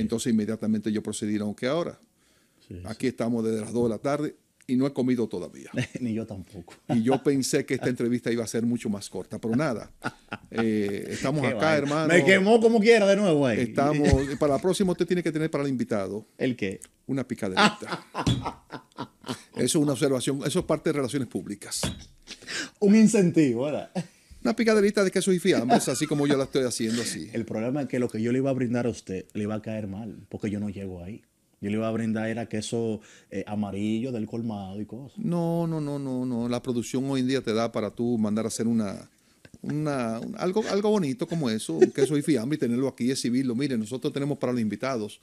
[SPEAKER 2] Entonces inmediatamente yo procedí, aunque ahora. Aquí estamos desde las dos de la tarde y no he comido todavía. (laughs) Ni yo tampoco. Y yo pensé que esta entrevista iba a ser mucho más corta, pero nada. Eh, estamos acá, hermano. Me quemó como quiera de nuevo ahí. Estamos, (laughs) para la próxima usted tiene que tener para el invitado. ¿El qué? Una picaderita. (laughs) eso es una observación, eso es parte de relaciones públicas. Un incentivo, ¿verdad? Una picaderita de que y fiambres, así como yo la estoy haciendo así. El problema es que lo que yo le iba a brindar a usted le va a caer mal, porque yo
[SPEAKER 1] no llego ahí. Yo le iba a brindar era queso eh, amarillo del colmado y cosas.
[SPEAKER 2] No, no, no, no, no. La producción hoy en día te da para tú mandar a hacer una, algo, algo bonito como eso, un queso y fiambre y tenerlo aquí y exhibirlo. Mire, nosotros tenemos para los invitados.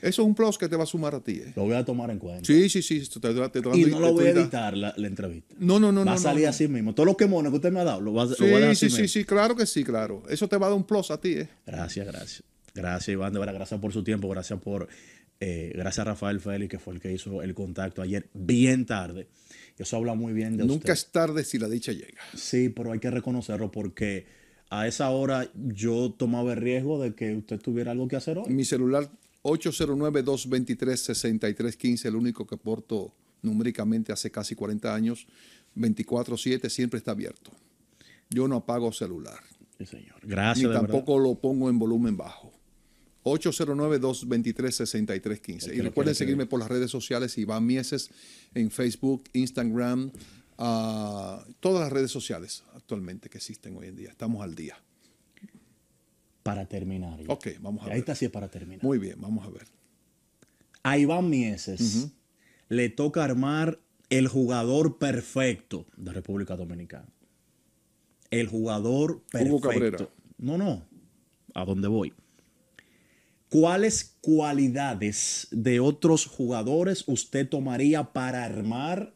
[SPEAKER 2] Eso es un plus que te va a sumar a ti. Eh. Lo voy a tomar en cuenta. Sí, sí, sí. y no lo voy a
[SPEAKER 1] editar la, entrevista. No, no, no. Va a salir así mismo.
[SPEAKER 2] Todos los quemones que usted me ha dado, lo va, a dar Sí, sí, sí, claro que sí, claro. Eso te va a dar un plus a ti. Eh.
[SPEAKER 1] Gracias, gracias. Gracias, Iván, de verdad, gracias por su tiempo, gracias por eh, gracias a Rafael Félix, que fue el que hizo el contacto ayer, bien tarde. Eso habla muy bien de Nunca es tarde si la dicha llega. Sí, pero hay que reconocerlo porque
[SPEAKER 2] a esa hora yo tomaba el riesgo de que usted tuviera algo que hacer hoy. Mi celular 809-223-6315, el único que porto numéricamente hace casi 40 años, 24-7, siempre está abierto. Yo no apago celular. Sí, señor. Gracias. Ni tampoco lo pongo en volumen bajo. 809-223-6315. Y recuerden seguirme por las redes sociales, Iván Mieses, en Facebook, Instagram, ah, todas las redes sociales actualmente que existen hoy en día. Estamos al día. Para terminar. Ok, vamos a Ahí ver. está sí para terminar. Muy bien, vamos a
[SPEAKER 1] ver. A Iván Mieses le toca armar el jugador perfecto de República Dominicana. El jugador perfecto. Hugo No, no. ¿A dónde voy? ¿Cuáles cualidades de otros jugadores usted tomaría para armar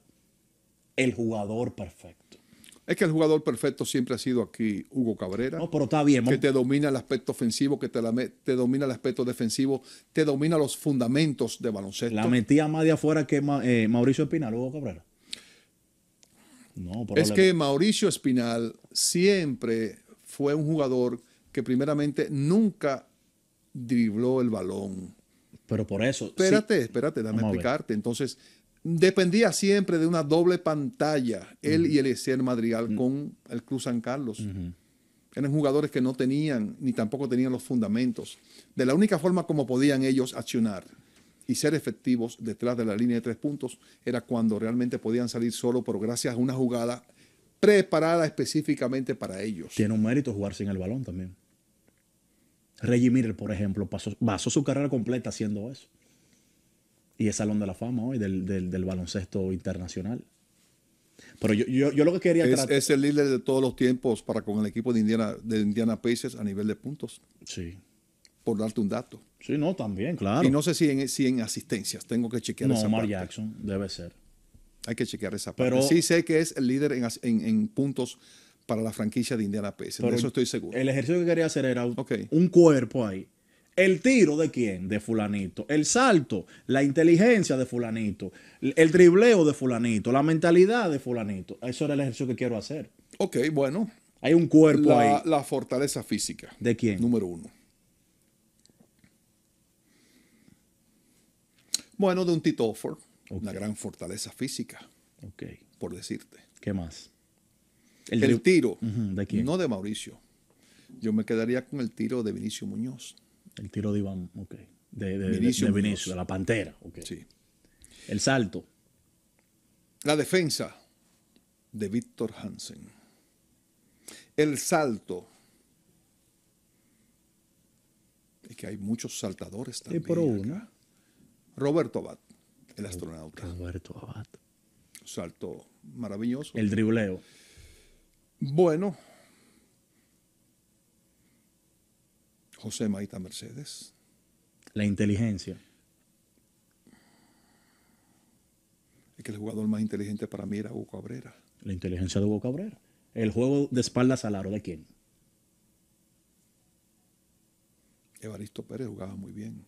[SPEAKER 1] el jugador perfecto?
[SPEAKER 2] Es que el jugador perfecto siempre ha sido aquí Hugo Cabrera. No, pero está bien. Que te domina el aspecto ofensivo, que te, domina el aspecto defensivo, te domina los fundamentos de baloncesto. La
[SPEAKER 1] metía más de afuera que eh, Mauricio Espinal, Hugo Cabrera.
[SPEAKER 2] No, es que Mauricio Espinal siempre fue un jugador que primeramente nunca dribló el balón. Pero por eso. Espérate, espérate, dame explicarte. Entonces, dependía siempre de una doble pantalla, él y el y Madrigal con el Cruz San Carlos. Eran jugadores que no tenían, ni tampoco tenían los fundamentos, de la única forma como podían ellos accionar y ser efectivos detrás de la línea de tres puntos era cuando realmente podían salir solo, pero gracias a una jugada preparada específicamente para ellos. Tiene un mérito jugar sin el balón también. Reggie Miller, por ejemplo, pasó,
[SPEAKER 1] basó su carrera completa haciendo eso. Y es Salón de la Fama hoy del, baloncesto internacional.
[SPEAKER 2] Pero yo, lo que quería es, es, el líder de todos los tiempos para con el equipo de Indiana, de Indiana Pacers a nivel de puntos. Sí. Por darte un dato. Sí, no, también, claro. Y no sé si en, si asistencias. Tengo que chequear no, esa Jackson, debe ser. Hay que chequear esa parte. Pero, Sí sé que es el líder en, en, en puntos para la franquicia de Indiana la de eso estoy seguro. El ejercicio que quería hacer era un, cuerpo ahí. El tiro de quién? De
[SPEAKER 1] fulanito. El salto, la inteligencia de fulanito, el dribleo de fulanito, la mentalidad de fulanito. Eso era el ejercicio que quiero hacer. Ok, bueno.
[SPEAKER 2] Hay un cuerpo ahí. La fortaleza física. ¿De quién? Número uno. Bueno, de un Tito Una gran fortaleza física. Ok. Por decirte. ¿Qué más? El, tiro, ¿de no de Mauricio. Yo me quedaría con el tiro de Vinicio Muñoz. El tiro de Iván, ok. De, Vinicio, de, la Pantera, ok. Sí. El salto. La defensa de Víctor Hansen. El salto. Es que hay muchos saltadores también. Sí, por una. Roberto Abad, el astronauta. Roberto Abad. Salto maravilloso. El dribleo. Bueno, José Maita Mercedes. La inteligencia. Es que el jugador más inteligente para mí era Hugo Cabrera. La inteligencia de Hugo Cabrera. El juego de espaldas al aro, ¿de quién? Evaristo Pérez jugaba muy bien.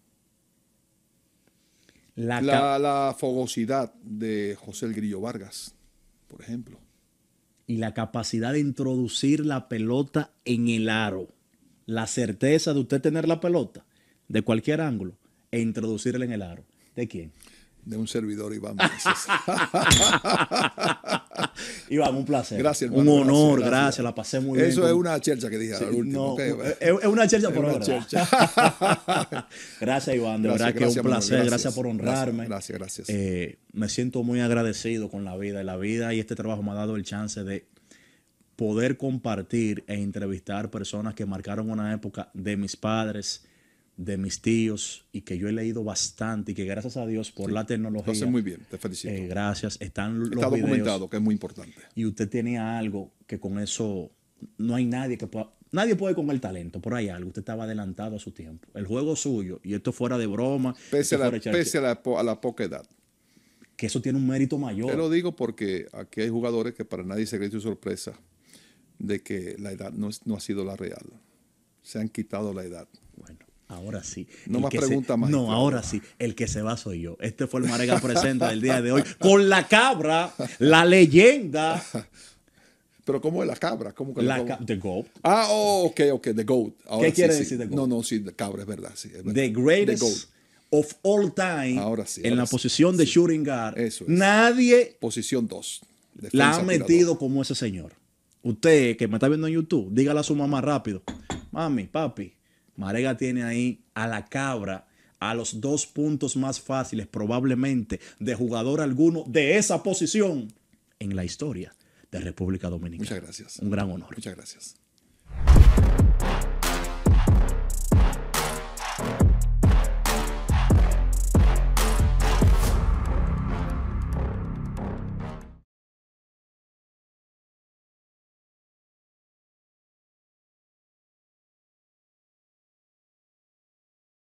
[SPEAKER 1] la
[SPEAKER 2] fogosidad de José el Grillo Vargas, por ejemplo
[SPEAKER 1] y la capacidad de introducir la pelota en el aro. La certeza de usted tener la pelota de cualquier ángulo e introducirla en el aro. ¿De quién? De un servidor Iván (laughs) Iván, un placer. Gracias, Un honor, gracias. La pasé muy bien. Eso es una chercha que dije al último. No, es, una chercha, por una
[SPEAKER 3] (laughs) gracias, Iván. De verdad que es un placer. gracias. por honrarme.
[SPEAKER 1] Gracias, gracias. Eh, me siento muy agradecido con la vida. Y la vida y este trabajo me ha dado el chance de poder compartir e entrevistar personas que marcaron una época de mis padres, de mis tíos y que yo he leído bastante y que gracias a Dios por la tecnología. Lo muy bien, te felicito. Eh, gracias. Están los Está documentado, que es muy importante. Y usted tenía algo que con eso no hay nadie que pueda. Nadie puede con el talento, por ahí algo. Usted estaba adelantado a su tiempo. El juego suyo, y esto fuera de broma. Pese, a la,
[SPEAKER 2] la, poca edad. Que eso tiene un mérito mayor. Te lo digo porque aquí hay jugadores que para nadie se su sorpresa de que la edad no, no ha sido la real. Se han quitado la edad Ahora sí. No más preguntas más. No,
[SPEAKER 1] ahora sí. El que se va soy yo. Este fue el Marega Presenta del día de hoy.
[SPEAKER 2] Con la cabra,
[SPEAKER 1] la leyenda. (laughs)
[SPEAKER 2] Pero ¿cómo es la cabra? ¿Cómo que la the goat. Ah, oh, ok, ok, the goat. ¿Qué quiere decir the goat? No, no, sí, the cabra, es verdad, sí. The greatest of all time. Ahora sí. en la posición de shooting guard. Eso es. Nadie. Posición 2.
[SPEAKER 3] La ha metido
[SPEAKER 1] como ese señor. Usted que me está viendo en YouTube, dígale a su mamá rápido. Mami, papi, Marega tiene ahí a la cabra a los dos puntos más fáciles probablemente de jugador alguno de esa posición en la historia de República Dominicana. Muchas gracias. Un gran honor. Muchas gracias.